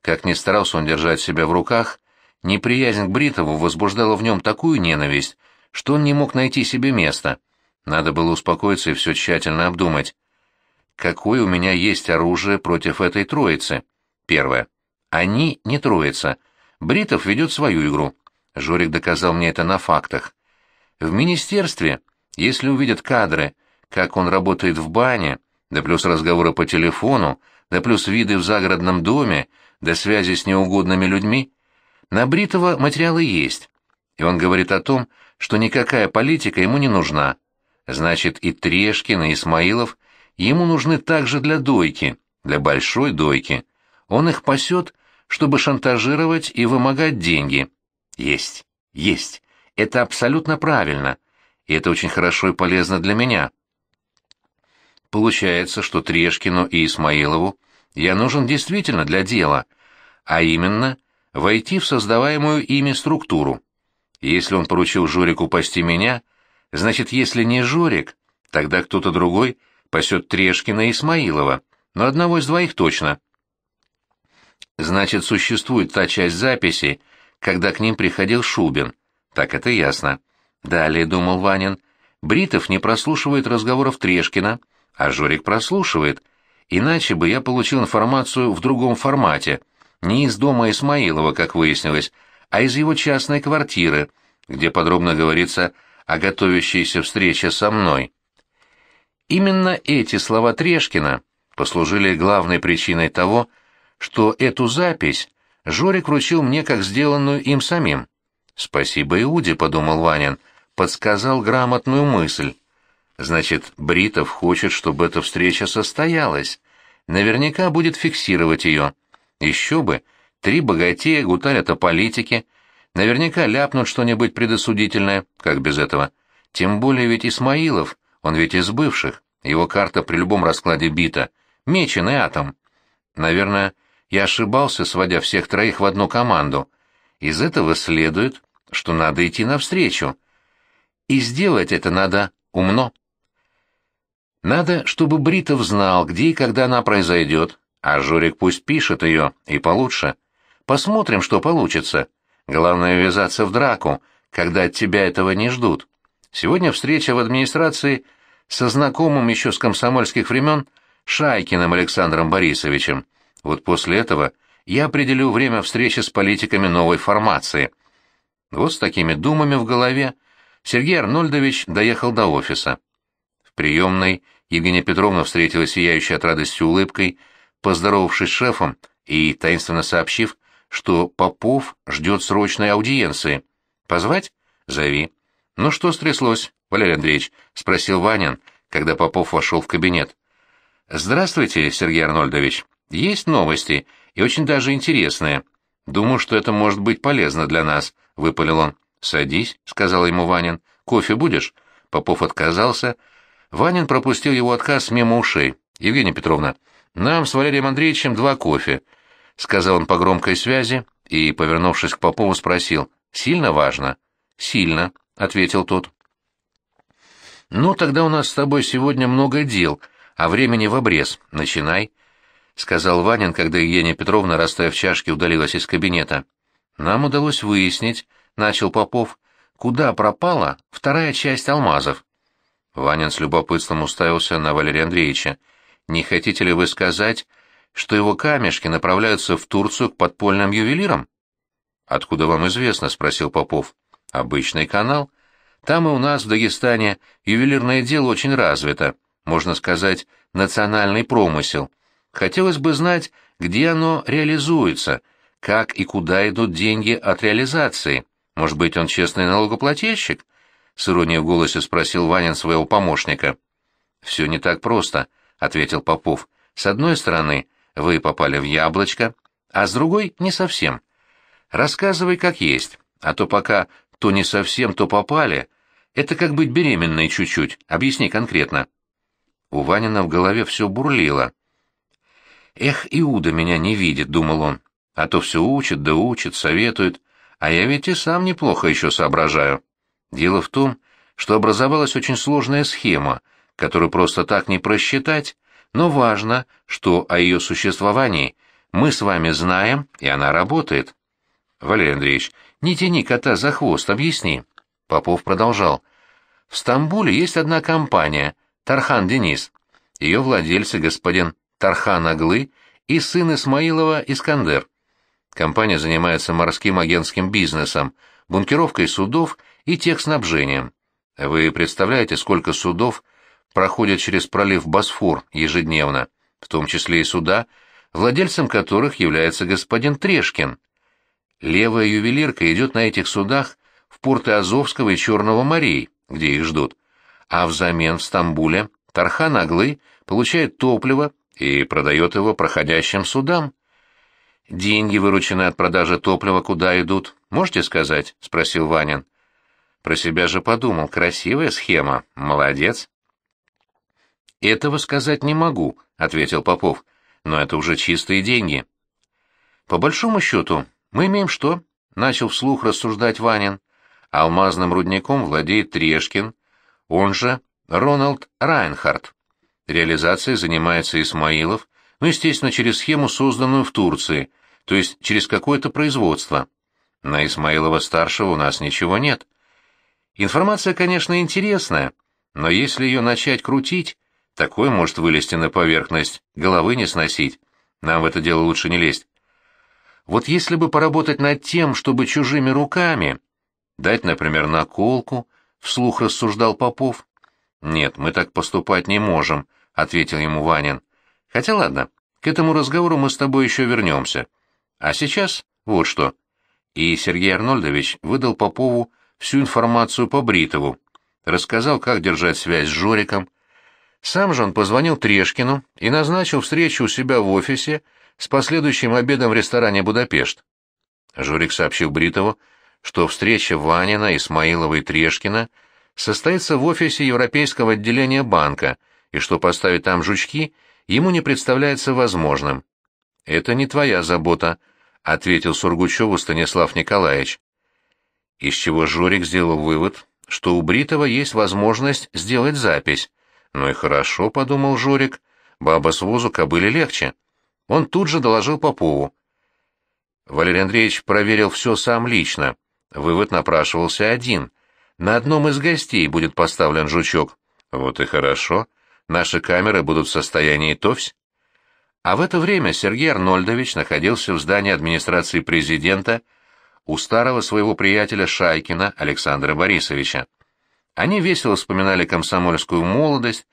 Как ни старался он держать себя в руках, неприязнь к Бритову возбуждала в нем такую ненависть, что он не мог найти себе места — надо было успокоиться и все тщательно обдумать. Какое у меня есть оружие против этой троицы? Первое. Они не троица. Бритов ведет свою игру. Жорик доказал мне это на фактах. В министерстве, если увидят кадры, как он работает в бане, да плюс разговоры по телефону, да плюс виды в загородном доме, да связи с неугодными людьми, на Бритова материалы есть. И он говорит о том, что никакая политика ему не нужна. Значит, и Трешкин, и Исмаилов ему нужны также для дойки, для большой дойки. Он их пасет, чтобы шантажировать и вымогать деньги. Есть, есть. Это абсолютно правильно. И это очень хорошо и полезно для меня. Получается, что Трешкину и Исмаилову я нужен действительно для дела, а именно войти в создаваемую ими структуру. Если он поручил Журику пасти меня, Значит, если не Жорик, тогда кто-то другой пасет Трешкина и Исмаилова, но одного из двоих точно. Значит, существует та часть записи, когда к ним приходил Шубин. Так это ясно. Далее, думал Ванин, Бритов не прослушивает разговоров Трешкина, а Жорик прослушивает, иначе бы я получил информацию в другом формате, не из дома Исмаилова, как выяснилось, а из его частной квартиры, где подробно говорится о о готовящейся встрече со мной. Именно эти слова Трешкина послужили главной причиной того, что эту запись Жорик вручил мне как сделанную им самим. «Спасибо Иуде», — подумал Ванин, — подсказал грамотную мысль. «Значит, Бритов хочет, чтобы эта встреча состоялась. Наверняка будет фиксировать ее. Еще бы, три богатея гутарят о политике, — Наверняка ляпнут что-нибудь предосудительное, как без этого. Тем более ведь Исмаилов, он ведь из бывших, его карта при любом раскладе бита, и атом. Наверное, я ошибался, сводя всех троих в одну команду. Из этого следует, что надо идти навстречу. И сделать это надо умно. Надо, чтобы Бритов знал, где и когда она произойдет, а Жорик пусть пишет ее, и получше. Посмотрим, что получится. Главное ввязаться в драку, когда от тебя этого не ждут. Сегодня встреча в администрации со знакомым еще с комсомольских времен Шайкиным Александром Борисовичем. Вот после этого я определю время встречи с политиками новой формации. Вот с такими думами в голове Сергей Арнольдович доехал до офиса. В приемной Евгения Петровна встретилась сияющей от радости улыбкой, поздоровавшись с шефом и таинственно сообщив, что Попов ждет срочной аудиенции. Позвать? Зови. Ну что стряслось, Валерий Андреевич? Спросил Ванин, когда Попов вошел в кабинет. Здравствуйте, Сергей Арнольдович. Есть новости, и очень даже интересные. Думаю, что это может быть полезно для нас, выпалил он. Садись, сказал ему Ванин. Кофе будешь? Попов отказался. Ванин пропустил его отказ мимо ушей. Евгения Петровна, нам с Валерием Андреевичем два кофе. — сказал он по громкой связи и, повернувшись к Попову, спросил. «Сильно важно?» «Сильно», — ответил тот. «Ну, тогда у нас с тобой сегодня много дел, а времени в обрез. Начинай», — сказал Ванин, когда Евгения Петровна, расставив чашки, удалилась из кабинета. «Нам удалось выяснить», — начал Попов, — «куда пропала вторая часть алмазов». Ванин с любопытством уставился на Валерия Андреевича. «Не хотите ли вы сказать, что его камешки направляются в Турцию к подпольным ювелирам? Откуда вам известно, спросил Попов. Обычный канал. Там и у нас в Дагестане ювелирное дело очень развито, можно сказать, национальный промысел. Хотелось бы знать, где оно реализуется, как и куда идут деньги от реализации. Может быть, он честный налогоплательщик? С иронией в голосе спросил Ванин своего помощника. «Все не так просто», — ответил Попов. «С одной стороны, вы попали в яблочко, а с другой — не совсем. Рассказывай как есть, а то пока то не совсем, то попали. Это как быть беременной чуть-чуть, объясни конкретно. У Ванина в голове все бурлило. «Эх, Иуда меня не видит», — думал он, — «а то все учит да учит, советует, а я ведь и сам неплохо еще соображаю». Дело в том, что образовалась очень сложная схема, которую просто так не просчитать, но важно, что о ее существовании мы с вами знаем, и она работает. Валерий Андреевич, не тяни кота за хвост, объясни. Попов продолжал. В Стамбуле есть одна компания, Тархан Денис. Ее владельцы господин Тархан Аглы и сын Исмаилова Искандер. Компания занимается морским агентским бизнесом, бункеровкой судов и техснабжением. Вы представляете, сколько судов – проходят через пролив Босфор ежедневно, в том числе и суда, владельцем которых является господин Трешкин. Левая ювелирка идет на этих судах в порты Азовского и Черного морей, где их ждут, а взамен в Стамбуле Тархан Аглы получает топливо и продает его проходящим судам. «Деньги, вырученные от продажи топлива, куда идут, можете сказать?» — спросил Ванин. Про себя же подумал, красивая схема, молодец. «Этого сказать не могу», — ответил Попов, — «но это уже чистые деньги». «По большому счету, мы имеем что?» — начал вслух рассуждать Ванин. «Алмазным рудником владеет Трешкин, он же Роналд Райнхард. Реализацией занимается Исмаилов, ну, естественно, через схему, созданную в Турции, то есть через какое-то производство. На Исмаилова-старшего у нас ничего нет. Информация, конечно, интересная, но если ее начать крутить, Такое может вылезти на поверхность, головы не сносить. Нам в это дело лучше не лезть. Вот если бы поработать над тем, чтобы чужими руками... Дать, например, наколку, — вслух рассуждал Попов. «Нет, мы так поступать не можем», — ответил ему Ванин. «Хотя ладно, к этому разговору мы с тобой еще вернемся. А сейчас вот что». И Сергей Арнольдович выдал Попову всю информацию по Бритову, рассказал, как держать связь с Жориком, — сам же он позвонил Трешкину и назначил встречу у себя в офисе с последующим обедом в ресторане «Будапешт». Журик сообщил Бритову, что встреча Ванина, Исмаилова и Трешкина состоится в офисе Европейского отделения банка, и что поставить там жучки ему не представляется возможным. «Это не твоя забота», — ответил Сургучеву Станислав Николаевич. Из чего Журик сделал вывод, что у Бритова есть возможность сделать запись, «Ну и хорошо», — подумал Жорик, — «баба с возу кобыли легче». Он тут же доложил Попову. Валерий Андреевич проверил все сам лично. Вывод напрашивался один. На одном из гостей будет поставлен жучок. Вот и хорошо. Наши камеры будут в состоянии товсь. А в это время Сергей Арнольдович находился в здании администрации президента у старого своего приятеля Шайкина Александра Борисовича. Они весело вспоминали комсомольскую молодость,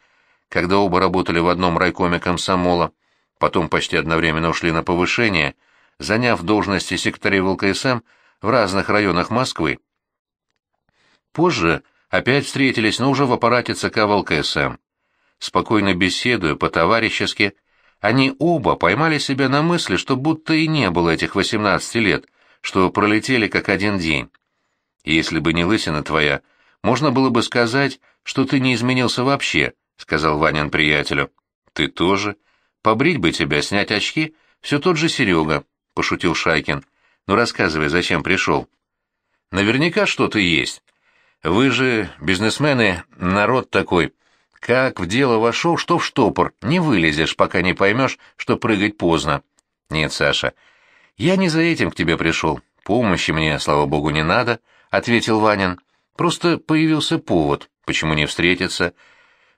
когда оба работали в одном райкоме комсомола, потом почти одновременно ушли на повышение, заняв должности секретарей ВЛКСМ в разных районах Москвы. Позже опять встретились, но уже в аппарате ЦК ВЛКСМ. Спокойно беседуя, по-товарищески, они оба поймали себя на мысли, что будто и не было этих 18 лет, что пролетели как один день. «Если бы не лысина твоя», можно было бы сказать, что ты не изменился вообще, сказал Ванин приятелю. Ты тоже. Побрить бы тебя, снять очки, все тот же Серега, пошутил Шайкин. Ну рассказывай, зачем пришел? Наверняка что-то есть. Вы же, бизнесмены, народ такой. Как в дело вошел, что в штопор, не вылезешь, пока не поймешь, что прыгать поздно. Нет, Саша, я не за этим к тебе пришел. Помощи мне, слава богу, не надо, — ответил Ванин. Просто появился повод, почему не встретиться.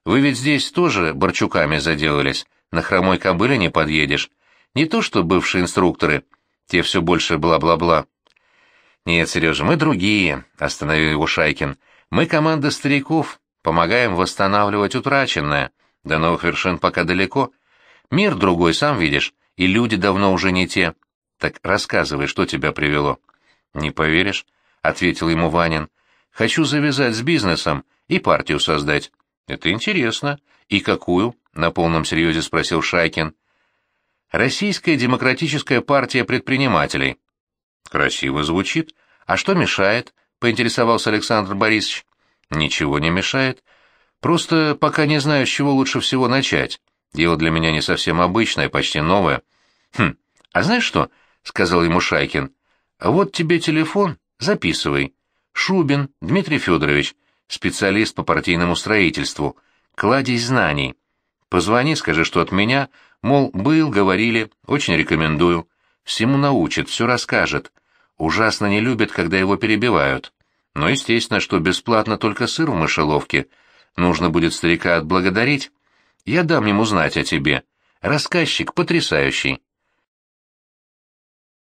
Вы ведь здесь тоже борчуками заделались, на хромой кобыле не подъедешь. Не то что бывшие инструкторы, те все больше бла-бла-бла. Нет, Сережа, мы другие, — остановил его Шайкин. Мы команда стариков, помогаем восстанавливать утраченное. До новых вершин пока далеко. Мир другой, сам видишь, и люди давно уже не те. Так рассказывай, что тебя привело. — Не поверишь, — ответил ему Ванин. Хочу завязать с бизнесом и партию создать. Это интересно. И какую? На полном серьезе спросил Шайкин. Российская демократическая партия предпринимателей. Красиво звучит. А что мешает? Поинтересовался Александр Борисович. Ничего не мешает. Просто пока не знаю, с чего лучше всего начать. Дело для меня не совсем обычное, почти новое. Хм, а знаешь что? — сказал ему Шайкин. — Вот тебе телефон, записывай. Шубин Дмитрий Федорович, специалист по партийному строительству, кладезь знаний. Позвони, скажи, что от меня, мол, был, говорили, очень рекомендую. Всему научит, все расскажет. Ужасно не любит, когда его перебивают. Но естественно, что бесплатно только сыр в мышеловке. Нужно будет старика отблагодарить. Я дам ему знать о тебе. Рассказчик потрясающий.